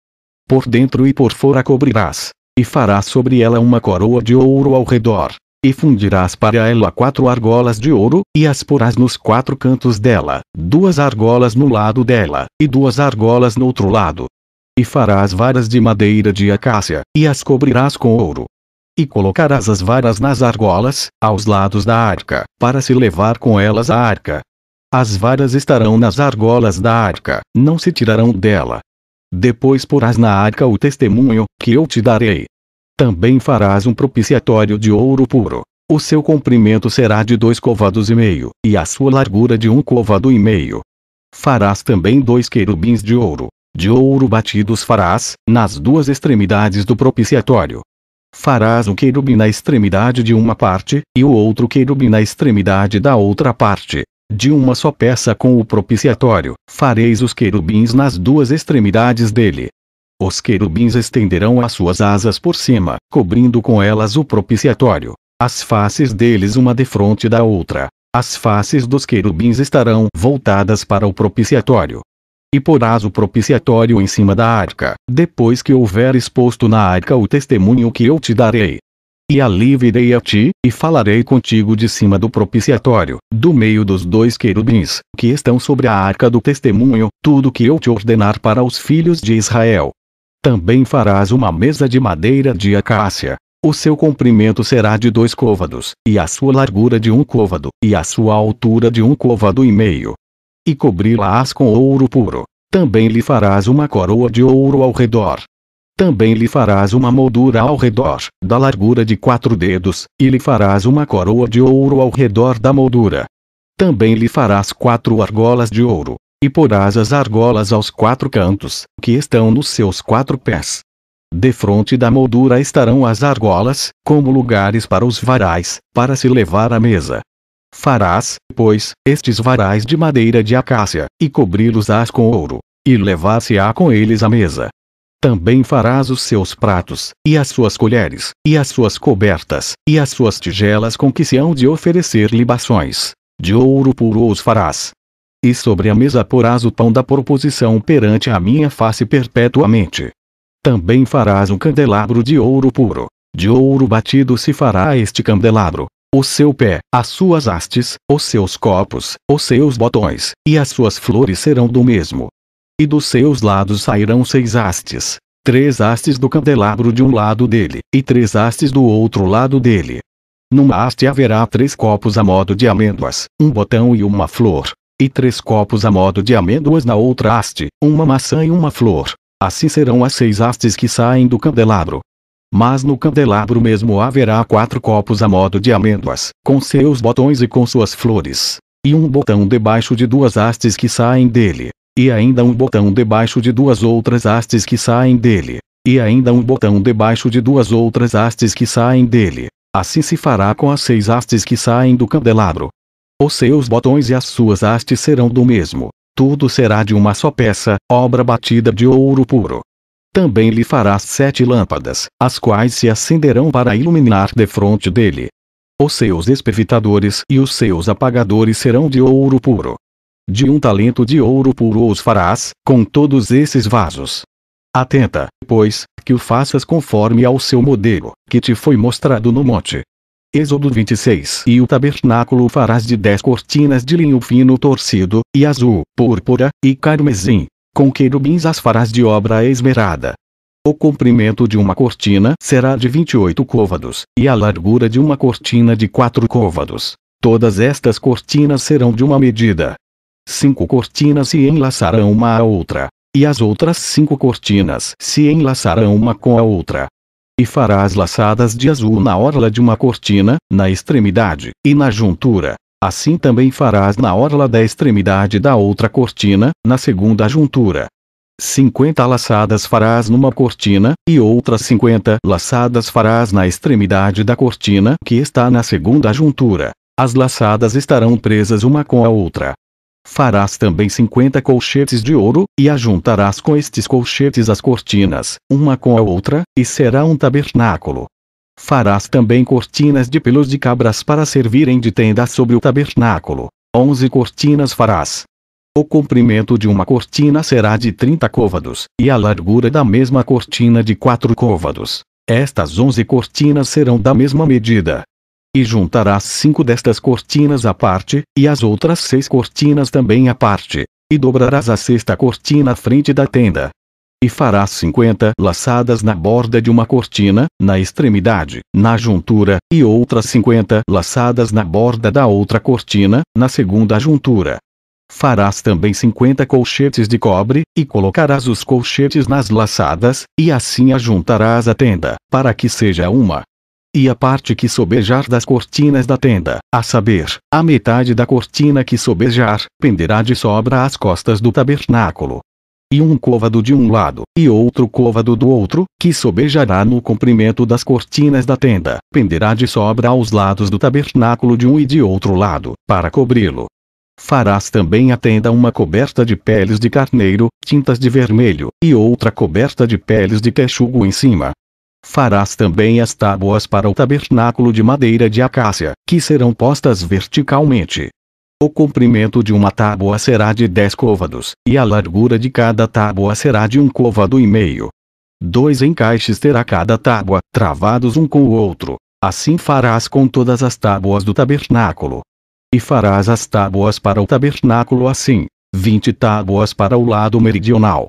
Por dentro e por fora cobrirás, e farás sobre ela uma coroa de ouro ao redor, e fundirás para ela quatro argolas de ouro, e as porás nos quatro cantos dela, duas argolas no lado dela, e duas argolas no outro lado. E farás varas de madeira de acácia, e as cobrirás com ouro. E colocarás as varas nas argolas, aos lados da arca, para se levar com elas a arca. As varas estarão nas argolas da arca, não se tirarão dela. Depois porás na arca o testemunho, que eu te darei, também farás um propiciatório de ouro puro. O seu comprimento será de dois covados e meio, e a sua largura de um covado e meio. Farás também dois querubins de ouro. De ouro batidos farás, nas duas extremidades do propiciatório. Farás um querubim na extremidade de uma parte, e o outro querubim na extremidade da outra parte. De uma só peça com o propiciatório, fareis os querubins nas duas extremidades dele. Os querubins estenderão as suas asas por cima, cobrindo com elas o propiciatório. As faces deles uma defronte da outra. As faces dos querubins estarão voltadas para o propiciatório. E porás o propiciatório em cima da arca, depois que houver exposto na arca o testemunho que eu te darei. E ali virei a ti, e falarei contigo de cima do propiciatório, do meio dos dois querubins, que estão sobre a arca do testemunho, tudo que eu te ordenar para os filhos de Israel. Também farás uma mesa de madeira de acácia. O seu comprimento será de dois côvados, e a sua largura de um côvado, e a sua altura de um côvado e meio. E cobri-la-ás com ouro puro. Também lhe farás uma coroa de ouro ao redor. Também lhe farás uma moldura ao redor, da largura de quatro dedos, e lhe farás uma coroa de ouro ao redor da moldura. Também lhe farás quatro argolas de ouro, e porás as argolas aos quatro cantos, que estão nos seus quatro pés. Defronte da moldura estarão as argolas, como lugares para os varais, para se levar à mesa. Farás, pois, estes varais de madeira de acácia, e cobri-los-ás com ouro, e levar-se-á com eles à mesa. Também farás os seus pratos, e as suas colheres, e as suas cobertas, e as suas tigelas com que se hão de oferecer libações. De ouro puro os farás, e sobre a mesa porás o pão da proposição perante a minha face perpetuamente. Também farás um candelabro de ouro puro. De ouro batido se fará este candelabro. O seu pé, as suas hastes, os seus copos, os seus botões, e as suas flores serão do mesmo. E dos seus lados sairão seis hastes, três hastes do candelabro de um lado dele, e três hastes do outro lado dele. Numa haste haverá três copos a modo de amêndoas, um botão e uma flor, e três copos a modo de amêndoas na outra haste, uma maçã e uma flor. Assim serão as seis hastes que saem do candelabro. Mas no candelabro mesmo haverá quatro copos a modo de amêndoas, com seus botões e com suas flores. E um botão debaixo de duas hastes que saem dele. E ainda um botão debaixo de duas outras hastes que saem dele. E ainda um botão debaixo de duas outras hastes que saem dele. Assim se fará com as seis hastes que saem do candelabro. Os seus botões e as suas hastes serão do mesmo. Tudo será de uma só peça, obra batida de ouro puro. Também lhe farás sete lâmpadas, as quais se acenderão para iluminar defronte dele. Os seus espevitadores e os seus apagadores serão de ouro puro. De um talento de ouro puro os farás, com todos esses vasos. Atenta, pois, que o faças conforme ao seu modelo, que te foi mostrado no monte. Êxodo 26 E o tabernáculo farás de dez cortinas de linho fino torcido, e azul, púrpura, e carmesim. Com querubins as farás de obra esmerada. O comprimento de uma cortina será de 28 côvados, e a largura de uma cortina de quatro côvados. Todas estas cortinas serão de uma medida. Cinco cortinas se enlaçarão uma à outra, e as outras cinco cortinas se enlaçarão uma com a outra, e farás laçadas de azul na orla de uma cortina, na extremidade, e na juntura. Assim também farás na orla da extremidade da outra cortina, na segunda juntura. 50 laçadas farás numa cortina, e outras 50 laçadas farás na extremidade da cortina que está na segunda juntura. As laçadas estarão presas uma com a outra. Farás também cinquenta colchetes de ouro, e ajuntarás com estes colchetes as cortinas, uma com a outra, e será um tabernáculo. Farás também cortinas de pelos de cabras para servirem de tenda sobre o tabernáculo. Onze cortinas farás. O comprimento de uma cortina será de trinta côvados, e a largura da mesma cortina de quatro côvados. Estas onze cortinas serão da mesma medida e juntarás cinco destas cortinas à parte, e as outras seis cortinas também à parte, e dobrarás a sexta cortina à frente da tenda. E farás cinquenta laçadas na borda de uma cortina, na extremidade, na juntura, e outras cinquenta laçadas na borda da outra cortina, na segunda juntura. Farás também cinquenta colchetes de cobre, e colocarás os colchetes nas laçadas, e assim ajuntarás a tenda, para que seja uma e a parte que sobejar das cortinas da tenda, a saber, a metade da cortina que sobejar, penderá de sobra às costas do tabernáculo. E um côvado de um lado, e outro côvado do outro, que sobejará no comprimento das cortinas da tenda, penderá de sobra aos lados do tabernáculo de um e de outro lado, para cobri-lo. Farás também a tenda uma coberta de peles de carneiro, tintas de vermelho, e outra coberta de peles de texugo em cima, Farás também as tábuas para o tabernáculo de madeira de acácia, que serão postas verticalmente. O comprimento de uma tábua será de dez côvados, e a largura de cada tábua será de um côvado e meio. Dois encaixes terá cada tábua, travados um com o outro. Assim farás com todas as tábuas do tabernáculo. E farás as tábuas para o tabernáculo assim: vinte tábuas para o lado meridional,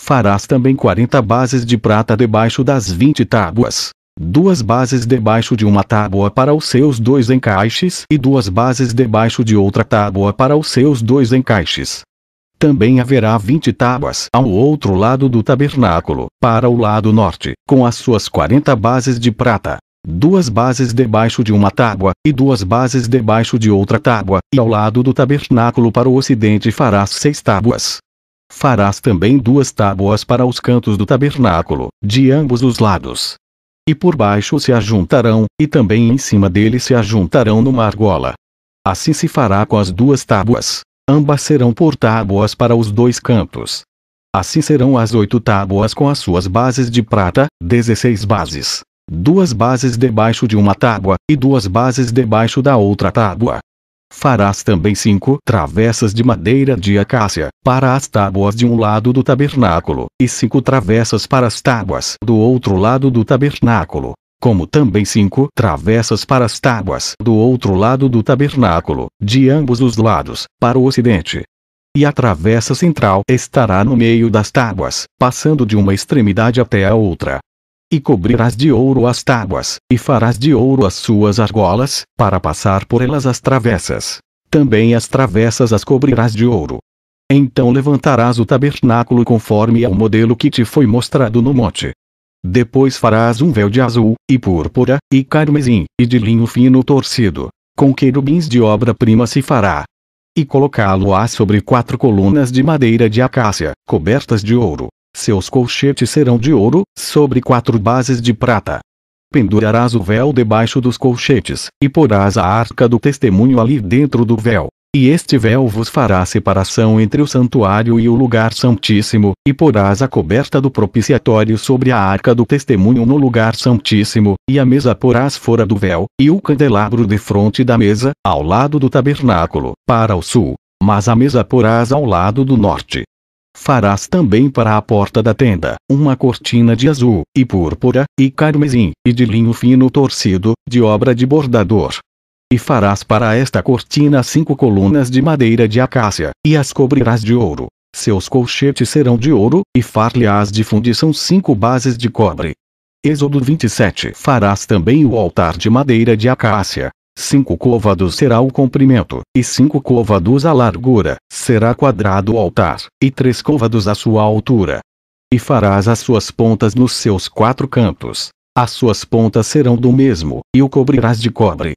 Farás também quarenta bases de prata debaixo das vinte tábuas. Duas bases debaixo de uma tábua para os seus dois encaixes e duas bases debaixo de outra tábua para os seus dois encaixes. Também haverá vinte tábuas ao outro lado do tabernáculo, para o lado norte, com as suas quarenta bases de prata. Duas bases debaixo de uma tábua, e duas bases debaixo de outra tábua, e ao lado do tabernáculo para o ocidente farás seis tábuas. Farás também duas tábuas para os cantos do tabernáculo, de ambos os lados. E por baixo se ajuntarão, e também em cima dele se ajuntarão numa argola. Assim se fará com as duas tábuas. Ambas serão por tábuas para os dois cantos. Assim serão as oito tábuas com as suas bases de prata, dezesseis bases. Duas bases debaixo de uma tábua, e duas bases debaixo da outra tábua. Farás também cinco travessas de madeira de acácia, para as tábuas de um lado do tabernáculo, e cinco travessas para as tábuas do outro lado do tabernáculo. Como também cinco travessas para as tábuas do outro lado do tabernáculo, de ambos os lados, para o ocidente. E a travessa central estará no meio das tábuas, passando de uma extremidade até a outra. E cobrirás de ouro as tábuas, e farás de ouro as suas argolas, para passar por elas as travessas. Também as travessas as cobrirás de ouro. Então levantarás o tabernáculo conforme ao modelo que te foi mostrado no monte. Depois farás um véu de azul, e púrpura, e carmesim, e de linho fino torcido. Com querubins de obra-prima se fará. E colocá-lo-á sobre quatro colunas de madeira de acácia, cobertas de ouro. Seus colchetes serão de ouro, sobre quatro bases de prata. Pendurarás o véu debaixo dos colchetes, e porás a arca do testemunho ali dentro do véu. E este véu vos fará separação entre o santuário e o lugar santíssimo, e porás a coberta do propiciatório sobre a arca do testemunho no lugar santíssimo, e a mesa porás fora do véu, e o candelabro defronte da mesa, ao lado do tabernáculo, para o sul. Mas a mesa porás ao lado do norte, farás também para a porta da tenda, uma cortina de azul, e púrpura, e carmesim, e de linho fino torcido, de obra de bordador. E farás para esta cortina cinco colunas de madeira de acácia, e as cobrirás de ouro. Seus colchetes serão de ouro, e far-lhe-ás de fundição cinco bases de cobre. Êxodo 27 Farás também o altar de madeira de acácia, Cinco côvados será o comprimento, e cinco côvados a largura, será quadrado o altar, e três côvados a sua altura. E farás as suas pontas nos seus quatro cantos. As suas pontas serão do mesmo, e o cobrirás de cobre.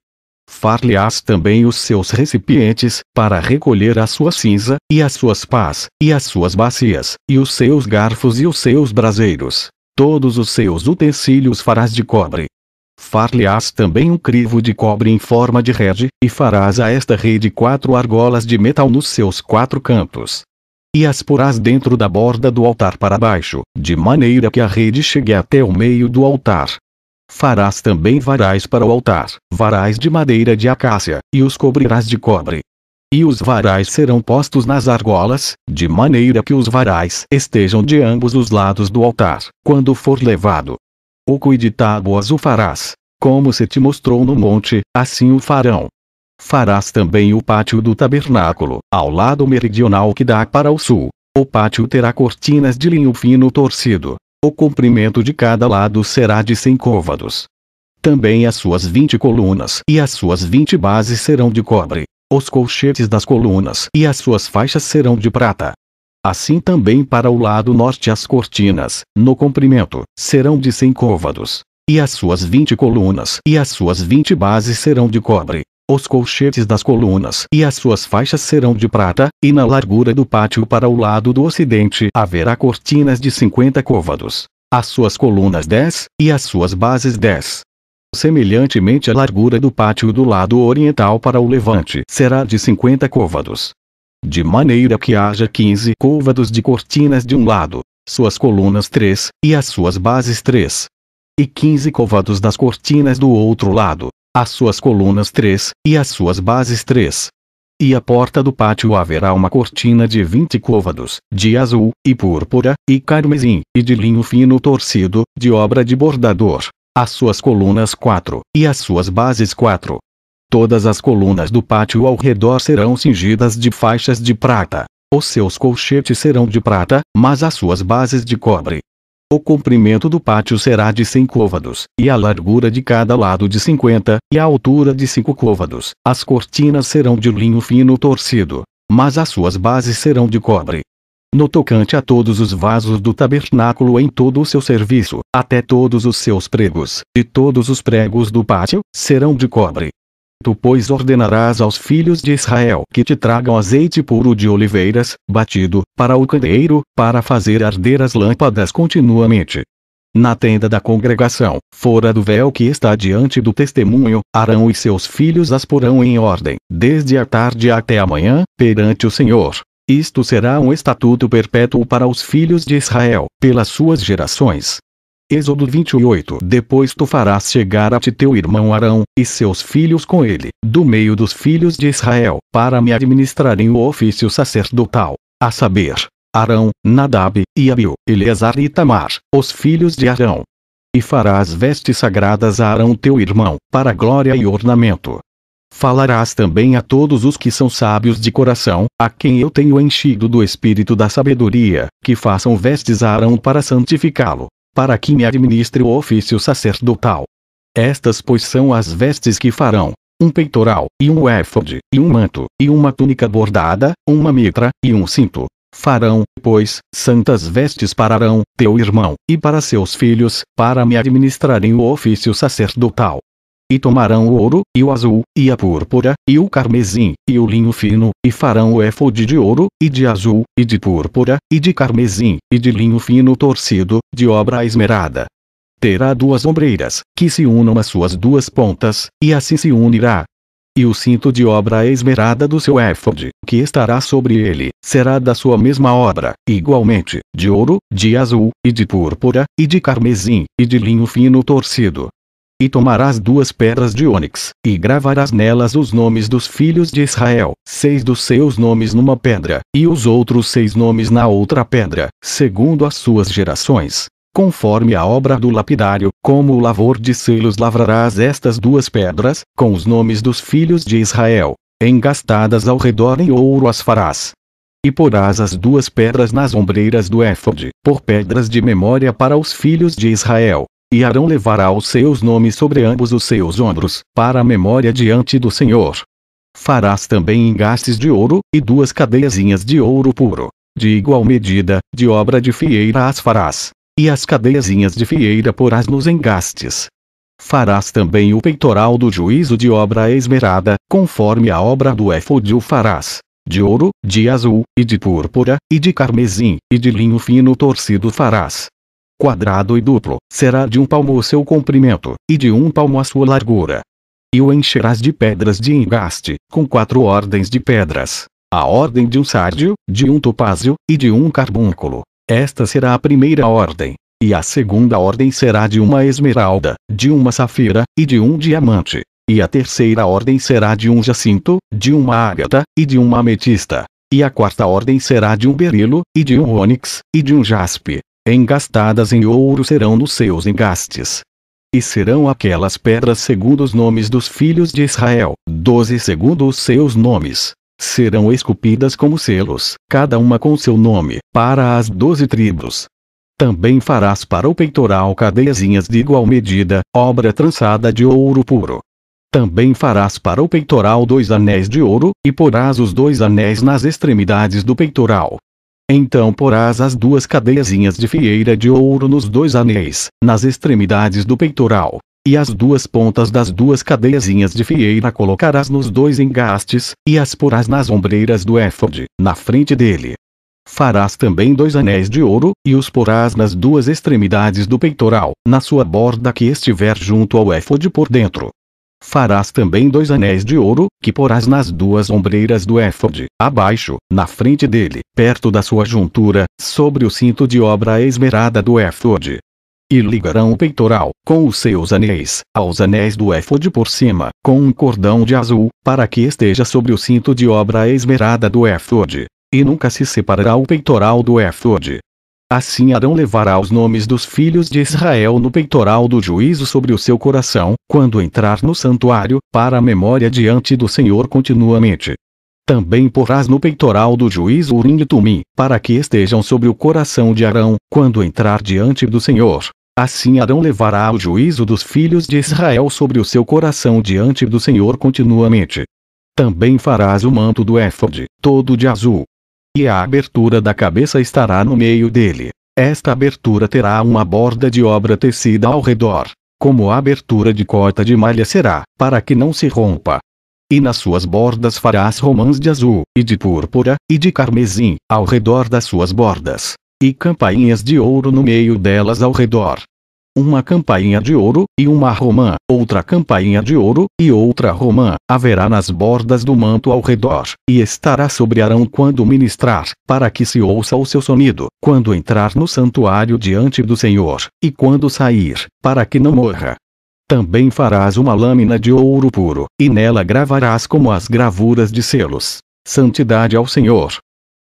Far-lhe-ás também os seus recipientes, para recolher a sua cinza, e as suas pás, e as suas bacias, e os seus garfos e os seus braseiros. Todos os seus utensílios farás de cobre. Far-lhe-ás também um crivo de cobre em forma de rede, e farás a esta rede quatro argolas de metal nos seus quatro cantos. E as porás dentro da borda do altar para baixo, de maneira que a rede chegue até o meio do altar. Farás também varais para o altar, varais de madeira de acácia, e os cobrirás de cobre. E os varais serão postos nas argolas, de maneira que os varais estejam de ambos os lados do altar, quando for levado, pouco e de tábuas o farás. Como se te mostrou no monte, assim o farão. Farás também o pátio do tabernáculo, ao lado meridional que dá para o sul. O pátio terá cortinas de linho fino torcido. O comprimento de cada lado será de cem côvados. Também as suas vinte colunas e as suas vinte bases serão de cobre. Os colchetes das colunas e as suas faixas serão de prata. Assim também para o lado norte as cortinas, no comprimento, serão de cem côvados, e as suas vinte colunas e as suas vinte bases serão de cobre. Os colchetes das colunas e as suas faixas serão de prata, e na largura do pátio para o lado do ocidente haverá cortinas de cinquenta côvados, as suas colunas dez, e as suas bases dez. Semelhantemente a largura do pátio do lado oriental para o levante será de cinquenta côvados, de maneira que haja 15 côvados de cortinas de um lado, suas colunas 3, e as suas bases 3. E 15 côvados das cortinas do outro lado, as suas colunas 3, e as suas bases 3. E à porta do pátio haverá uma cortina de 20 côvados, de azul, e púrpura, e carmesim, e de linho fino torcido, de obra de bordador, as suas colunas 4, e as suas bases 4. Todas as colunas do pátio ao redor serão cingidas de faixas de prata. Os seus colchetes serão de prata, mas as suas bases de cobre. O comprimento do pátio será de cinco côvados, e a largura de cada lado de 50, e a altura de cinco côvados. As cortinas serão de linho fino torcido, mas as suas bases serão de cobre. No tocante a todos os vasos do tabernáculo em todo o seu serviço, até todos os seus pregos, e todos os pregos do pátio, serão de cobre. Tu pois ordenarás aos filhos de Israel que te tragam azeite puro de oliveiras, batido, para o candeeiro, para fazer arder as lâmpadas continuamente. Na tenda da congregação, fora do véu que está diante do testemunho, Arão e seus filhos as porão em ordem, desde a tarde até a manhã, perante o Senhor. Isto será um estatuto perpétuo para os filhos de Israel, pelas suas gerações. Êxodo 28 Depois tu farás chegar a ti teu irmão Arão, e seus filhos com ele, do meio dos filhos de Israel, para me administrarem o ofício sacerdotal, a saber, Arão, Nadab, e Abiu, Eleazar e Tamar, os filhos de Arão. E farás vestes sagradas a Arão teu irmão, para glória e ornamento. Falarás também a todos os que são sábios de coração, a quem eu tenho enchido do espírito da sabedoria, que façam vestes a Arão para santificá-lo, para que me administre o ofício sacerdotal. Estas, pois, são as vestes que farão: um peitoral, e um éfode, e um manto, e uma túnica bordada, uma mitra, e um cinto. Farão, pois, santas vestes para Arão, teu irmão, e para seus filhos, para me administrarem o ofício sacerdotal e tomarão o ouro, e o azul, e a púrpura, e o carmesim, e o linho fino, e farão o efode de ouro, e de azul, e de púrpura, e de carmesim, e de linho fino torcido, de obra esmerada. Terá duas ombreiras, que se unam às suas duas pontas, e assim se unirá. E o cinto de obra esmerada do seu éfode, que estará sobre ele, será da sua mesma obra, igualmente, de ouro, de azul, e de púrpura, e de carmesim, e de linho fino torcido, e tomarás duas pedras de ônix, e gravarás nelas os nomes dos filhos de Israel, seis dos seus nomes numa pedra, e os outros seis nomes na outra pedra, segundo as suas gerações. Conforme a obra do lapidário, como o lavor de selos lavrarás estas duas pedras, com os nomes dos filhos de Israel, engastadas ao redor em ouro as farás. E porás as duas pedras nas ombreiras do éfode, por pedras de memória para os filhos de Israel, e Arão levará os seus nomes sobre ambos os seus ombros, para a memória diante do Senhor. Farás também engastes de ouro, e duas cadeiazinhas de ouro puro. De igual medida, de obra de fieira as farás, e as cadeiazinhas de fieira porás nos engastes. Farás também o peitoral do juízo de obra esmerada, conforme a obra do éfode o farás. De ouro, de azul, e de púrpura, e de carmesim, e de linho fino torcido farás quadrado e duplo, será de um palmo o seu comprimento, e de um palmo a sua largura. E o encherás de pedras de engaste, com quatro ordens de pedras. A ordem de um sárdio, de um topázio, e de um carbúnculo. Esta será a primeira ordem. E a segunda ordem será de uma esmeralda, de uma safira, e de um diamante. E a terceira ordem será de um jacinto, de uma ágata, e de uma ametista. E a quarta ordem será de um berilo, e de um ônix, e de um jaspe engastadas em ouro serão nos seus engastes. E serão aquelas pedras segundo os nomes dos filhos de Israel, doze segundo os seus nomes. Serão esculpidas como selos, cada uma com seu nome, para as doze tribos. Também farás para o peitoral cadeiazinhas de igual medida, obra trançada de ouro puro. Também farás para o peitoral dois anéis de ouro, e porás os dois anéis nas extremidades do peitoral, então porás as duas cadeiazinhas de fieira de ouro nos dois anéis, nas extremidades do peitoral, e as duas pontas das duas cadeiazinhas de fieira colocarás nos dois engastes, e as porás nas ombreiras do éfode, na frente dele. Farás também dois anéis de ouro, e os porás nas duas extremidades do peitoral, na sua borda que estiver junto ao éfode por dentro, Farás também dois anéis de ouro, que porás nas duas ombreiras do éfode, abaixo, na frente dele, perto da sua juntura, sobre o cinto de obra esmerada do éfode. E ligarão o peitoral, com os seus anéis, aos anéis do éfode por cima, com um cordão de azul, para que esteja sobre o cinto de obra esmerada do éfode. E nunca se separará o peitoral do éfode, Assim Arão levará os nomes dos filhos de Israel no peitoral do juízo sobre o seu coração, quando entrar no santuário, para a memória diante do Senhor continuamente. Também porás no peitoral do juízo Urim e Tumim, para que estejam sobre o coração de Arão, quando entrar diante do Senhor. Assim Arão levará o juízo dos filhos de Israel sobre o seu coração diante do Senhor continuamente. Também farás o manto do éfode, todo de azul, e a abertura da cabeça estará no meio dele. Esta abertura terá uma borda de obra tecida ao redor, como a abertura de cota de malha será, para que não se rompa. E nas suas bordas farás romãs de azul, e de púrpura, e de carmesim, ao redor das suas bordas, e campainhas de ouro no meio delas ao redor uma campainha de ouro, e uma romã, outra campainha de ouro, e outra romã, haverá nas bordas do manto ao redor, e estará sobre Arão quando ministrar, para que se ouça o seu sonido, quando entrar no santuário diante do Senhor, e quando sair, para que não morra. Também farás uma lâmina de ouro puro, e nela gravarás como as gravuras de selos. Santidade ao Senhor,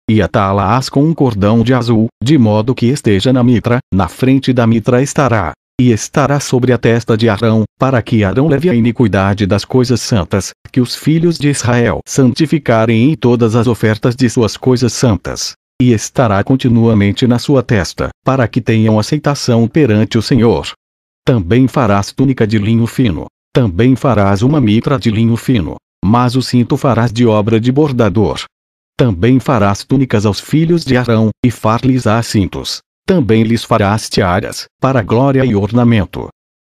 e atá-la-ás com um cordão de azul, de modo que esteja na mitra, na frente da mitra estará, e estará sobre a testa de Arão, para que Arão leve a iniquidade das coisas santas, que os filhos de Israel santificarem em todas as ofertas de suas coisas santas. E estará continuamente na sua testa, para que tenham aceitação perante o Senhor. Também farás túnica de linho fino. Também farás uma mitra de linho fino. Mas o cinto farás de obra de bordador. Também farás túnicas aos filhos de Arão, e far-lhes-á cintos também lhes farás tiaras, para glória e ornamento.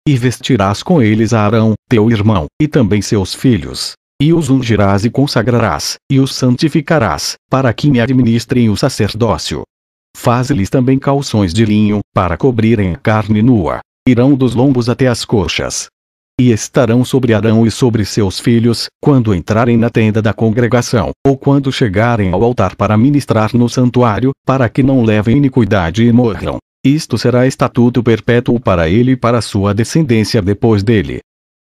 E vestirás com eles Arão, teu irmão, e também seus filhos. E os ungirás e consagrarás, e os santificarás, para que me administrem o sacerdócio. Faz-lhes também calções de linho, para cobrirem a carne nua. Irão dos lombos até as coxas, e estarão sobre Arão e sobre seus filhos, quando entrarem na tenda da congregação, ou quando chegarem ao altar para ministrar no santuário, para que não levem iniquidade e morram. Isto será estatuto perpétuo para ele e para sua descendência depois dele.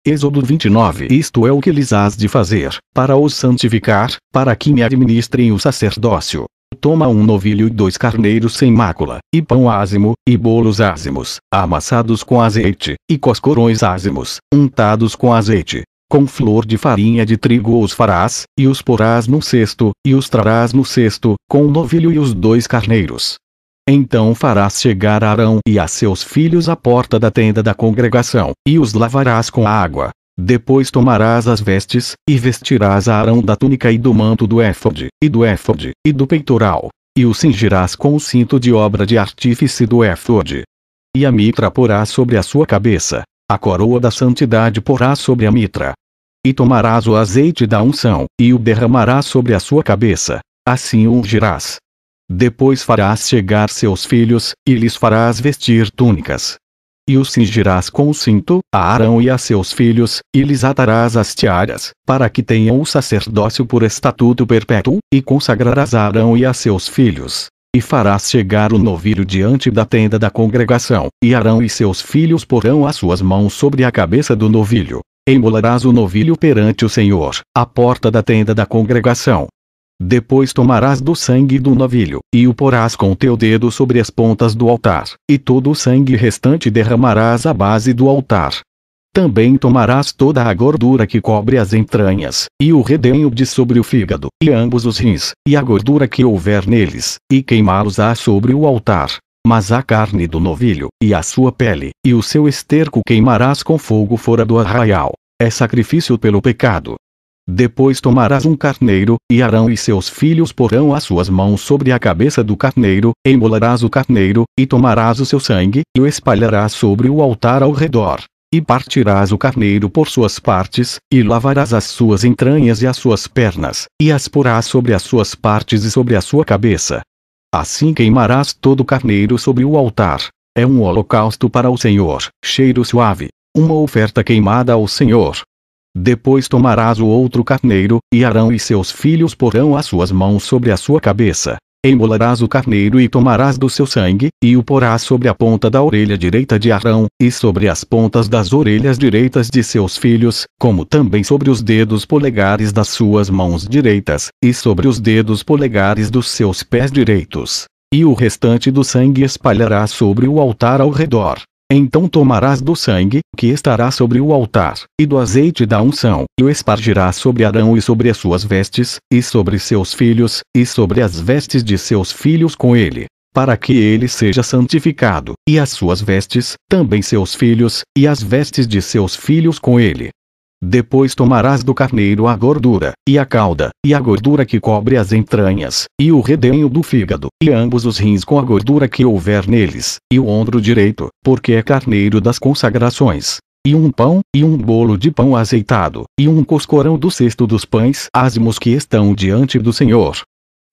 Êxodo 29 Isto é o que lhes hás de fazer, para os santificar, para que me administrem o sacerdócio, toma um novilho e dois carneiros sem mácula, e pão ázimo, e bolos ázimos, amassados com azeite, e coscorões ázimos, untados com azeite. Com flor de farinha de trigo os farás, e os porás num cesto, e os trarás no cesto, com o novilho e os dois carneiros. Então farás chegar a Arão e a seus filhos à porta da tenda da congregação, e os lavarás com água, depois tomarás as vestes, e vestirás a Arão da túnica e do manto do éfode, e do éfode, e do peitoral, e o cingirás com o cinto de obra de artífice do éfode. E a mitra porá sobre a sua cabeça, a coroa da santidade porá sobre a mitra. E tomarás o azeite da unção, e o derramarás sobre a sua cabeça, assim o ungirás. Depois farás chegar seus filhos, e lhes farás vestir túnicas, e o cingirás com o cinto, a Arão e a seus filhos, e lhes atarás as tiaras, para que tenham o sacerdócio por estatuto perpétuo, e consagrarás a Arão e a seus filhos. E farás chegar o novilho diante da tenda da congregação, e Arão e seus filhos porão as suas mãos sobre a cabeça do novilho. Embolarás o novilho perante o Senhor, à porta da tenda da congregação, depois tomarás do sangue do novilho, e o porás com teu dedo sobre as pontas do altar, e todo o sangue restante derramarás à base do altar. Também tomarás toda a gordura que cobre as entranhas, e o redenho de sobre o fígado, e ambos os rins, e a gordura que houver neles, e queimá-los-á sobre o altar. Mas a carne do novilho, e a sua pele, e o seu esterco queimarás com fogo fora do arraial. É sacrifício pelo pecado, depois tomarás um carneiro, e Arão e seus filhos porão as suas mãos sobre a cabeça do carneiro, embolarás o carneiro, e tomarás o seu sangue, e o espalharás sobre o altar ao redor. E partirás o carneiro por suas partes, e lavarás as suas entranhas e as suas pernas, e as porás sobre as suas partes e sobre a sua cabeça. Assim queimarás todo o carneiro sobre o altar. É um holocausto para o Senhor, cheiro suave, uma oferta queimada ao Senhor. Depois tomarás o outro carneiro, e Arão e seus filhos porão as suas mãos sobre a sua cabeça. Embolarás o carneiro e tomarás do seu sangue, e o porás sobre a ponta da orelha direita de Arão, e sobre as pontas das orelhas direitas de seus filhos, como também sobre os dedos polegares das suas mãos direitas, e sobre os dedos polegares dos seus pés direitos. E o restante do sangue espalharás sobre o altar ao redor. Então tomarás do sangue, que estará sobre o altar, e do azeite da unção, e o espargirás sobre Arão e sobre as suas vestes, e sobre seus filhos, e sobre as vestes de seus filhos com ele, para que ele seja santificado, e as suas vestes, também seus filhos, e as vestes de seus filhos com ele, depois tomarás do carneiro a gordura, e a cauda, e a gordura que cobre as entranhas, e o redenho do fígado, e ambos os rins com a gordura que houver neles, e o ombro direito, porque é carneiro das consagrações. E um pão, e um bolo de pão azeitado, e um coscorão do cesto dos pães ázimos que estão diante do Senhor.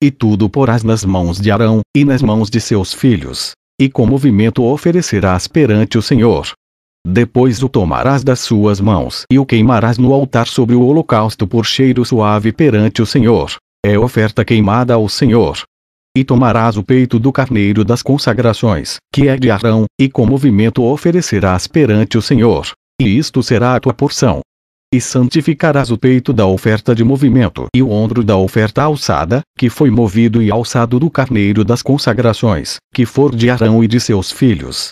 E tudo porás nas mãos de Arão, e nas mãos de seus filhos. E com movimento oferecerás perante o Senhor, depois o tomarás das suas mãos e o queimarás no altar sobre o holocausto por cheiro suave perante o Senhor. É oferta queimada ao Senhor. E tomarás o peito do carneiro das consagrações, que é de Arão, e com movimento oferecerás perante o Senhor. E isto será a tua porção. E santificarás o peito da oferta de movimento e o ombro da oferta alçada, que foi movido e alçado do carneiro das consagrações, que for de Arão e de seus filhos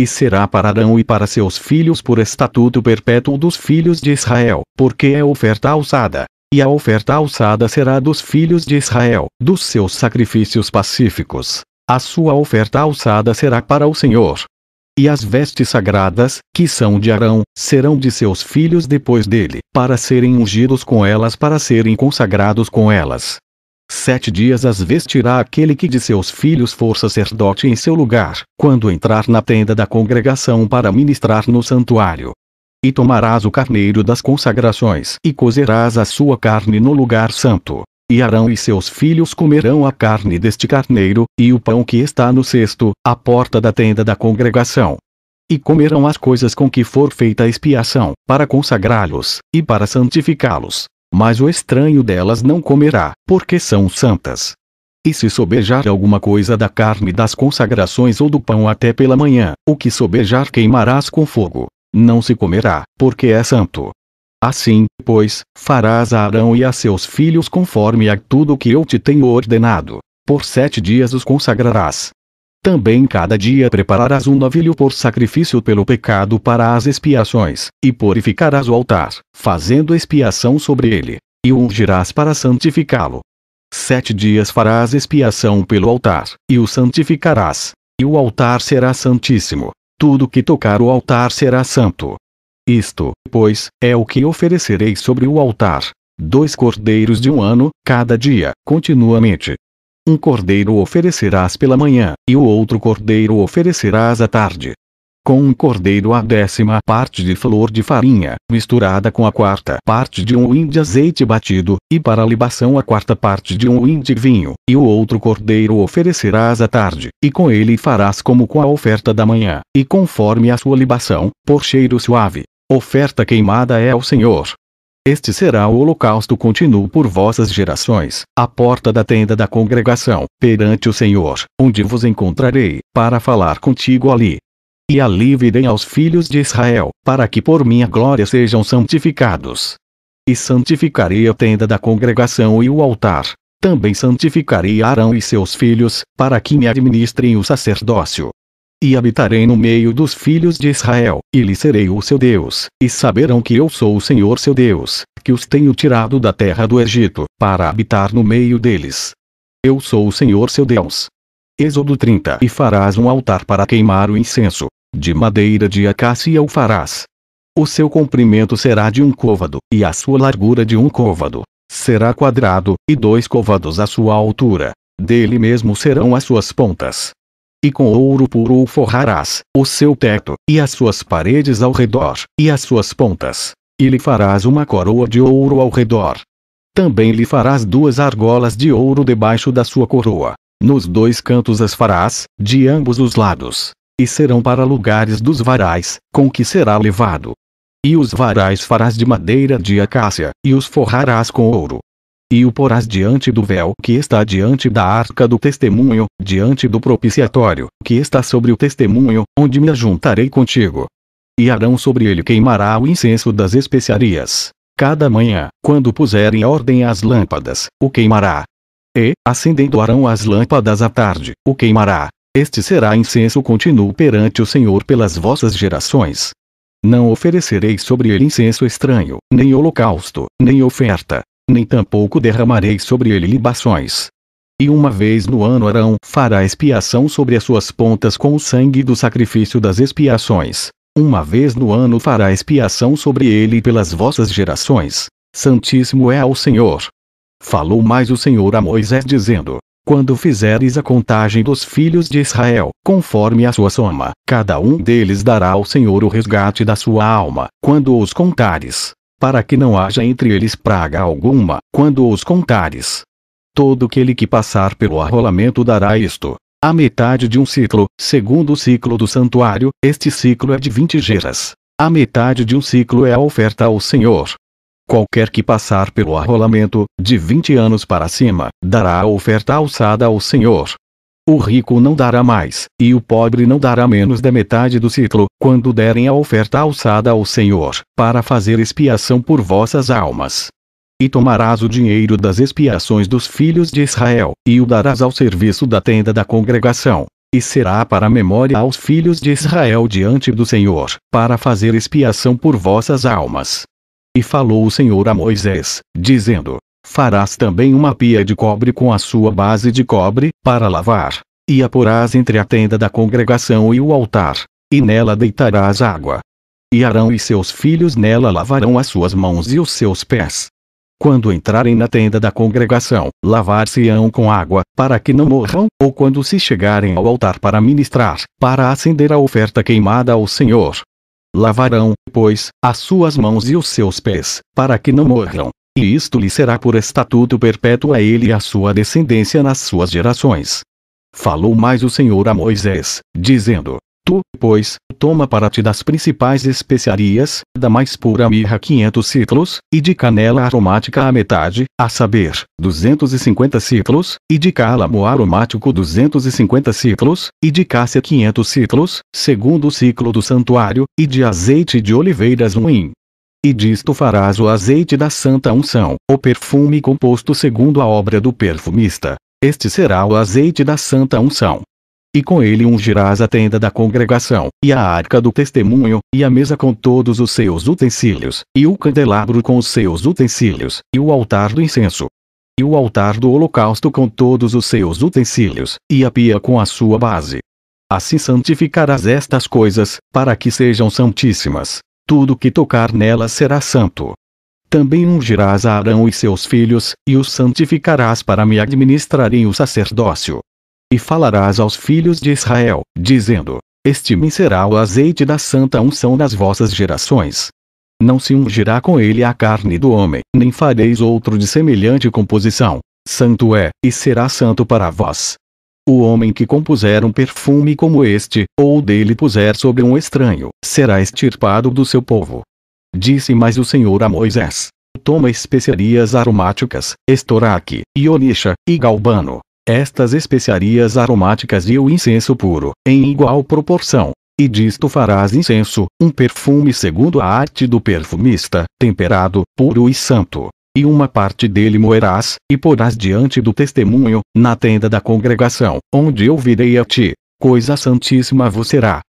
e será para Arão e para seus filhos por estatuto perpétuo dos filhos de Israel, porque é oferta alçada. E a oferta alçada será dos filhos de Israel, dos seus sacrifícios pacíficos. A sua oferta alçada será para o Senhor. E as vestes sagradas, que são de Arão, serão de seus filhos depois dele, para serem ungidos com elas, para serem consagrados com elas. Sete dias as vestirá aquele que de seus filhos for sacerdote em seu lugar, quando entrar na tenda da congregação para ministrar no santuário. E tomarás o carneiro das consagrações e cozerás a sua carne no lugar santo. E Arão e seus filhos comerão a carne deste carneiro, e o pão que está no cesto, à porta da tenda da congregação. E comerão as coisas com que for feita a expiação, para consagrá-los, e para santificá-los mas o estranho delas não comerá, porque são santas. E se sobejar alguma coisa da carne das consagrações ou do pão até pela manhã, o que sobejar queimarás com fogo. Não se comerá, porque é santo. Assim, pois, farás a Arão e a seus filhos conforme a tudo que eu te tenho ordenado. Por sete dias os consagrarás, também cada dia prepararás um novilho por sacrifício pelo pecado para as expiações, e purificarás o altar, fazendo expiação sobre ele, e o ungirás para santificá-lo. Sete dias farás expiação pelo altar, e o santificarás, e o altar será santíssimo. Tudo que tocar o altar será santo. Isto, pois, é o que oferecerei sobre o altar. Dois cordeiros de um ano, cada dia, continuamente, um cordeiro oferecerás pela manhã, e o outro cordeiro oferecerás à tarde. Com um cordeiro a décima parte de flor de farinha, misturada com a quarta parte de um hin de azeite batido, e para a libação a quarta parte de um hin de vinho, e o outro cordeiro oferecerás à tarde, e com ele farás como com a oferta da manhã, e conforme a sua libação, por cheiro suave. Oferta queimada é ao Senhor, este será o holocausto continuo por vossas gerações, à porta da tenda da congregação, perante o Senhor, onde vos encontrarei, para falar contigo ali. E ali virem aos filhos de Israel, para que por minha glória sejam santificados. E santificarei a tenda da congregação e o altar. Também santificarei Arão e seus filhos, para que me administrem o sacerdócio e habitarei no meio dos filhos de Israel, e lhe serei o seu Deus, e saberão que eu sou o Senhor seu Deus, que os tenho tirado da terra do Egito, para habitar no meio deles. Eu sou o Senhor seu Deus. Êxodo 30 E farás um altar para queimar o incenso, de madeira de acácia o farás. O seu comprimento será de um côvado, e a sua largura de um côvado. Será quadrado, e dois côvados a sua altura. Dele mesmo serão as suas pontas e com ouro puro o forrarás, o seu teto, e as suas paredes ao redor, e as suas pontas. E lhe farás uma coroa de ouro ao redor. Também lhe farás duas argolas de ouro debaixo da sua coroa. Nos dois cantos as farás, de ambos os lados. E serão para lugares dos varais, com que será levado. E os varais farás de madeira de acácia, e os forrarás com ouro, e o porás diante do véu que está diante da arca do testemunho, diante do propiciatório, que está sobre o testemunho, onde me ajuntarei contigo. E Arão sobre ele queimará o incenso das especiarias. Cada manhã, quando puserem em ordem as lâmpadas, o queimará. E, acendendo Arão as lâmpadas à tarde, o queimará. Este será incenso continuo perante o Senhor pelas vossas gerações. Não oferecerei sobre ele incenso estranho, nem holocausto, nem oferta, nem tampouco derramarei sobre ele libações. E uma vez no ano Arão fará expiação sobre as suas pontas com o sangue do sacrifício das expiações. Uma vez no ano fará expiação sobre ele pelas vossas gerações. Santíssimo é ao Senhor. Falou mais o Senhor a Moisés dizendo: Quando fizeres a contagem dos filhos de Israel, conforme a sua soma, cada um deles dará ao Senhor o resgate da sua alma, quando os contares para que não haja entre eles praga alguma, quando os contares. Todo aquele que passar pelo arrolamento dará isto. A metade de um ciclo, segundo o ciclo do santuário, este ciclo é de vinte geras. A metade de um ciclo é a oferta ao Senhor. Qualquer que passar pelo arrolamento, de vinte anos para cima, dará a oferta alçada ao Senhor. O rico não dará mais, e o pobre não dará menos da metade do ciclo, quando derem a oferta alçada ao Senhor, para fazer expiação por vossas almas. E tomarás o dinheiro das expiações dos filhos de Israel, e o darás ao serviço da tenda da congregação. E será para memória aos filhos de Israel diante do Senhor, para fazer expiação por vossas almas. E falou o Senhor a Moisés, dizendo: Farás também uma pia de cobre com a sua base de cobre, para lavar, e a porás entre a tenda da congregação e o altar, e nela deitarás água. E Arão e seus filhos nela lavarão as suas mãos e os seus pés. Quando entrarem na tenda da congregação, lavar-se-ão com água, para que não morram, ou quando se chegarem ao altar para ministrar, para acender a oferta queimada ao Senhor. Lavarão, pois, as suas mãos e os seus pés, para que não morram, e isto lhe será por estatuto perpétuo a ele e à sua descendência nas suas gerações. Falou mais o Senhor a Moisés, dizendo: Tu, pois, toma para ti das principais especiarias, da mais pura mirra 500 ciclos, e de canela aromática a metade, a saber, 250 ciclos, e de cálamo aromático 250 ciclos, e de cássia 500 ciclos, segundo o ciclo do santuário, e de azeite de oliveiras ruim, e disto farás o azeite da santa unção, o perfume composto segundo a obra do perfumista. Este será o azeite da santa unção. E com ele ungirás a tenda da congregação, e a arca do testemunho, e a mesa com todos os seus utensílios, e o candelabro com os seus utensílios, e o altar do incenso. E o altar do holocausto com todos os seus utensílios, e a pia com a sua base. Assim santificarás estas coisas, para que sejam santíssimas tudo que tocar nela será santo. Também ungirás a Arão e seus filhos, e os santificarás para me administrarem o sacerdócio. E falarás aos filhos de Israel, dizendo: Este me será o azeite da santa unção nas vossas gerações. Não se ungirá com ele a carne do homem, nem fareis outro de semelhante composição. Santo é, e será santo para vós. O homem que compuser um perfume como este, ou dele puser sobre um estranho, será extirpado do seu povo. Disse mais o Senhor a Moisés: Toma especiarias aromáticas, estoraque, ionixa e galbano. Estas especiarias aromáticas e o incenso puro, em igual proporção. E disto farás incenso, um perfume segundo a arte do perfumista, temperado, puro e santo e uma parte dele moerás, e porás diante do testemunho, na tenda da congregação, onde eu virei a ti. Coisa santíssima vos será.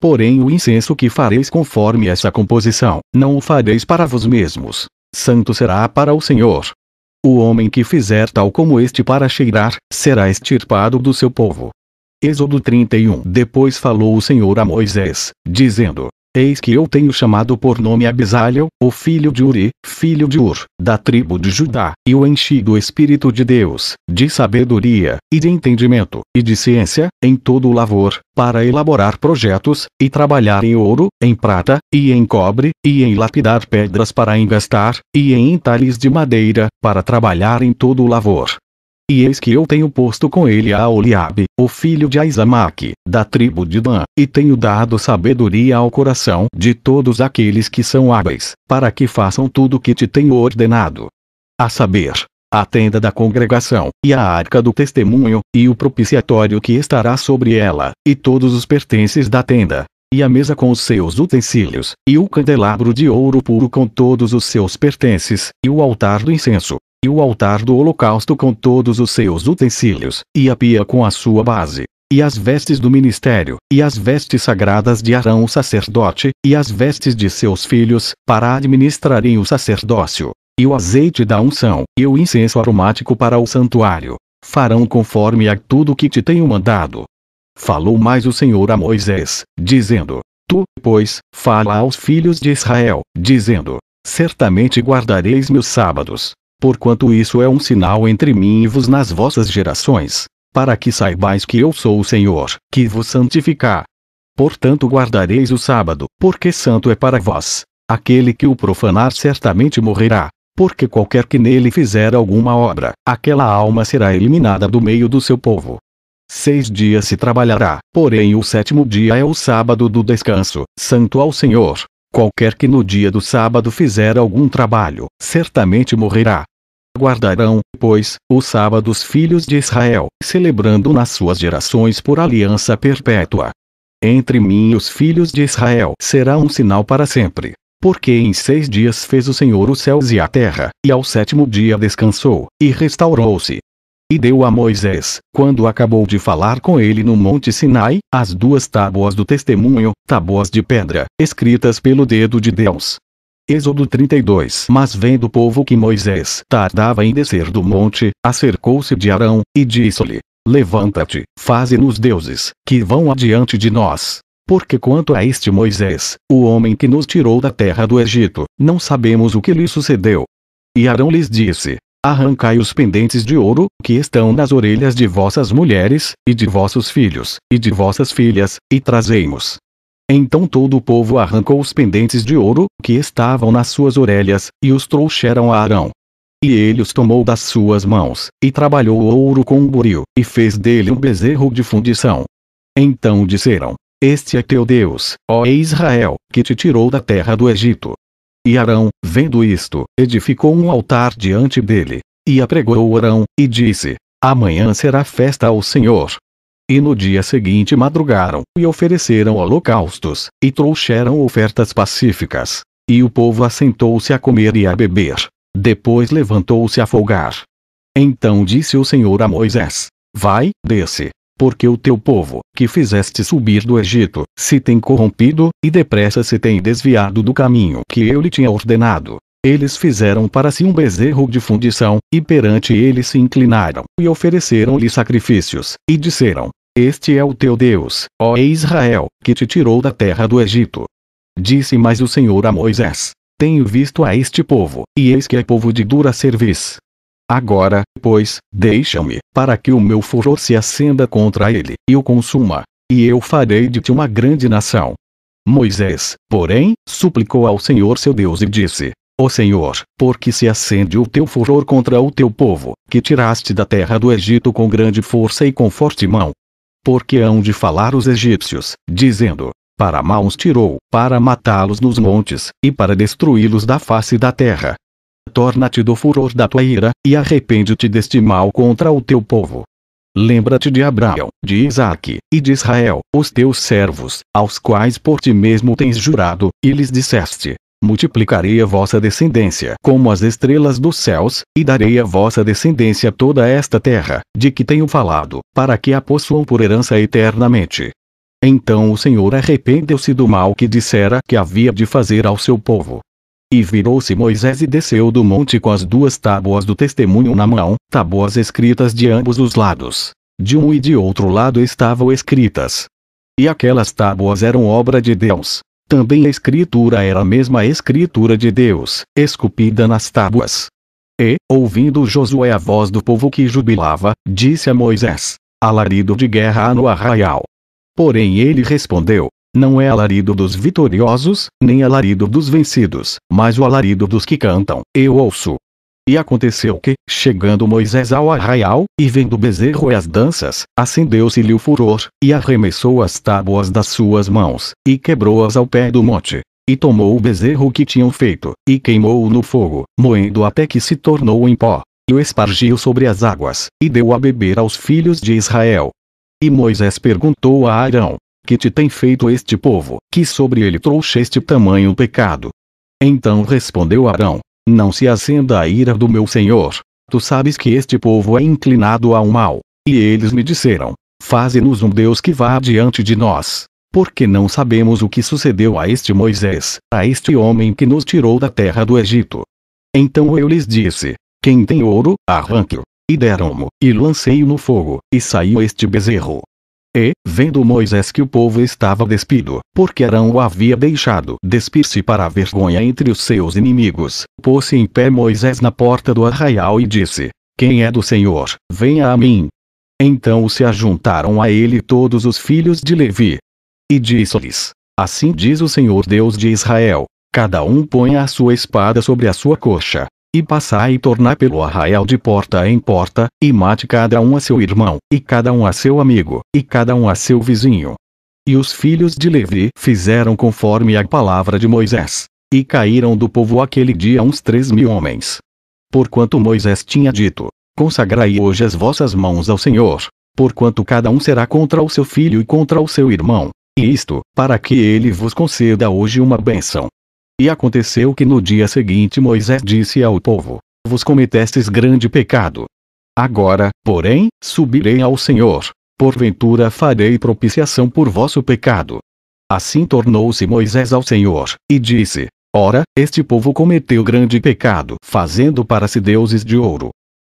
Porém o incenso que fareis conforme essa composição, não o fareis para vós mesmos. Santo será para o Senhor. O homem que fizer tal como este para cheirar, será extirpado do seu povo. Êxodo 31 Depois falou o Senhor a Moisés, dizendo: Eis que eu tenho chamado por nome Abisalho, o filho de Uri, filho de Ur, da tribo de Judá, e o enchi do Espírito de Deus, de sabedoria, e de entendimento, e de ciência, em todo o lavor, para elaborar projetos, e trabalhar em ouro, em prata, e em cobre, e em lapidar pedras para engastar, e em entalhes de madeira, para trabalhar em todo o lavor, e eis que eu tenho posto com ele a Oliabe, o filho de Aizamaque, da tribo de Dan, e tenho dado sabedoria ao coração de todos aqueles que são hábeis, para que façam tudo o que te tenho ordenado. A saber, a tenda da congregação, e a arca do testemunho, e o propiciatório que estará sobre ela, e todos os pertences da tenda, e a mesa com os seus utensílios, e o candelabro de ouro puro com todos os seus pertences, e o altar do incenso, e o altar do holocausto com todos os seus utensílios, e a pia com a sua base, e as vestes do ministério, e as vestes sagradas de Arão o sacerdote, e as vestes de seus filhos, para administrarem o sacerdócio, e o azeite da unção, e o incenso aromático para o santuário. Farão conforme a tudo que te tenho mandado. Falou mais o Senhor a Moisés, dizendo: Tu, pois, fala aos filhos de Israel, dizendo: Certamente guardareis meus sábados, porquanto isso é um sinal entre mim e vos nas vossas gerações, para que saibais que eu sou o Senhor, que vos santifica. Portanto guardareis o sábado, porque santo é para vós. Aquele que o profanar certamente morrerá, porque qualquer que nele fizer alguma obra, aquela alma será eliminada do meio do seu povo. Seis dias se trabalhará, porém o sétimo dia é o sábado do descanso, santo ao Senhor. Qualquer que no dia do sábado fizer algum trabalho, certamente morrerá. Guardarão, pois, o sábado os filhos de Israel, celebrando nas suas gerações por aliança perpétua. Entre mim e os filhos de Israel será um sinal para sempre. Porque em seis dias fez o Senhor os céus e a terra, e ao sétimo dia descansou, e restaurou-se e deu a Moisés. Quando acabou de falar com ele no Monte Sinai, as duas tábuas do testemunho, tábuas de pedra, escritas pelo dedo de Deus. Êxodo 32 Mas vendo o povo que Moisés tardava em descer do monte, acercou-se de Arão, e disse-lhe: Levanta-te, faze-nos deuses, que vão adiante de nós. Porque quanto a este Moisés, o homem que nos tirou da terra do Egito, não sabemos o que lhe sucedeu. E Arão lhes disse: Arrancai os pendentes de ouro, que estão nas orelhas de vossas mulheres, e de vossos filhos, e de vossas filhas, e trazei-mos. Então todo o povo arrancou os pendentes de ouro, que estavam nas suas orelhas, e os trouxeram a Arão. E ele os tomou das suas mãos, e trabalhou o ouro com um buril, e fez dele um bezerro de fundição. Então disseram: Este é teu Deus, ó Israel, que te tirou da terra do Egito. E Arão, vendo isto, edificou um altar diante dele. E apregou Arão, e disse: Amanhã será festa ao Senhor. E no dia seguinte madrugaram, e ofereceram holocaustos, e trouxeram ofertas pacíficas. E o povo assentou-se a comer e a beber. Depois levantou-se a folgar. Então disse o Senhor a Moisés: Vai, desce, porque o teu povo, que fizeste subir do Egito, se tem corrompido, e depressa se tem desviado do caminho que eu lhe tinha ordenado. Eles fizeram para si um bezerro de fundição, e perante ele se inclinaram, e ofereceram-lhe sacrifícios, e disseram: Este é o teu Deus, ó Israel, que te tirou da terra do Egito. Disse mais o Senhor a Moisés: Tenho visto a este povo, e eis que é povo de dura cerviz. Agora, pois, deixa-me, para que o meu furor se acenda contra ele, e o consuma. E eu farei de ti uma grande nação. Moisés, porém, suplicou ao Senhor seu Deus e disse: Ó Senhor, porque se acende o teu furor contra o teu povo, que tiraste da terra do Egito com grande força e com forte mão. Porque hão de falar os egípcios, dizendo: Para mal os tirou, para matá-los nos montes, e para destruí-los da face da terra torna-te do furor da tua ira, e arrepende-te deste mal contra o teu povo. Lembra-te de Abraão, de Isaque e de Israel, os teus servos, aos quais por ti mesmo tens jurado, e lhes disseste: Multiplicarei a vossa descendência como as estrelas dos céus, e darei a vossa descendência toda esta terra, de que tenho falado, para que a possuam por herança eternamente. Então o Senhor arrependeu-se do mal que dissera que havia de fazer ao seu povo. E virou-se Moisés e desceu do monte com as duas tábuas do testemunho na mão, tábuas escritas de ambos os lados. De um e de outro lado estavam escritas. E aquelas tábuas eram obra de Deus. Também a escritura era a mesma escritura de Deus, esculpida nas tábuas. E, ouvindo Josué a voz do povo que jubilava, disse a Moisés: Alarido de guerra há no arraial. Porém ele respondeu: não é alarido dos vitoriosos, nem alarido dos vencidos, mas o alarido dos que cantam. Eu ouço. E aconteceu que, chegando Moisés ao arraial, e vendo o bezerro e as danças, acendeu-se-lhe o furor, e arremessou as tábuas das suas mãos, e quebrou-as ao pé do monte. E tomou o bezerro que tinham feito, e queimou-o no fogo, moendo até que se tornou em pó, e o espargiu sobre as águas, e deu a beber aos filhos de Israel. E Moisés perguntou a Arão: que te tem feito este povo, que sobre ele trouxe este tamanho pecado? Então respondeu Arão: Não se acenda a ira do meu senhor. Tu sabes que este povo é inclinado ao mal. E eles me disseram: Faze-nos um Deus que vá adiante de nós. Porque não sabemos o que sucedeu a este Moisés, a este homem que nos tirou da terra do Egito. Então eu lhes disse: Quem tem ouro, arranque-o. E deram-mo, e lancei-o no fogo, e saiu este bezerro. E, vendo Moisés que o povo estava despido, porque Arão o havia deixado despir-se para a vergonha entre os seus inimigos, pôs-se em pé Moisés na porta do arraial e disse: Quem é do Senhor, venha a mim. Então se ajuntaram a ele todos os filhos de Levi. E disse-lhes: Assim diz o Senhor Deus de Israel: Cada um ponha a sua espada sobre a sua coxa, e passai e tornai pelo arraial de porta em porta, e mate cada um a seu irmão, e cada um a seu amigo, e cada um a seu vizinho. E os filhos de Levi fizeram conforme a palavra de Moisés. E caíram do povo aquele dia uns três mil homens. Porquanto Moisés tinha dito: Consagrai hoje as vossas mãos ao Senhor, porquanto cada um será contra o seu filho e contra o seu irmão, e isto, para que ele vos conceda hoje uma bênção. E aconteceu que no dia seguinte Moisés disse ao povo: Vos cometestes grande pecado. Agora, porém, subirei ao Senhor. Porventura farei propiciação por vosso pecado. Assim tornou-se Moisés ao Senhor, e disse: Ora, este povo cometeu grande pecado, fazendo para si deuses de ouro.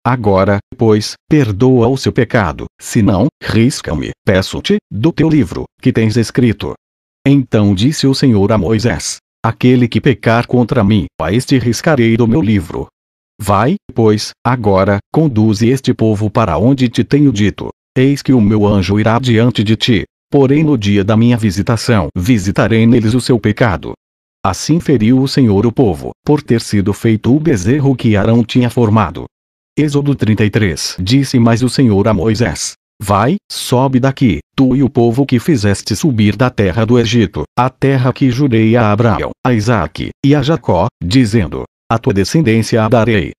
Agora, pois, perdoa o seu pecado, se não, risca-me, peço-te, do teu livro, que tens escrito. Então disse o Senhor a Moisés: Aquele que pecar contra mim, a este riscarei do meu livro. Vai, pois, agora, conduze este povo para onde te tenho dito. Eis que o meu anjo irá diante de ti, porém no dia da minha visitação visitarei neles o seu pecado. Assim feriu o Senhor o povo, por ter sido feito o bezerro que Arão tinha formado. Êxodo 33 Disse mais o Senhor a Moisés: Vai, sobe daqui, tu e o povo que fizeste subir da terra do Egito, a terra que jurei a Abraão, a Isaque e a Jacó, dizendo: A tua descendência a darei.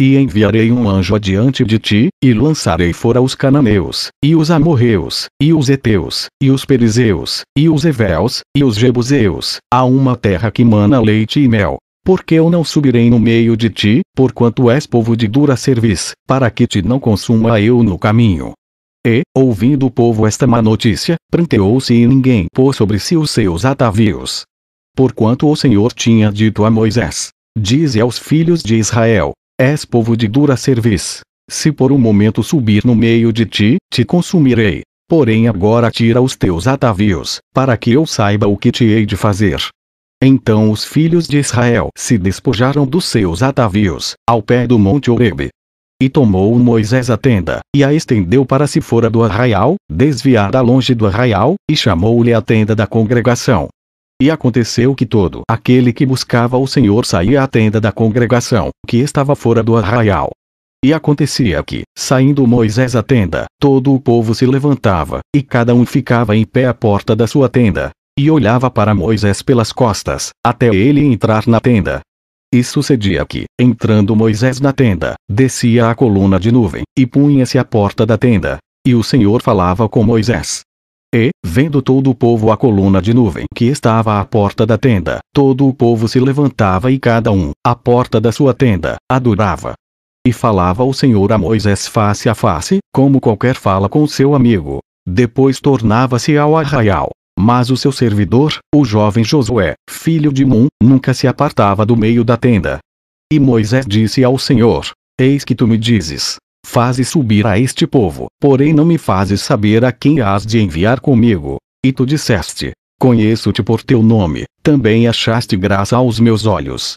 E enviarei um anjo adiante de ti, e lançarei fora os cananeus, e os amorreus, e os heteus, e os perizeus, e os evéus, e os jebuseus, a uma terra que mana leite e mel. Porque eu não subirei no meio de ti, porquanto és povo de dura cerviz, para que te não consuma eu no caminho. E, ouvindo o povo esta má notícia, pranteou-se e ninguém pôs sobre si os seus atavios. Porquanto o Senhor tinha dito a Moisés: Dize aos filhos de Israel: És povo de dura cerviz. Se por um momento subir no meio de ti, te consumirei. Porém agora tira os teus atavios, para que eu saiba o que te hei de fazer. Então os filhos de Israel se despojaram dos seus atavios, ao pé do monte Oreb, e tomou Moisés a tenda, e a estendeu para se fora do arraial, desviada longe do arraial, e chamou-lhe a tenda da congregação. E aconteceu que todo aquele que buscava o Senhor saía à tenda da congregação, que estava fora do arraial. E acontecia que, saindo Moisés à tenda, todo o povo se levantava, e cada um ficava em pé à porta da sua tenda, e olhava para Moisés pelas costas, até ele entrar na tenda. E sucedia que, entrando Moisés na tenda, descia a coluna de nuvem, e punha-se à porta da tenda. E o Senhor falava com Moisés. E, vendo todo o povo a coluna de nuvem que estava à porta da tenda, todo o povo se levantava e cada um, à porta da sua tenda, adorava. E falava o Senhor a Moisés face a face, como qualquer fala com seu amigo. Depois tornava-se ao arraial, mas o seu servidor, o jovem Josué, filho de Mum, nunca se apartava do meio da tenda. E Moisés disse ao Senhor: Eis que tu me dizes: Faze subir a este povo, porém não me fazes saber a quem hás de enviar comigo. E tu disseste: Conheço-te por teu nome, também achaste graça aos meus olhos.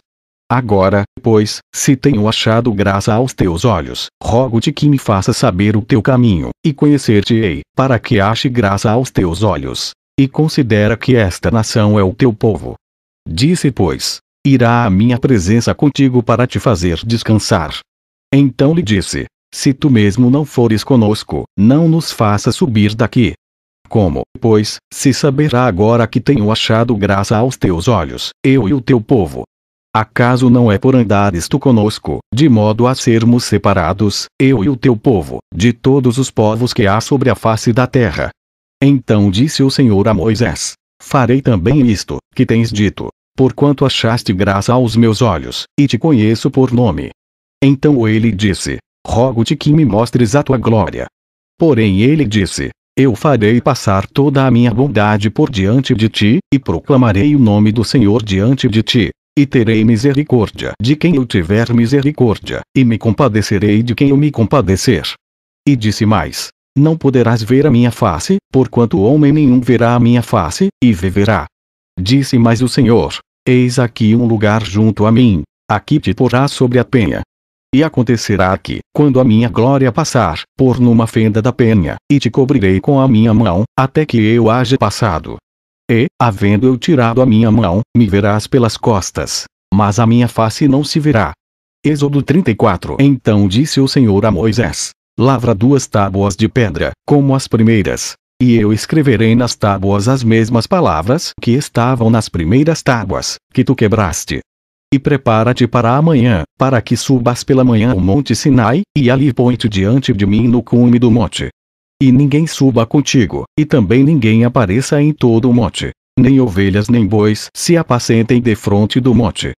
Agora, pois, se tenho achado graça aos teus olhos, rogo-te que me faça saber o teu caminho, e conhecer-te-ei, para que ache graça aos teus olhos e considera que esta nação é o teu povo. Disse, pois, irá a minha presença contigo para te fazer descansar. Então lhe disse: Se tu mesmo não fores conosco, não nos faça subir daqui. Como, pois, se saberá agora que tenho achado graça aos teus olhos, eu e o teu povo? Acaso não é por andares tu conosco, de modo a sermos separados, eu e o teu povo, de todos os povos que há sobre a face da terra, então disse o Senhor a Moisés: Farei também isto, que tens dito, porquanto achaste graça aos meus olhos, e te conheço por nome. Então ele disse: Rogo-te que me mostres a tua glória. Porém ele disse: Eu farei passar toda a minha bondade por diante de ti, e proclamarei o nome do Senhor diante de ti. E terei misericórdia de quem eu tiver misericórdia, e me compadecerei de quem eu me compadecer. E disse mais: não poderás ver a minha face, porquanto homem nenhum verá a minha face, e viverá. Disse mais o Senhor: Eis aqui um lugar junto a mim, aqui te porás sobre a penha. E acontecerá que, quando a minha glória passar, por numa fenda da penha, e te cobrirei com a minha mão, até que eu haja passado. E, havendo eu tirado a minha mão, me verás pelas costas, mas a minha face não se verá. Êxodo 34 Então disse o Senhor a Moisés: lavra duas tábuas de pedra, como as primeiras. E eu escreverei nas tábuas as mesmas palavras que estavam nas primeiras tábuas, que tu quebraste. E prepara-te para amanhã, para que subas pela manhã ao monte Sinai, e ali ponte te diante de mim no cume do monte. E ninguém suba contigo, e também ninguém apareça em todo o monte. Nem ovelhas nem bois se apacentem defronte do monte.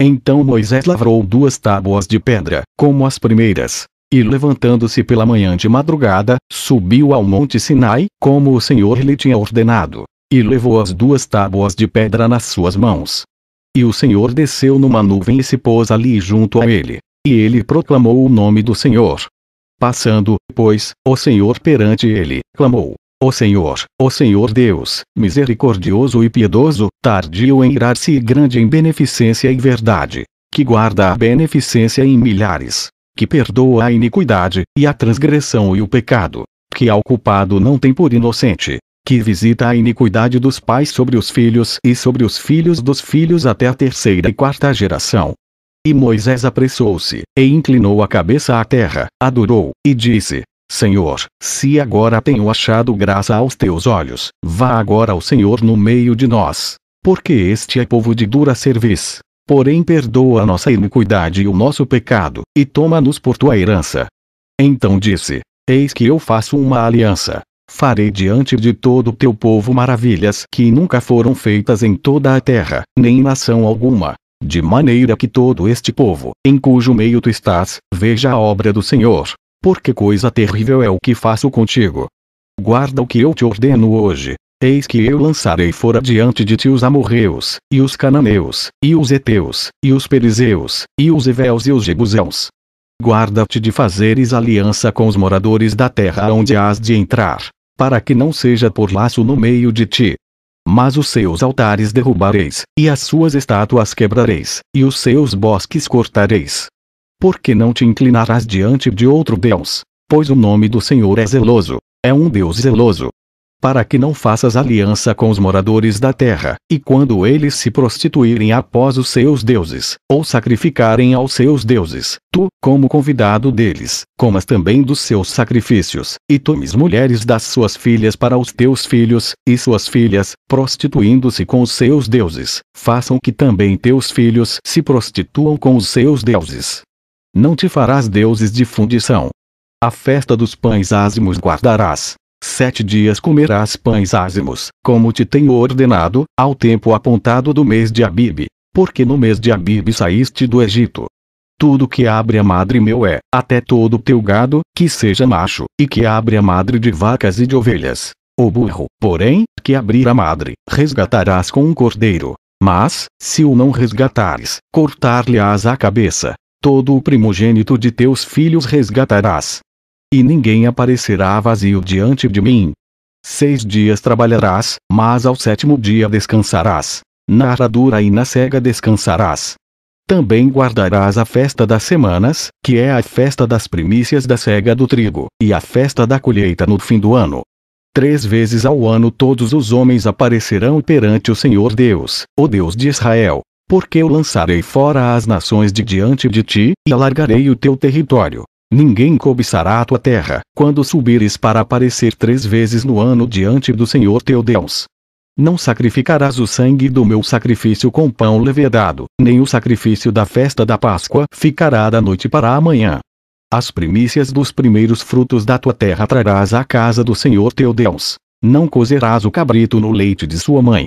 Então Moisés lavrou duas tábuas de pedra, como as primeiras, e levantando-se pela manhã de madrugada, subiu ao monte Sinai, como o Senhor lhe tinha ordenado. E levou as duas tábuas de pedra nas suas mãos. E o Senhor desceu numa nuvem e se pôs ali junto a ele. E ele proclamou o nome do Senhor. Passando, pois, o Senhor perante ele, clamou: Ó Senhor, ó Senhor Deus, misericordioso e piedoso, tardio em irar-se e grande em beneficência e verdade, que guarda a beneficência em milhares, que perdoa a iniquidade, e a transgressão e o pecado, que ao culpado não tem por inocente, que visita a iniquidade dos pais sobre os filhos e sobre os filhos dos filhos até a terceira e quarta geração. E Moisés apressou-se, e inclinou a cabeça à terra, adorou, e disse: Senhor, se agora tenho achado graça aos teus olhos, vá agora ao Senhor no meio de nós, porque este é povo de dura cerviz porém perdoa a nossa iniquidade e o nosso pecado, e toma-nos por tua herança. Então disse: Eis que eu faço uma aliança. Farei diante de todo o teu povo maravilhas que nunca foram feitas em toda a terra, nem nação alguma. De maneira que todo este povo, em cujo meio tu estás, veja a obra do Senhor. Porque coisa terrível é o que faço contigo. Guarda o que eu te ordeno hoje, Eis que eu lançarei fora diante de ti os amorreus, e os cananeus, e os heteus, e os perizeus, e os eveus e os jebuseus. Guarda-te de fazeres aliança com os moradores da terra onde hás de entrar, para que não seja por laço no meio de ti. Mas os seus altares derrubareis, e as suas estátuas quebrareis, e os seus bosques cortareis. Porque não te inclinarás diante de outro Deus, pois o nome do Senhor é zeloso, é um Deus zeloso para que não faças aliança com os moradores da terra, e quando eles se prostituírem após os seus deuses, ou sacrificarem aos seus deuses, tu, como convidado deles, comas também dos seus sacrifícios, e tomes mulheres das suas filhas para os teus filhos, e suas filhas, prostituindo-se com os seus deuses, façam que também teus filhos se prostituam com os seus deuses. Não te farás deuses de fundição. A festa dos pães ázimos guardarás. Sete dias comerás pães ázimos, como te tenho ordenado, ao tempo apontado do mês de Abib, porque no mês de Abib saíste do Egito. Tudo que abre a madre meu é, até todo o teu gado, que seja macho, e que abre a madre de vacas e de ovelhas. O burro, porém, que abrir a madre, resgatarás com um cordeiro. Mas, se o não resgatares, cortar-lhe-ás a cabeça. Todo o primogênito de teus filhos resgatarás, e ninguém aparecerá vazio diante de mim. Seis dias trabalharás, mas ao sétimo dia descansarás. Na aradura e na cega descansarás. Também guardarás a festa das semanas, que é a festa das primícias da cega do trigo, e a festa da colheita no fim do ano. Três vezes ao ano todos os homens aparecerão perante o Senhor Deus, o Deus de Israel, porque eu lançarei fora as nações de diante de ti, e alargarei o teu território, Ninguém cobiçará a tua terra, quando subires para aparecer três vezes no ano diante do Senhor teu Deus. Não sacrificarás o sangue do meu sacrifício com pão levedado, nem o sacrifício da festa da Páscoa ficará da noite para amanhã. As primícias dos primeiros frutos da tua terra trarás à casa do Senhor teu Deus. Não cozerás o cabrito no leite de sua mãe.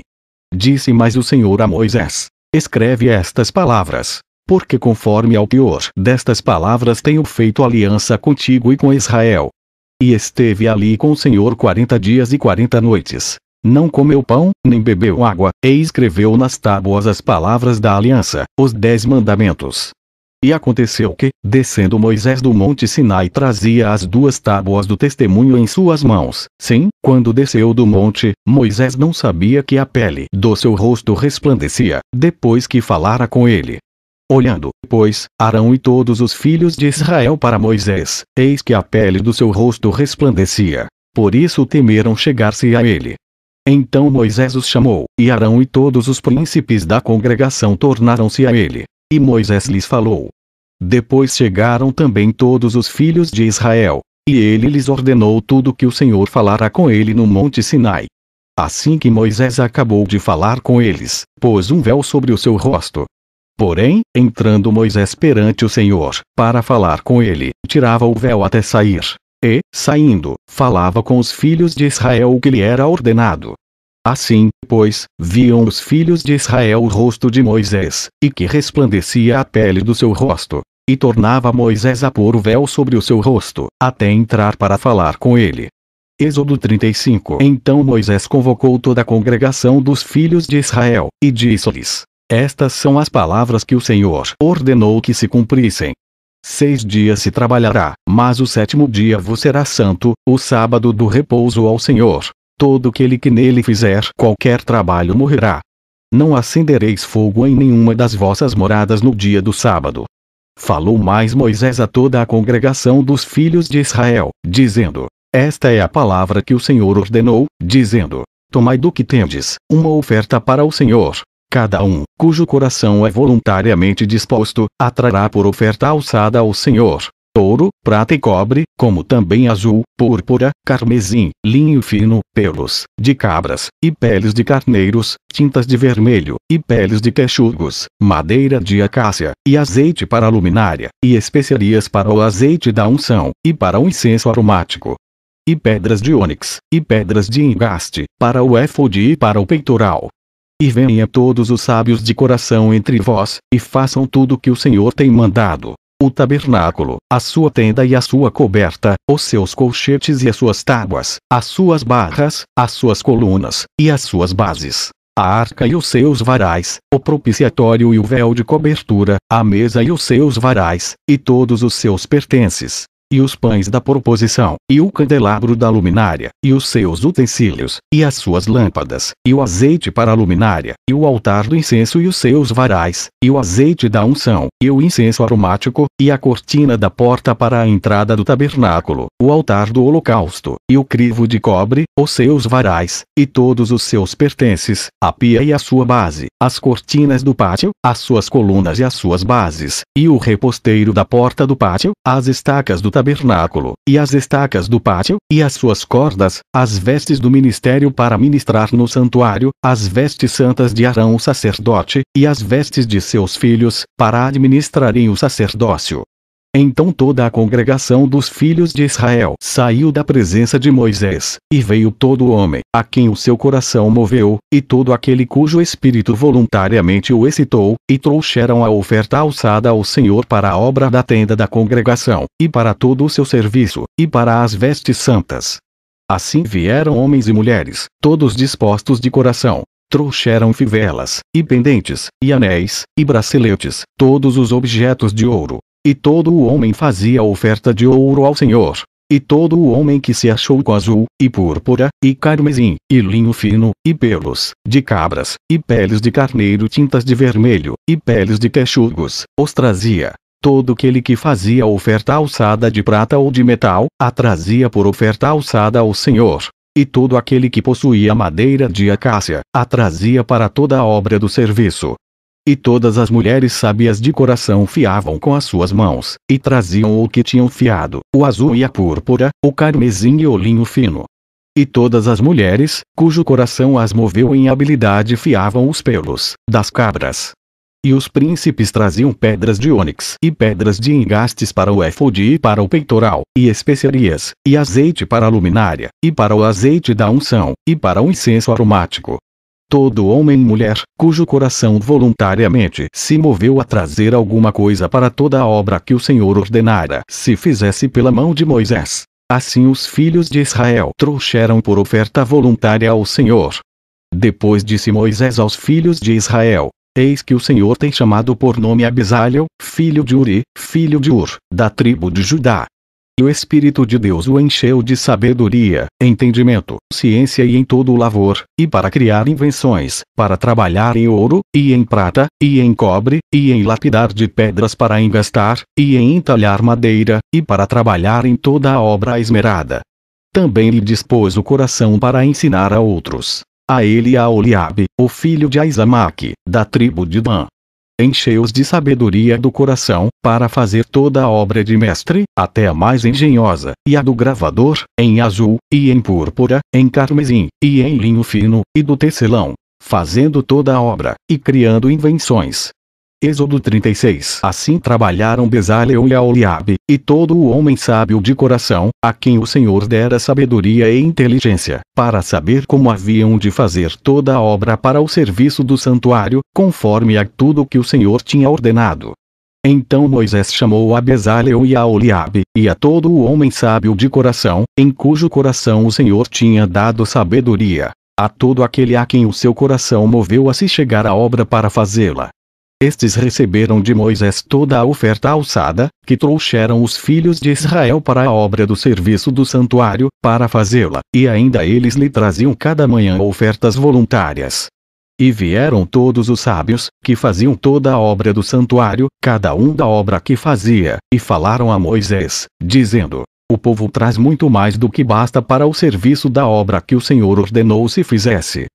Disse mais o Senhor a Moisés: Escreve estas palavras, porque conforme ao teor destas palavras tenho feito aliança contigo e com Israel. E esteve ali com o Senhor quarenta dias e quarenta noites. Não comeu pão, nem bebeu água, e escreveu nas tábuas as palavras da aliança, os dez mandamentos. E aconteceu que, descendo Moisés do monte Sinai, trazia as duas tábuas do testemunho em suas mãos. Sim, quando desceu do monte, Moisés não sabia que a pele do seu rosto resplandecia, depois que falara com ele. Olhando, pois, Arão e todos os filhos de Israel para Moisés, eis que a pele do seu rosto resplandecia. Por isso temeram chegar-se a ele. Então Moisés os chamou, e Arão e todos os príncipes da congregação tornaram-se a ele. E Moisés lhes falou. Depois chegaram também todos os filhos de Israel, e ele lhes ordenou tudo que o Senhor falara com ele no Monte Sinai. Assim que Moisés acabou de falar com eles, pôs um véu sobre o seu rosto, Porém, entrando Moisés perante o Senhor, para falar com ele, tirava o véu até sair. E, saindo, falava com os filhos de Israel o que lhe era ordenado. Assim, pois, viam os filhos de Israel o rosto de Moisés, e que resplandecia a pele do seu rosto. E tornava Moisés a pôr o véu sobre o seu rosto, até entrar para falar com ele. Êxodo 35 Então Moisés convocou toda a congregação dos filhos de Israel, e disse-lhes: estas são as palavras que o Senhor ordenou que se cumprissem. Seis dias se trabalhará, mas o sétimo dia vos será santo, o sábado do repouso ao Senhor. Todo aquele que nele fizer qualquer trabalho morrerá. Não acendereis fogo em nenhuma das vossas moradas no dia do sábado. Falou mais Moisés a toda a congregação dos filhos de Israel, dizendo: Esta é a palavra que o Senhor ordenou, dizendo: Tomai do que tendes, uma oferta para o Senhor, Cada um, cujo coração é voluntariamente disposto, atrará por oferta alçada ao Senhor. Ouro, prata e cobre, como também azul, púrpura, carmesim, linho fino, pelos, de cabras, e peles de carneiros, tintas de vermelho, e peles de quechugos, madeira de acácia, e azeite para a luminária, e especiarias para o azeite da unção, e para o incenso aromático e pedras de ônix, e pedras de engaste, para o éfode e para o peitoral, e venha todos os sábios de coração entre vós, e façam tudo o que o Senhor tem mandado. O tabernáculo, a sua tenda e a sua coberta, os seus colchetes e as suas tábuas, as suas barras, as suas colunas, e as suas bases, a arca e os seus varais, o propiciatório e o véu de cobertura, a mesa e os seus varais, e todos os seus pertences, e os pães da proposição, e o candelabro da luminária, e os seus utensílios, e as suas lâmpadas, e o azeite para a luminária, e o altar do incenso e os seus varais, e o azeite da unção, e o incenso aromático, e a cortina da porta para a entrada do tabernáculo, o altar do holocausto, e o crivo de cobre, os seus varais, e todos os seus pertences, a pia e a sua base, as cortinas do pátio, as suas colunas e as suas bases, e o reposteiro da porta do pátio, as estacas do tabernáculo tabernáculo, e as estacas do pátio, e as suas cordas, as vestes do ministério para ministrar no santuário, as vestes santas de Arão o sacerdote, e as vestes de seus filhos, para administrarem o sacerdócio. Então toda a congregação dos filhos de Israel saiu da presença de Moisés, e veio todo homem, a quem o seu coração moveu, e todo aquele cujo espírito voluntariamente o excitou, e trouxeram a oferta alçada ao Senhor para a obra da tenda da congregação, e para todo o seu serviço, e para as vestes santas. Assim vieram homens e mulheres, todos dispostos de coração, trouxeram fivelas, e pendentes, e anéis, e braceletes, todos os objetos de ouro, e todo o homem fazia oferta de ouro ao Senhor. E todo o homem que se achou com azul, e púrpura, e carmesim, e linho fino, e pelos, de cabras, e peles de carneiro tintas de vermelho, e peles de texugos, os trazia. Todo aquele que fazia oferta alçada de prata ou de metal, a trazia por oferta alçada ao Senhor. E todo aquele que possuía madeira de acácia, a trazia para toda a obra do serviço, e todas as mulheres sábias de coração fiavam com as suas mãos, e traziam o que tinham fiado, o azul e a púrpura, o carmesim e o linho fino. E todas as mulheres, cujo coração as moveu em habilidade fiavam os pelos, das cabras. E os príncipes traziam pedras de ônix e pedras de engastes para o éfode e para o peitoral, e especiarias, e azeite para a luminária, e para o azeite da unção, e para o incenso aromático, todo homem e mulher, cujo coração voluntariamente se moveu a trazer alguma coisa para toda a obra que o Senhor ordenara, se fizesse pela mão de Moisés. Assim os filhos de Israel trouxeram por oferta voluntária ao Senhor. Depois disse Moisés aos filhos de Israel: Eis que o Senhor tem chamado por nome Abisalho, filho de Uri, filho de Ur, da tribo de Judá. E o Espírito de Deus o encheu de sabedoria, entendimento, ciência e em todo o lavor, e para criar invenções, para trabalhar em ouro, e em prata, e em cobre, e em lapidar de pedras para engastar, e em entalhar madeira, e para trabalhar em toda a obra esmerada. Também lhe dispôs o coração para ensinar a outros. A ele a Oliabe, o filho de Aizamaque, da tribo de Dan, encheu-os de sabedoria do coração, para fazer toda a obra de mestre, até a mais engenhosa, e a do gravador, em azul, e em púrpura, em carmesim, e em linho fino, e do tecelão, fazendo toda a obra, e criando invenções, Êxodo 36 Assim trabalharam Bezalel e Aoliabe, e todo o homem sábio de coração, a quem o Senhor dera sabedoria e inteligência, para saber como haviam de fazer toda a obra para o serviço do santuário, conforme a tudo que o Senhor tinha ordenado. Então Moisés chamou a Bezalel e a Oliabe, e a todo o homem sábio de coração, em cujo coração o Senhor tinha dado sabedoria, a todo aquele a quem o seu coração moveu a se chegar à obra para fazê-la, estes receberam de Moisés toda a oferta alçada, que trouxeram os filhos de Israel para a obra do serviço do santuário, para fazê-la, e ainda eles lhe traziam cada manhã ofertas voluntárias. E vieram todos os sábios, que faziam toda a obra do santuário, cada um da obra que fazia, e falaram a Moisés, dizendo: O povo traz muito mais do que basta para o serviço da obra que o Senhor ordenou se fizesse.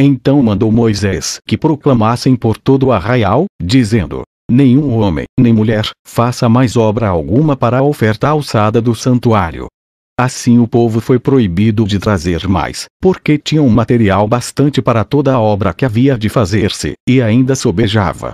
Então mandou Moisés que proclamassem por todo o arraial, dizendo: Nenhum homem, nem mulher, faça mais obra alguma para a oferta alçada do santuário. Assim o povo foi proibido de trazer mais, porque tinha um material bastante para toda a obra que havia de fazer-se, e ainda sobejava.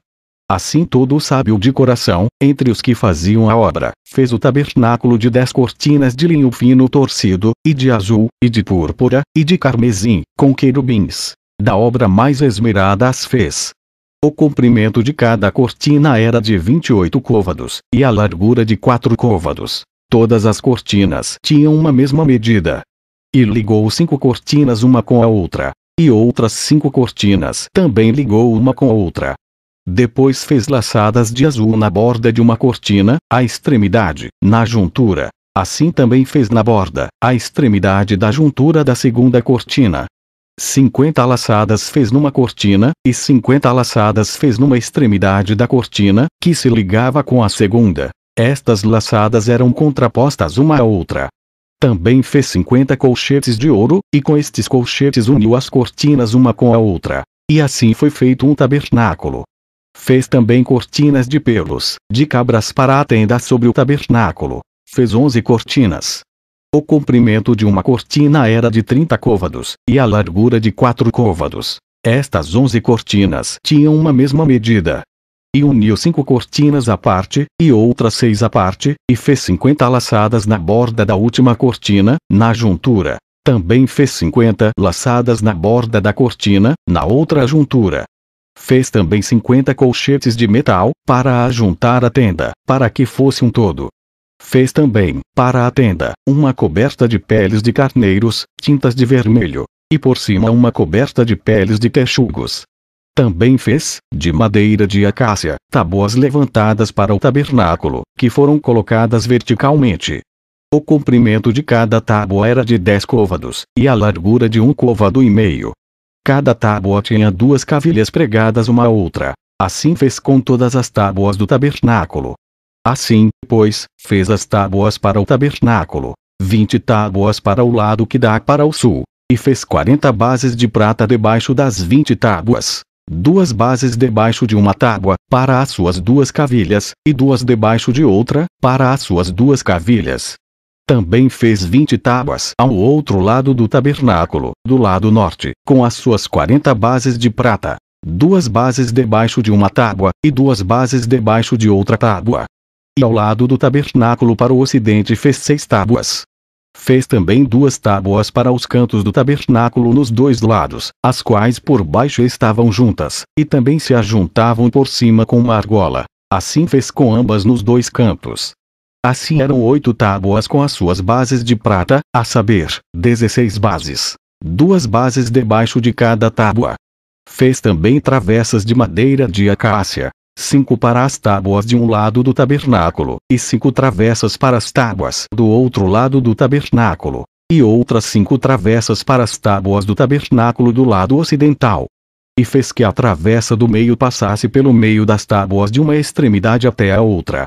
Assim todo o sábio de coração, entre os que faziam a obra, fez o tabernáculo de dez cortinas de linho fino torcido, e de azul, e de púrpura, e de carmesim, com querubins, da obra mais esmerada as fez. O comprimento de cada cortina era de 28 côvados, e a largura de 4 côvados. Todas as cortinas tinham uma mesma medida. E ligou cinco cortinas uma com a outra, e outras cinco cortinas também ligou uma com a outra. Depois fez laçadas de azul na borda de uma cortina, à extremidade, na juntura. Assim também fez na borda, à extremidade da juntura da segunda cortina, 50 laçadas fez numa cortina, e 50 laçadas fez numa extremidade da cortina, que se ligava com a segunda. Estas laçadas eram contrapostas uma à outra. Também fez 50 colchetes de ouro, e com estes colchetes uniu as cortinas uma com a outra. E assim foi feito um tabernáculo. Fez também cortinas de pelos, de cabras para a tenda sobre o tabernáculo. Fez onze cortinas, o comprimento de uma cortina era de 30 côvados, e a largura de 4 côvados. Estas 11 cortinas tinham uma mesma medida. E uniu cinco cortinas à parte, e outras seis à parte, e fez 50 laçadas na borda da última cortina, na juntura. Também fez 50 laçadas na borda da cortina, na outra juntura. Fez também 50 colchetes de metal, para ajuntar a tenda, para que fosse um todo. Fez também, para a tenda, uma coberta de peles de carneiros, tintas de vermelho, e por cima uma coberta de peles de texugos. Também fez, de madeira de acácia, tábuas levantadas para o tabernáculo, que foram colocadas verticalmente. O comprimento de cada tábua era de dez côvados, e a largura de um côvado e meio. Cada tábua tinha duas cavilhas pregadas uma à outra. Assim fez com todas as tábuas do tabernáculo, Assim, pois, fez as tábuas para o tabernáculo, vinte tábuas para o lado que dá para o sul, e fez quarenta bases de prata debaixo das vinte tábuas, duas bases debaixo de uma tábua, para as suas duas cavilhas, e duas debaixo de outra, para as suas duas cavilhas. Também fez vinte tábuas ao outro lado do tabernáculo, do lado norte, com as suas quarenta bases de prata, duas bases debaixo de uma tábua, e duas bases debaixo de outra tábua, e ao lado do tabernáculo para o ocidente fez seis tábuas. Fez também duas tábuas para os cantos do tabernáculo nos dois lados, as quais por baixo estavam juntas, e também se ajuntavam por cima com uma argola. Assim fez com ambas nos dois cantos. Assim eram oito tábuas com as suas bases de prata, a saber, dezesseis bases. Duas bases debaixo de cada tábua. Fez também travessas de madeira de acácia, cinco para as tábuas de um lado do tabernáculo, e cinco travessas para as tábuas do outro lado do tabernáculo, e outras cinco travessas para as tábuas do tabernáculo do lado ocidental. E fez que a travessa do meio passasse pelo meio das tábuas de uma extremidade até a outra.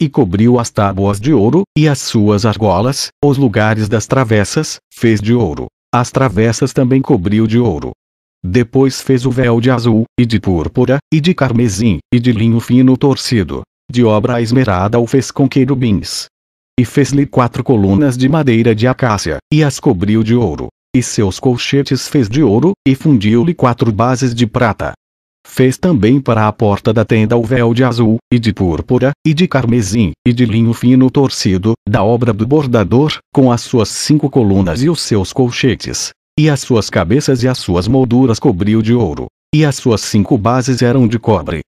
E cobriu as tábuas de ouro, e as suas argolas, os lugares das travessas, fez de ouro. As travessas também cobriu de ouro. Depois fez o véu de azul, e de púrpura, e de carmesim, e de linho fino torcido. De obra esmerada o fez com querubins. E fez-lhe quatro colunas de madeira de acácia, e as cobriu de ouro. E seus colchetes fez de ouro, e fundiu-lhe quatro bases de prata. Fez também para a porta da tenda o véu de azul, e de púrpura, e de carmesim, e de linho fino torcido, da obra do bordador, com as suas cinco colunas e os seus colchetes. E as suas cabeças e as suas molduras cobriu de ouro. E as suas cinco bases eram de cobre.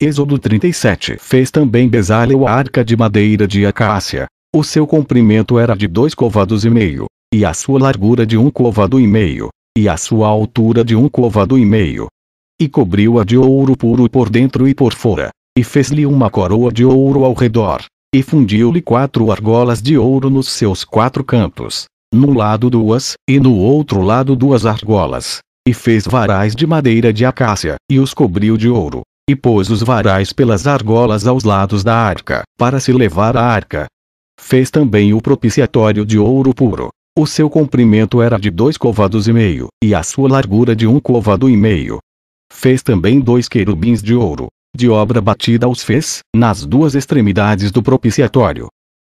Êxodo 37 Fez também Bezalel a arca de madeira de acácia. O seu comprimento era de dois covados e meio, e a sua largura de um covado e meio, e a sua altura de um covado e meio. E cobriu-a de ouro puro por dentro e por fora, e fez-lhe uma coroa de ouro ao redor, e fundiu-lhe quatro argolas de ouro nos seus quatro cantos, num lado duas, e no outro lado duas argolas. E fez varais de madeira de acácia, e os cobriu de ouro. E pôs os varais pelas argolas aos lados da arca, para se levar a arca. Fez também o propiciatório de ouro puro. O seu comprimento era de dois covados e meio, e a sua largura de um covado e meio. Fez também dois querubins de ouro, de obra batida os fez, nas duas extremidades do propiciatório,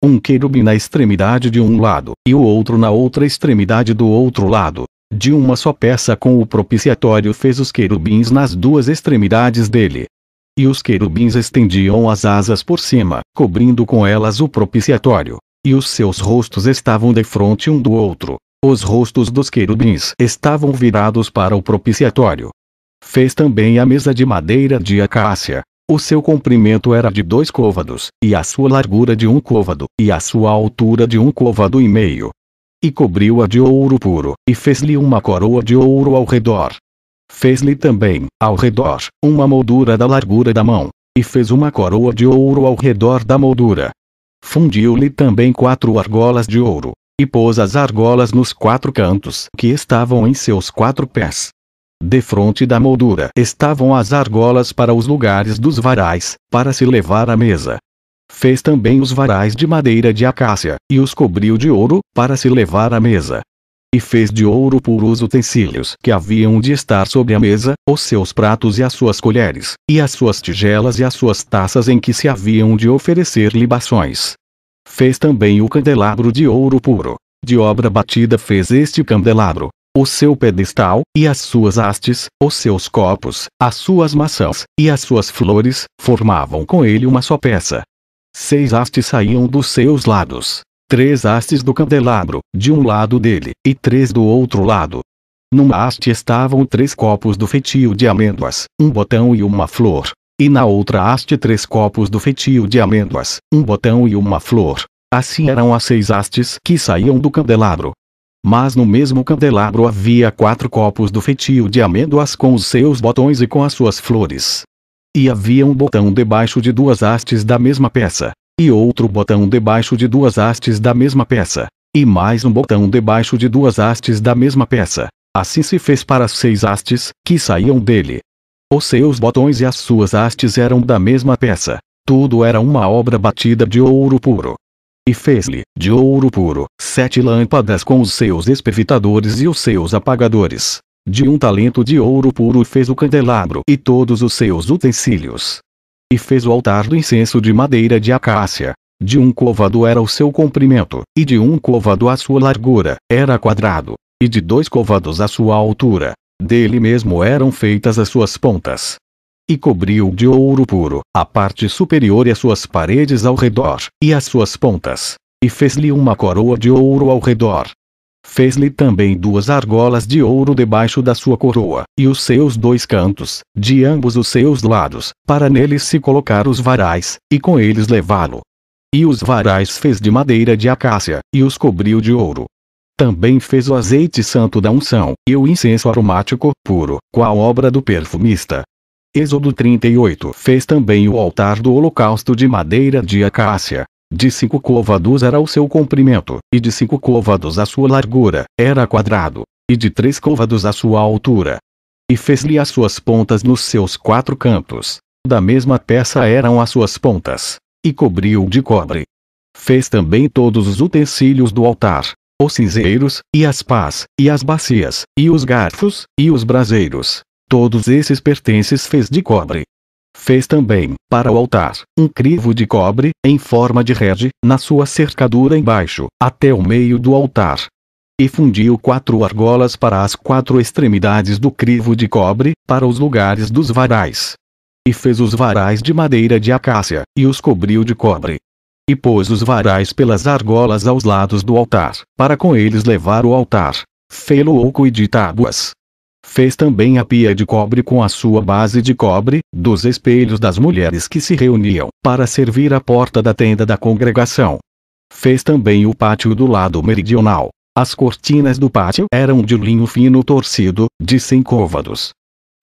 um querubim na extremidade de um lado e o outro na outra extremidade do outro lado. De uma só peça com o propiciatório fez os querubins nas duas extremidades dele. E os querubins estendiam as asas por cima, cobrindo com elas o propiciatório. E os seus rostos estavam de frente um do outro. Os rostos dos querubins estavam virados para o propiciatório. Fez também a mesa de madeira de acácia, o seu comprimento era de dois côvados, e a sua largura de um côvado, e a sua altura de um côvado e meio. E cobriu-a de ouro puro, e fez-lhe uma coroa de ouro ao redor. Fez-lhe também, ao redor, uma moldura da largura da mão, e fez uma coroa de ouro ao redor da moldura. Fundiu-lhe também quatro argolas de ouro, e pôs as argolas nos quatro cantos que estavam em seus quatro pés, Defronte da moldura estavam as argolas para os lugares dos varais, para se levar à mesa. Fez também os varais de madeira de acácia, e os cobriu de ouro, para se levar à mesa. E fez de ouro puro os utensílios que haviam de estar sobre a mesa, os seus pratos e as suas colheres, e as suas tigelas e as suas taças em que se haviam de oferecer libações. Fez também o candelabro de ouro puro. De obra batida fez este candelabro, o seu pedestal, e as suas hastes, os seus copos, as suas maçãs, e as suas flores, formavam com ele uma só peça. Seis hastes saíam dos seus lados. Três hastes do candelabro, de um lado dele, e três do outro lado. Numa haste estavam três copos do feitio de amêndoas, um botão e uma flor. E na outra haste três copos do feitio de amêndoas, um botão e uma flor. Assim eram as seis hastes que saíam do candelabro. Mas no mesmo candelabro havia quatro copos do feitio de amêndoas com os seus botões e com as suas flores. E havia um botão debaixo de duas hastes da mesma peça, e outro botão debaixo de duas hastes da mesma peça, e mais um botão debaixo de duas hastes da mesma peça. Assim se fez para seis hastes, que saíam dele. Os seus botões e as suas hastes eram da mesma peça. Tudo era uma obra batida de ouro puro e fez-lhe, de ouro puro, sete lâmpadas com os seus espevitadores e os seus apagadores. De um talento de ouro puro fez o candelabro e todos os seus utensílios. E fez o altar do incenso de madeira de acácia. De um covado era o seu comprimento, e de um covado a sua largura, era quadrado, e de dois covados a sua altura. Dele mesmo eram feitas as suas pontas, e cobriu de ouro puro a parte superior e as suas paredes ao redor, e as suas pontas, e fez-lhe uma coroa de ouro ao redor. Fez-lhe também duas argolas de ouro debaixo da sua coroa, e os seus dois cantos, de ambos os seus lados, para neles se colocar os varais, e com eles levá-lo. E os varais fez de madeira de acácia, e os cobriu de ouro. Também fez o azeite santo da unção, e o incenso aromático, puro, qual obra do perfumista, Êxodo 38 Fez também o altar do holocausto de madeira de acácia. De cinco côvados era o seu comprimento, e de cinco côvados a sua largura, era quadrado, e de três côvados a sua altura. E fez-lhe as suas pontas nos seus quatro cantos. Da mesma peça eram as suas pontas, e cobriu de cobre. Fez também todos os utensílios do altar, os cinzeiros, e as pás, e as bacias, e os garfos, e os braseiros, Todos esses pertences fez de cobre. Fez também, para o altar, um crivo de cobre, em forma de rede, na sua cercadura embaixo, até o meio do altar. E fundiu quatro argolas para as quatro extremidades do crivo de cobre, para os lugares dos varais. E fez os varais de madeira de acácia, e os cobriu de cobre. E pôs os varais pelas argolas aos lados do altar, para com eles levar o altar. Fê-lo oco e de tábuas, Fez também a pia de cobre com a sua base de cobre, dos espelhos das mulheres que se reuniam para servir à porta da tenda da congregação. Fez também o pátio do lado meridional. As cortinas do pátio eram de linho fino torcido, de cem côvados.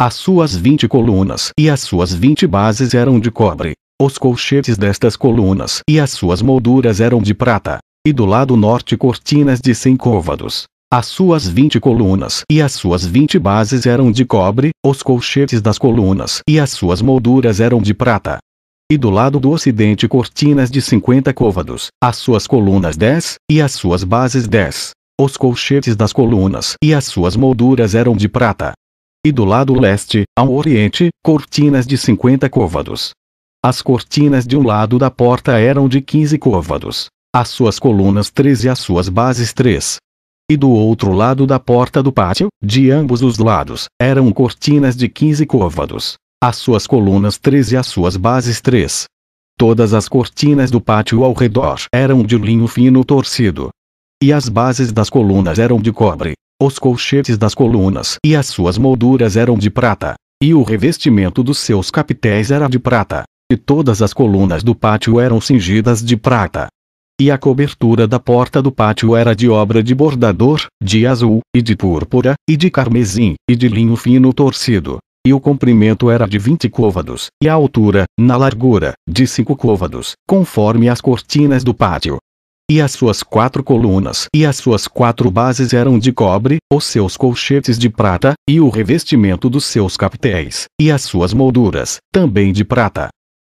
As suas vinte colunas e as suas vinte bases eram de cobre. Os colchetes destas colunas e as suas molduras eram de prata. E do lado norte cortinas de cem côvados, as suas vinte colunas e as suas vinte bases eram de cobre, os colchetes das colunas e as suas molduras eram de prata. E do lado do ocidente cortinas de cinquenta côvados, as suas colunas dez, e as suas bases dez. Os colchetes das colunas e as suas molduras eram de prata. E do lado leste, ao oriente, cortinas de cinquenta côvados. As cortinas de um lado da porta eram de quinze côvados. As suas colunas três e as suas bases três e do outro lado da porta do pátio, de ambos os lados, eram cortinas de 15 côvados. As suas colunas três e as suas bases três. Todas as cortinas do pátio ao redor eram de linho fino torcido. E as bases das colunas eram de cobre. Os colchetes das colunas e as suas molduras eram de prata. E o revestimento dos seus capitéis era de prata. E todas as colunas do pátio eram cingidas de prata e a cobertura da porta do pátio era de obra de bordador, de azul, e de púrpura, e de carmesim, e de linho fino torcido. E o comprimento era de vinte côvados, e a altura, na largura, de cinco côvados, conforme as cortinas do pátio. E as suas quatro colunas e as suas quatro bases eram de cobre, os seus colchetes de prata, e o revestimento dos seus capitéis, e as suas molduras, também de prata.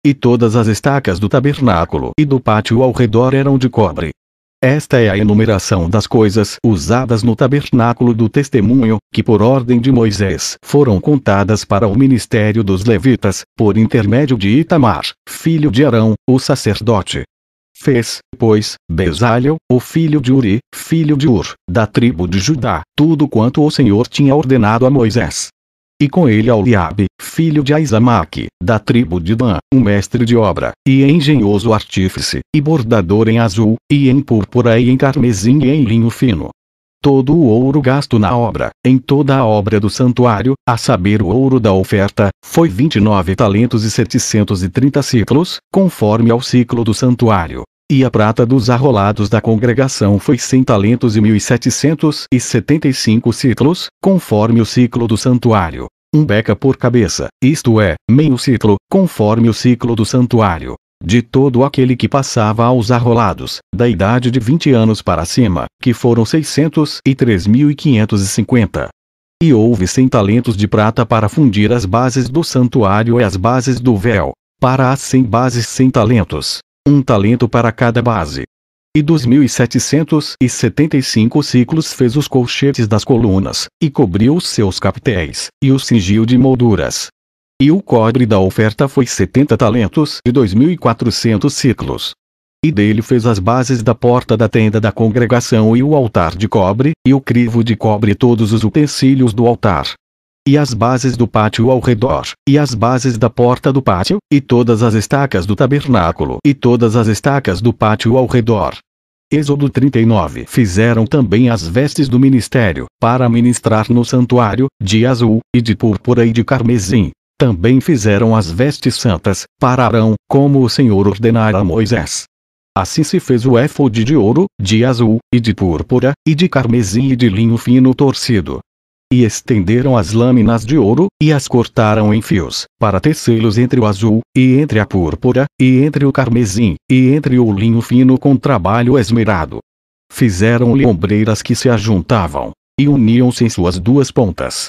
E todas as estacas do tabernáculo e do pátio ao redor eram de cobre. Esta é a enumeração das coisas usadas no tabernáculo do testemunho, que por ordem de Moisés foram contadas para o ministério dos levitas, por intermédio de Itamar, filho de Arão, o sacerdote. Fez, pois, Bezalel, o filho de Uri, filho de Ur, da tribo de Judá, tudo quanto o Senhor tinha ordenado a Moisés e com ele Auliabe, filho de Aizamaque, da tribo de Dan, um mestre de obra, e engenhoso artífice, e bordador em azul, e em púrpura e em carmesim e em linho fino. Todo o ouro gasto na obra, em toda a obra do santuário, a saber o ouro da oferta, foi 29 talentos e 730 ciclos, conforme ao ciclo do santuário, e a prata dos arrolados da congregação foi cem talentos e 1775 ciclos, conforme o ciclo do santuário. Um beca por cabeça, isto é, meio ciclo, conforme o ciclo do santuário de todo aquele que passava aos arrolados, da idade de 20 anos para cima, que foram 603.550. E houve 100 talentos de prata para fundir as bases do santuário e as bases do véu, para as 100 bases 100 talentos, um talento para cada base. E 2775 1775 ciclos fez os colchetes das colunas, e cobriu os seus capitéis, e os cingiu de molduras. E o cobre da oferta foi 70 talentos e 2.400 ciclos. E dele fez as bases da porta da tenda da congregação e o altar de cobre, e o crivo de cobre e todos os utensílios do altar, e as bases do pátio ao redor, e as bases da porta do pátio, e todas as estacas do tabernáculo, e todas as estacas do pátio ao redor. Êxodo 39 Fizeram também as vestes do ministério, para ministrar no santuário, de azul, e de púrpura e de carmesim. Também fizeram as vestes santas, para Arão, como o Senhor ordenara a Moisés. Assim se fez o éfode de ouro, de azul, e de púrpura, e de carmesim e de linho fino torcido, e estenderam as lâminas de ouro, e as cortaram em fios, para tecê-los entre o azul, e entre a púrpura, e entre o carmesim, e entre o linho fino com trabalho esmerado. Fizeram-lhe ombreiras que se ajuntavam, e uniam-se em suas duas pontas,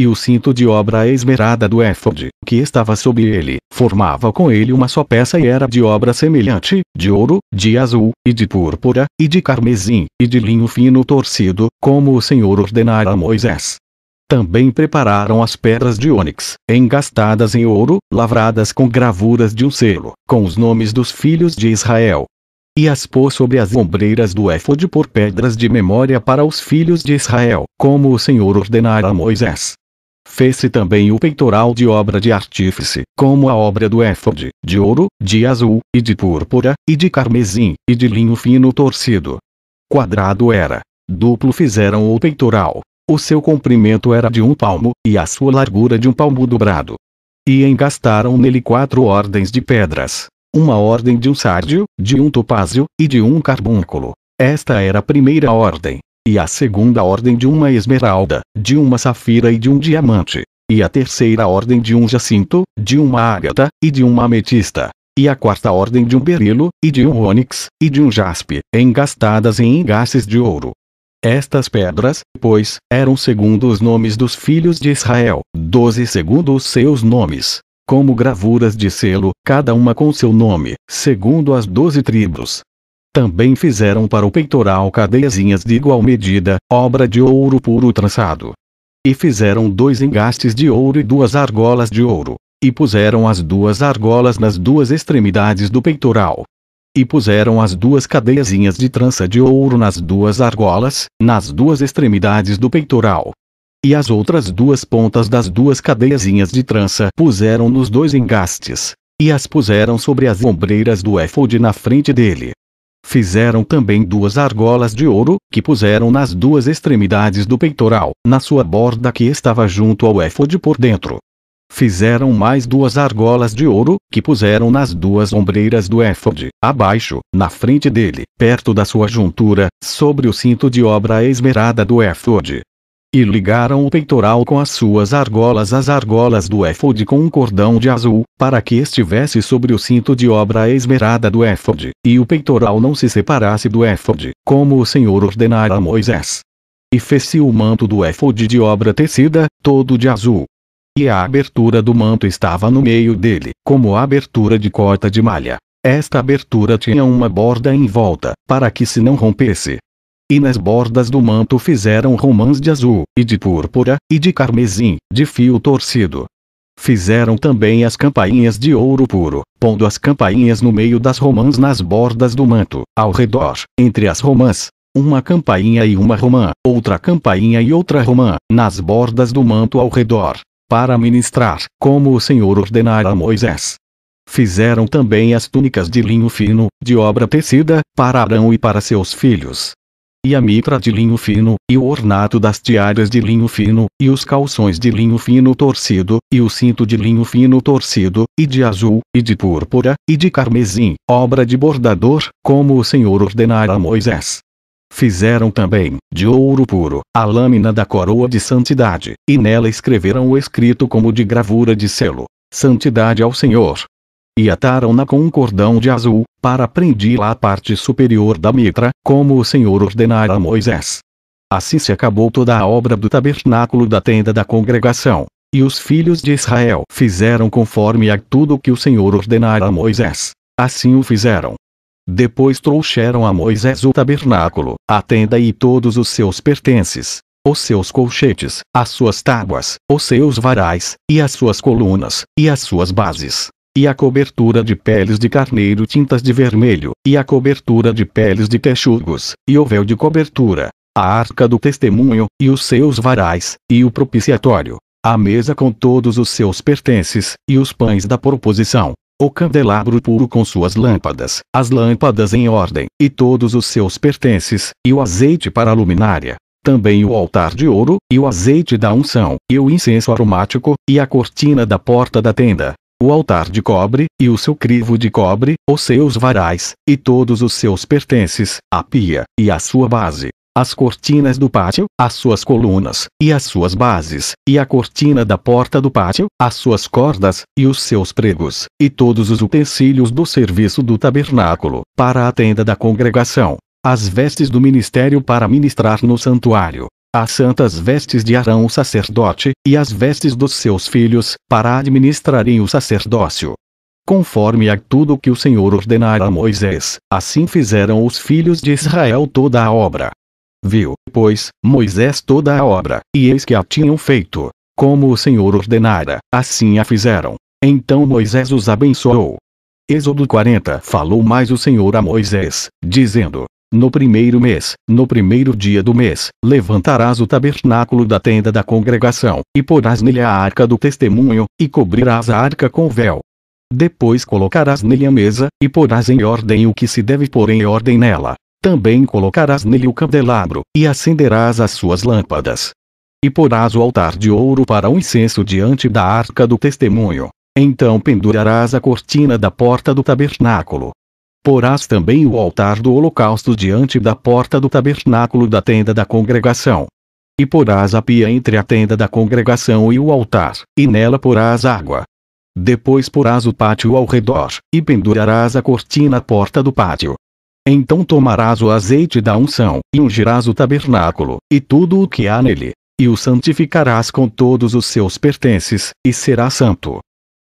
e o cinto de obra esmerada do éfode, que estava sob ele, formava com ele uma só peça e era de obra semelhante, de ouro, de azul, e de púrpura, e de carmesim, e de linho fino torcido, como o Senhor ordenara a Moisés. Também prepararam as pedras de ônix, engastadas em ouro, lavradas com gravuras de um selo, com os nomes dos filhos de Israel. E as pôs sobre as ombreiras do éfode por pedras de memória para os filhos de Israel, como o Senhor ordenara a Moisés. Fez-se também o peitoral de obra de artífice, como a obra do éfode, de ouro, de azul, e de púrpura, e de carmesim, e de linho fino torcido. Quadrado era. Duplo fizeram o peitoral. O seu comprimento era de um palmo, e a sua largura de um palmo dobrado. E engastaram nele quatro ordens de pedras. Uma ordem de um sárdio, de um topázio, e de um carbúnculo. Esta era a primeira ordem e a segunda ordem de uma esmeralda, de uma safira e de um diamante, e a terceira ordem de um jacinto, de uma ágata, e de uma ametista, e a quarta ordem de um berilo, e de um ônix, e de um jaspe, engastadas em engastes de ouro. Estas pedras, pois, eram segundo os nomes dos filhos de Israel, doze segundo os seus nomes, como gravuras de selo, cada uma com seu nome, segundo as doze tribos, também fizeram para o peitoral cadeiazinhas de igual medida, obra de ouro puro trançado. E fizeram dois engastes de ouro e duas argolas de ouro. E puseram as duas argolas nas duas extremidades do peitoral. E puseram as duas cadeiazinhas de trança de ouro nas duas argolas, nas duas extremidades do peitoral. E as outras duas pontas das duas cadeiazinhas de trança puseram nos dois engastes. E as puseram sobre as ombreiras do éfode na frente dele. Fizeram também duas argolas de ouro, que puseram nas duas extremidades do peitoral, na sua borda que estava junto ao éfode por dentro. Fizeram mais duas argolas de ouro, que puseram nas duas ombreiras do éfode, abaixo, na frente dele, perto da sua juntura, sobre o cinto de obra esmerada do éfode e ligaram o peitoral com as suas argolas às argolas do éfode com um cordão de azul, para que estivesse sobre o cinto de obra esmerada do éfode, e o peitoral não se separasse do éfode, como o Senhor ordenara a Moisés. E fez-se o manto do éfode de obra tecida, todo de azul. E a abertura do manto estava no meio dele, como a abertura de cota de malha. Esta abertura tinha uma borda em volta, para que se não rompesse, e nas bordas do manto fizeram romãs de azul, e de púrpura, e de carmesim, de fio torcido. Fizeram também as campainhas de ouro puro, pondo as campainhas no meio das romãs nas bordas do manto, ao redor, entre as romãs, uma campainha e uma romã, outra campainha e outra romã, nas bordas do manto ao redor, para ministrar, como o Senhor ordenara a Moisés. Fizeram também as túnicas de linho fino, de obra tecida, para Arão e para seus filhos, e a mitra de linho fino, e o ornato das tiaras de linho fino, e os calções de linho fino torcido, e o cinto de linho fino torcido, e de azul, e de púrpura, e de carmesim, obra de bordador, como o Senhor ordenara a Moisés. Fizeram também, de ouro puro, a lâmina da coroa de santidade, e nela escreveram o escrito como de gravura de selo: Santidade ao Senhor, e ataram-na com um cordão de azul, para prendi-la à parte superior da mitra, como o Senhor ordenara a Moisés. Assim se acabou toda a obra do tabernáculo da tenda da congregação. E os filhos de Israel fizeram conforme a tudo que o Senhor ordenara a Moisés. Assim o fizeram. Depois trouxeram a Moisés o tabernáculo, a tenda e todos os seus pertences, os seus colchetes, as suas tábuas, os seus varais, e as suas colunas, e as suas bases, e a cobertura de peles de carneiro tintas de vermelho, e a cobertura de peles de texugos, e o véu de cobertura, a arca do testemunho, e os seus varais, e o propiciatório, a mesa com todos os seus pertences, e os pães da proposição, o candelabro puro com suas lâmpadas, as lâmpadas em ordem, e todos os seus pertences, e o azeite para a luminária, também o altar de ouro, e o azeite da unção, e o incenso aromático, e a cortina da porta da tenda, o altar de cobre, e o seu crivo de cobre, os seus varais, e todos os seus pertences, a pia, e a sua base, as cortinas do pátio, as suas colunas, e as suas bases, e a cortina da porta do pátio, as suas cordas, e os seus pregos, e todos os utensílios do serviço do tabernáculo, para a tenda da congregação, as vestes do ministério para ministrar no santuário, as santas vestes de Arão o sacerdote, e as vestes dos seus filhos, para administrarem o sacerdócio. Conforme a tudo que o Senhor ordenara a Moisés, assim fizeram os filhos de Israel toda a obra. Viu, pois, Moisés toda a obra, e eis que a tinham feito. Como o Senhor ordenara, assim a fizeram. Então Moisés os abençoou. Êxodo 40 Falou mais o Senhor a Moisés, dizendo: no primeiro mês, no primeiro dia do mês, levantarás o tabernáculo da tenda da congregação, e porás nele a arca do testemunho, e cobrirás a arca com véu. Depois colocarás nele a mesa, e porás em ordem o que se deve pôr em ordem nela. Também colocarás nele o candelabro, e acenderás as suas lâmpadas. E porás o altar de ouro para o incenso diante da arca do testemunho. Então pendurarás a cortina da porta do tabernáculo, Porás também o altar do holocausto diante da porta do tabernáculo da tenda da congregação. E porás a pia entre a tenda da congregação e o altar, e nela porás água. Depois porás o pátio ao redor, e pendurarás a cortina à porta do pátio. Então tomarás o azeite da unção, e ungirás o tabernáculo, e tudo o que há nele, e o santificarás com todos os seus pertences, e será santo.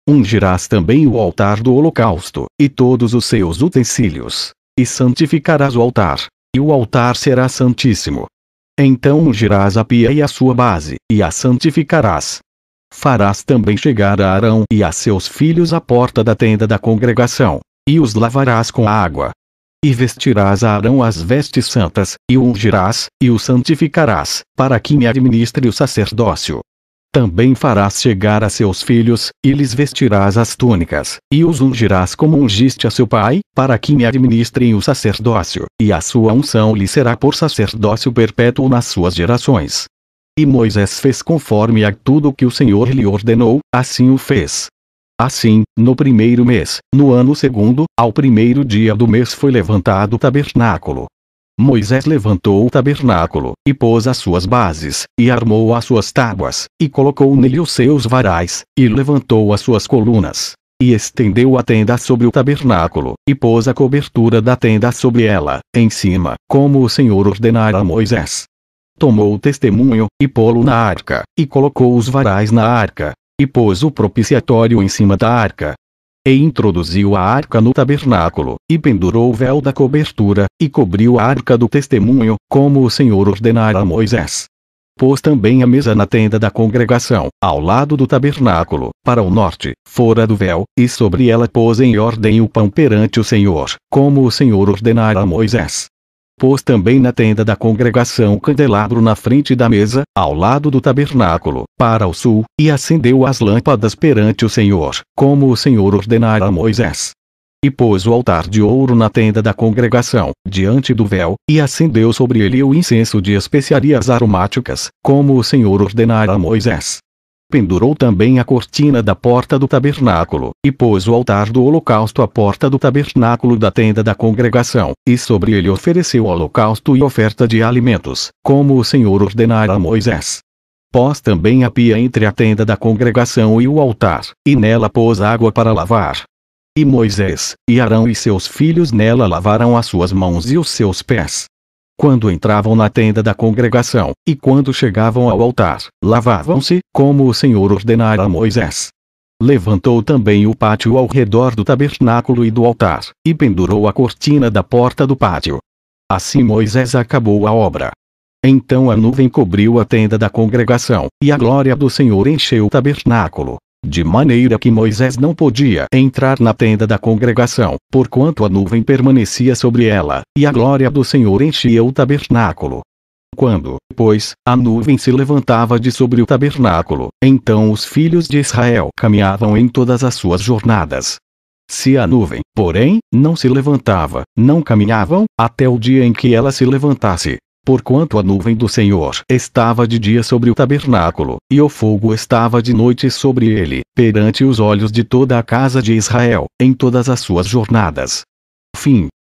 Ungirás também o altar do holocausto, e todos os seus utensílios. E santificarás o altar, e o altar será santíssimo. Então ungirás a pia e a sua base, e a santificarás. Farás também chegar a Arão e a seus filhos à porta da tenda da congregação, e os lavarás com água. E vestirás a Arão as vestes santas, e o ungirás, e o santificarás, para que me administre o sacerdócio, também farás chegar a seus filhos, e lhes vestirás as túnicas, e os ungirás como ungiste a seu pai, para que me administrem o sacerdócio, e a sua unção lhe será por sacerdócio perpétuo nas suas gerações. E Moisés fez conforme a tudo que o Senhor lhe ordenou, assim o fez. Assim, no primeiro mês, no ano segundo, ao primeiro dia do mês foi levantado o tabernáculo, Moisés levantou o tabernáculo, e pôs as suas bases, e armou as suas tábuas, e colocou nele os seus varais, e levantou as suas colunas. E estendeu a tenda sobre o tabernáculo, e pôs a cobertura da tenda sobre ela, em cima, como o Senhor ordenara a Moisés. Tomou o testemunho, e pô-lo na arca, e colocou os varais na arca, e pôs o propiciatório em cima da arca, e introduziu a arca no tabernáculo, e pendurou o véu da cobertura, e cobriu a arca do testemunho, como o Senhor ordenara a Moisés. Pôs também a mesa na tenda da congregação, ao lado do tabernáculo, para o norte, fora do véu, e sobre ela pôs em ordem o pão perante o Senhor, como o Senhor ordenara a Moisés pôs também na tenda da congregação o candelabro na frente da mesa, ao lado do tabernáculo, para o sul, e acendeu as lâmpadas perante o Senhor, como o Senhor ordenara a Moisés. E pôs o altar de ouro na tenda da congregação, diante do véu, e acendeu sobre ele o incenso de especiarias aromáticas, como o Senhor ordenara a Moisés pendurou também a cortina da porta do tabernáculo, e pôs o altar do holocausto à porta do tabernáculo da tenda da congregação, e sobre ele ofereceu o holocausto e oferta de alimentos, como o Senhor ordenara a Moisés. Pôs também a pia entre a tenda da congregação e o altar, e nela pôs água para lavar. E Moisés, e Arão e seus filhos nela lavaram as suas mãos e os seus pés, quando entravam na tenda da congregação, e quando chegavam ao altar, lavavam-se, como o Senhor ordenara a Moisés. Levantou também o pátio ao redor do tabernáculo e do altar, e pendurou a cortina da porta do pátio. Assim Moisés acabou a obra. Então a nuvem cobriu a tenda da congregação, e a glória do Senhor encheu o tabernáculo de maneira que Moisés não podia entrar na tenda da congregação, porquanto a nuvem permanecia sobre ela, e a glória do Senhor enchia o tabernáculo. Quando, pois, a nuvem se levantava de sobre o tabernáculo, então os filhos de Israel caminhavam em todas as suas jornadas. Se a nuvem, porém, não se levantava, não caminhavam, até o dia em que ela se levantasse porquanto a nuvem do Senhor estava de dia sobre o tabernáculo, e o fogo estava de noite sobre ele, perante os olhos de toda a casa de Israel, em todas as suas jornadas. Fim.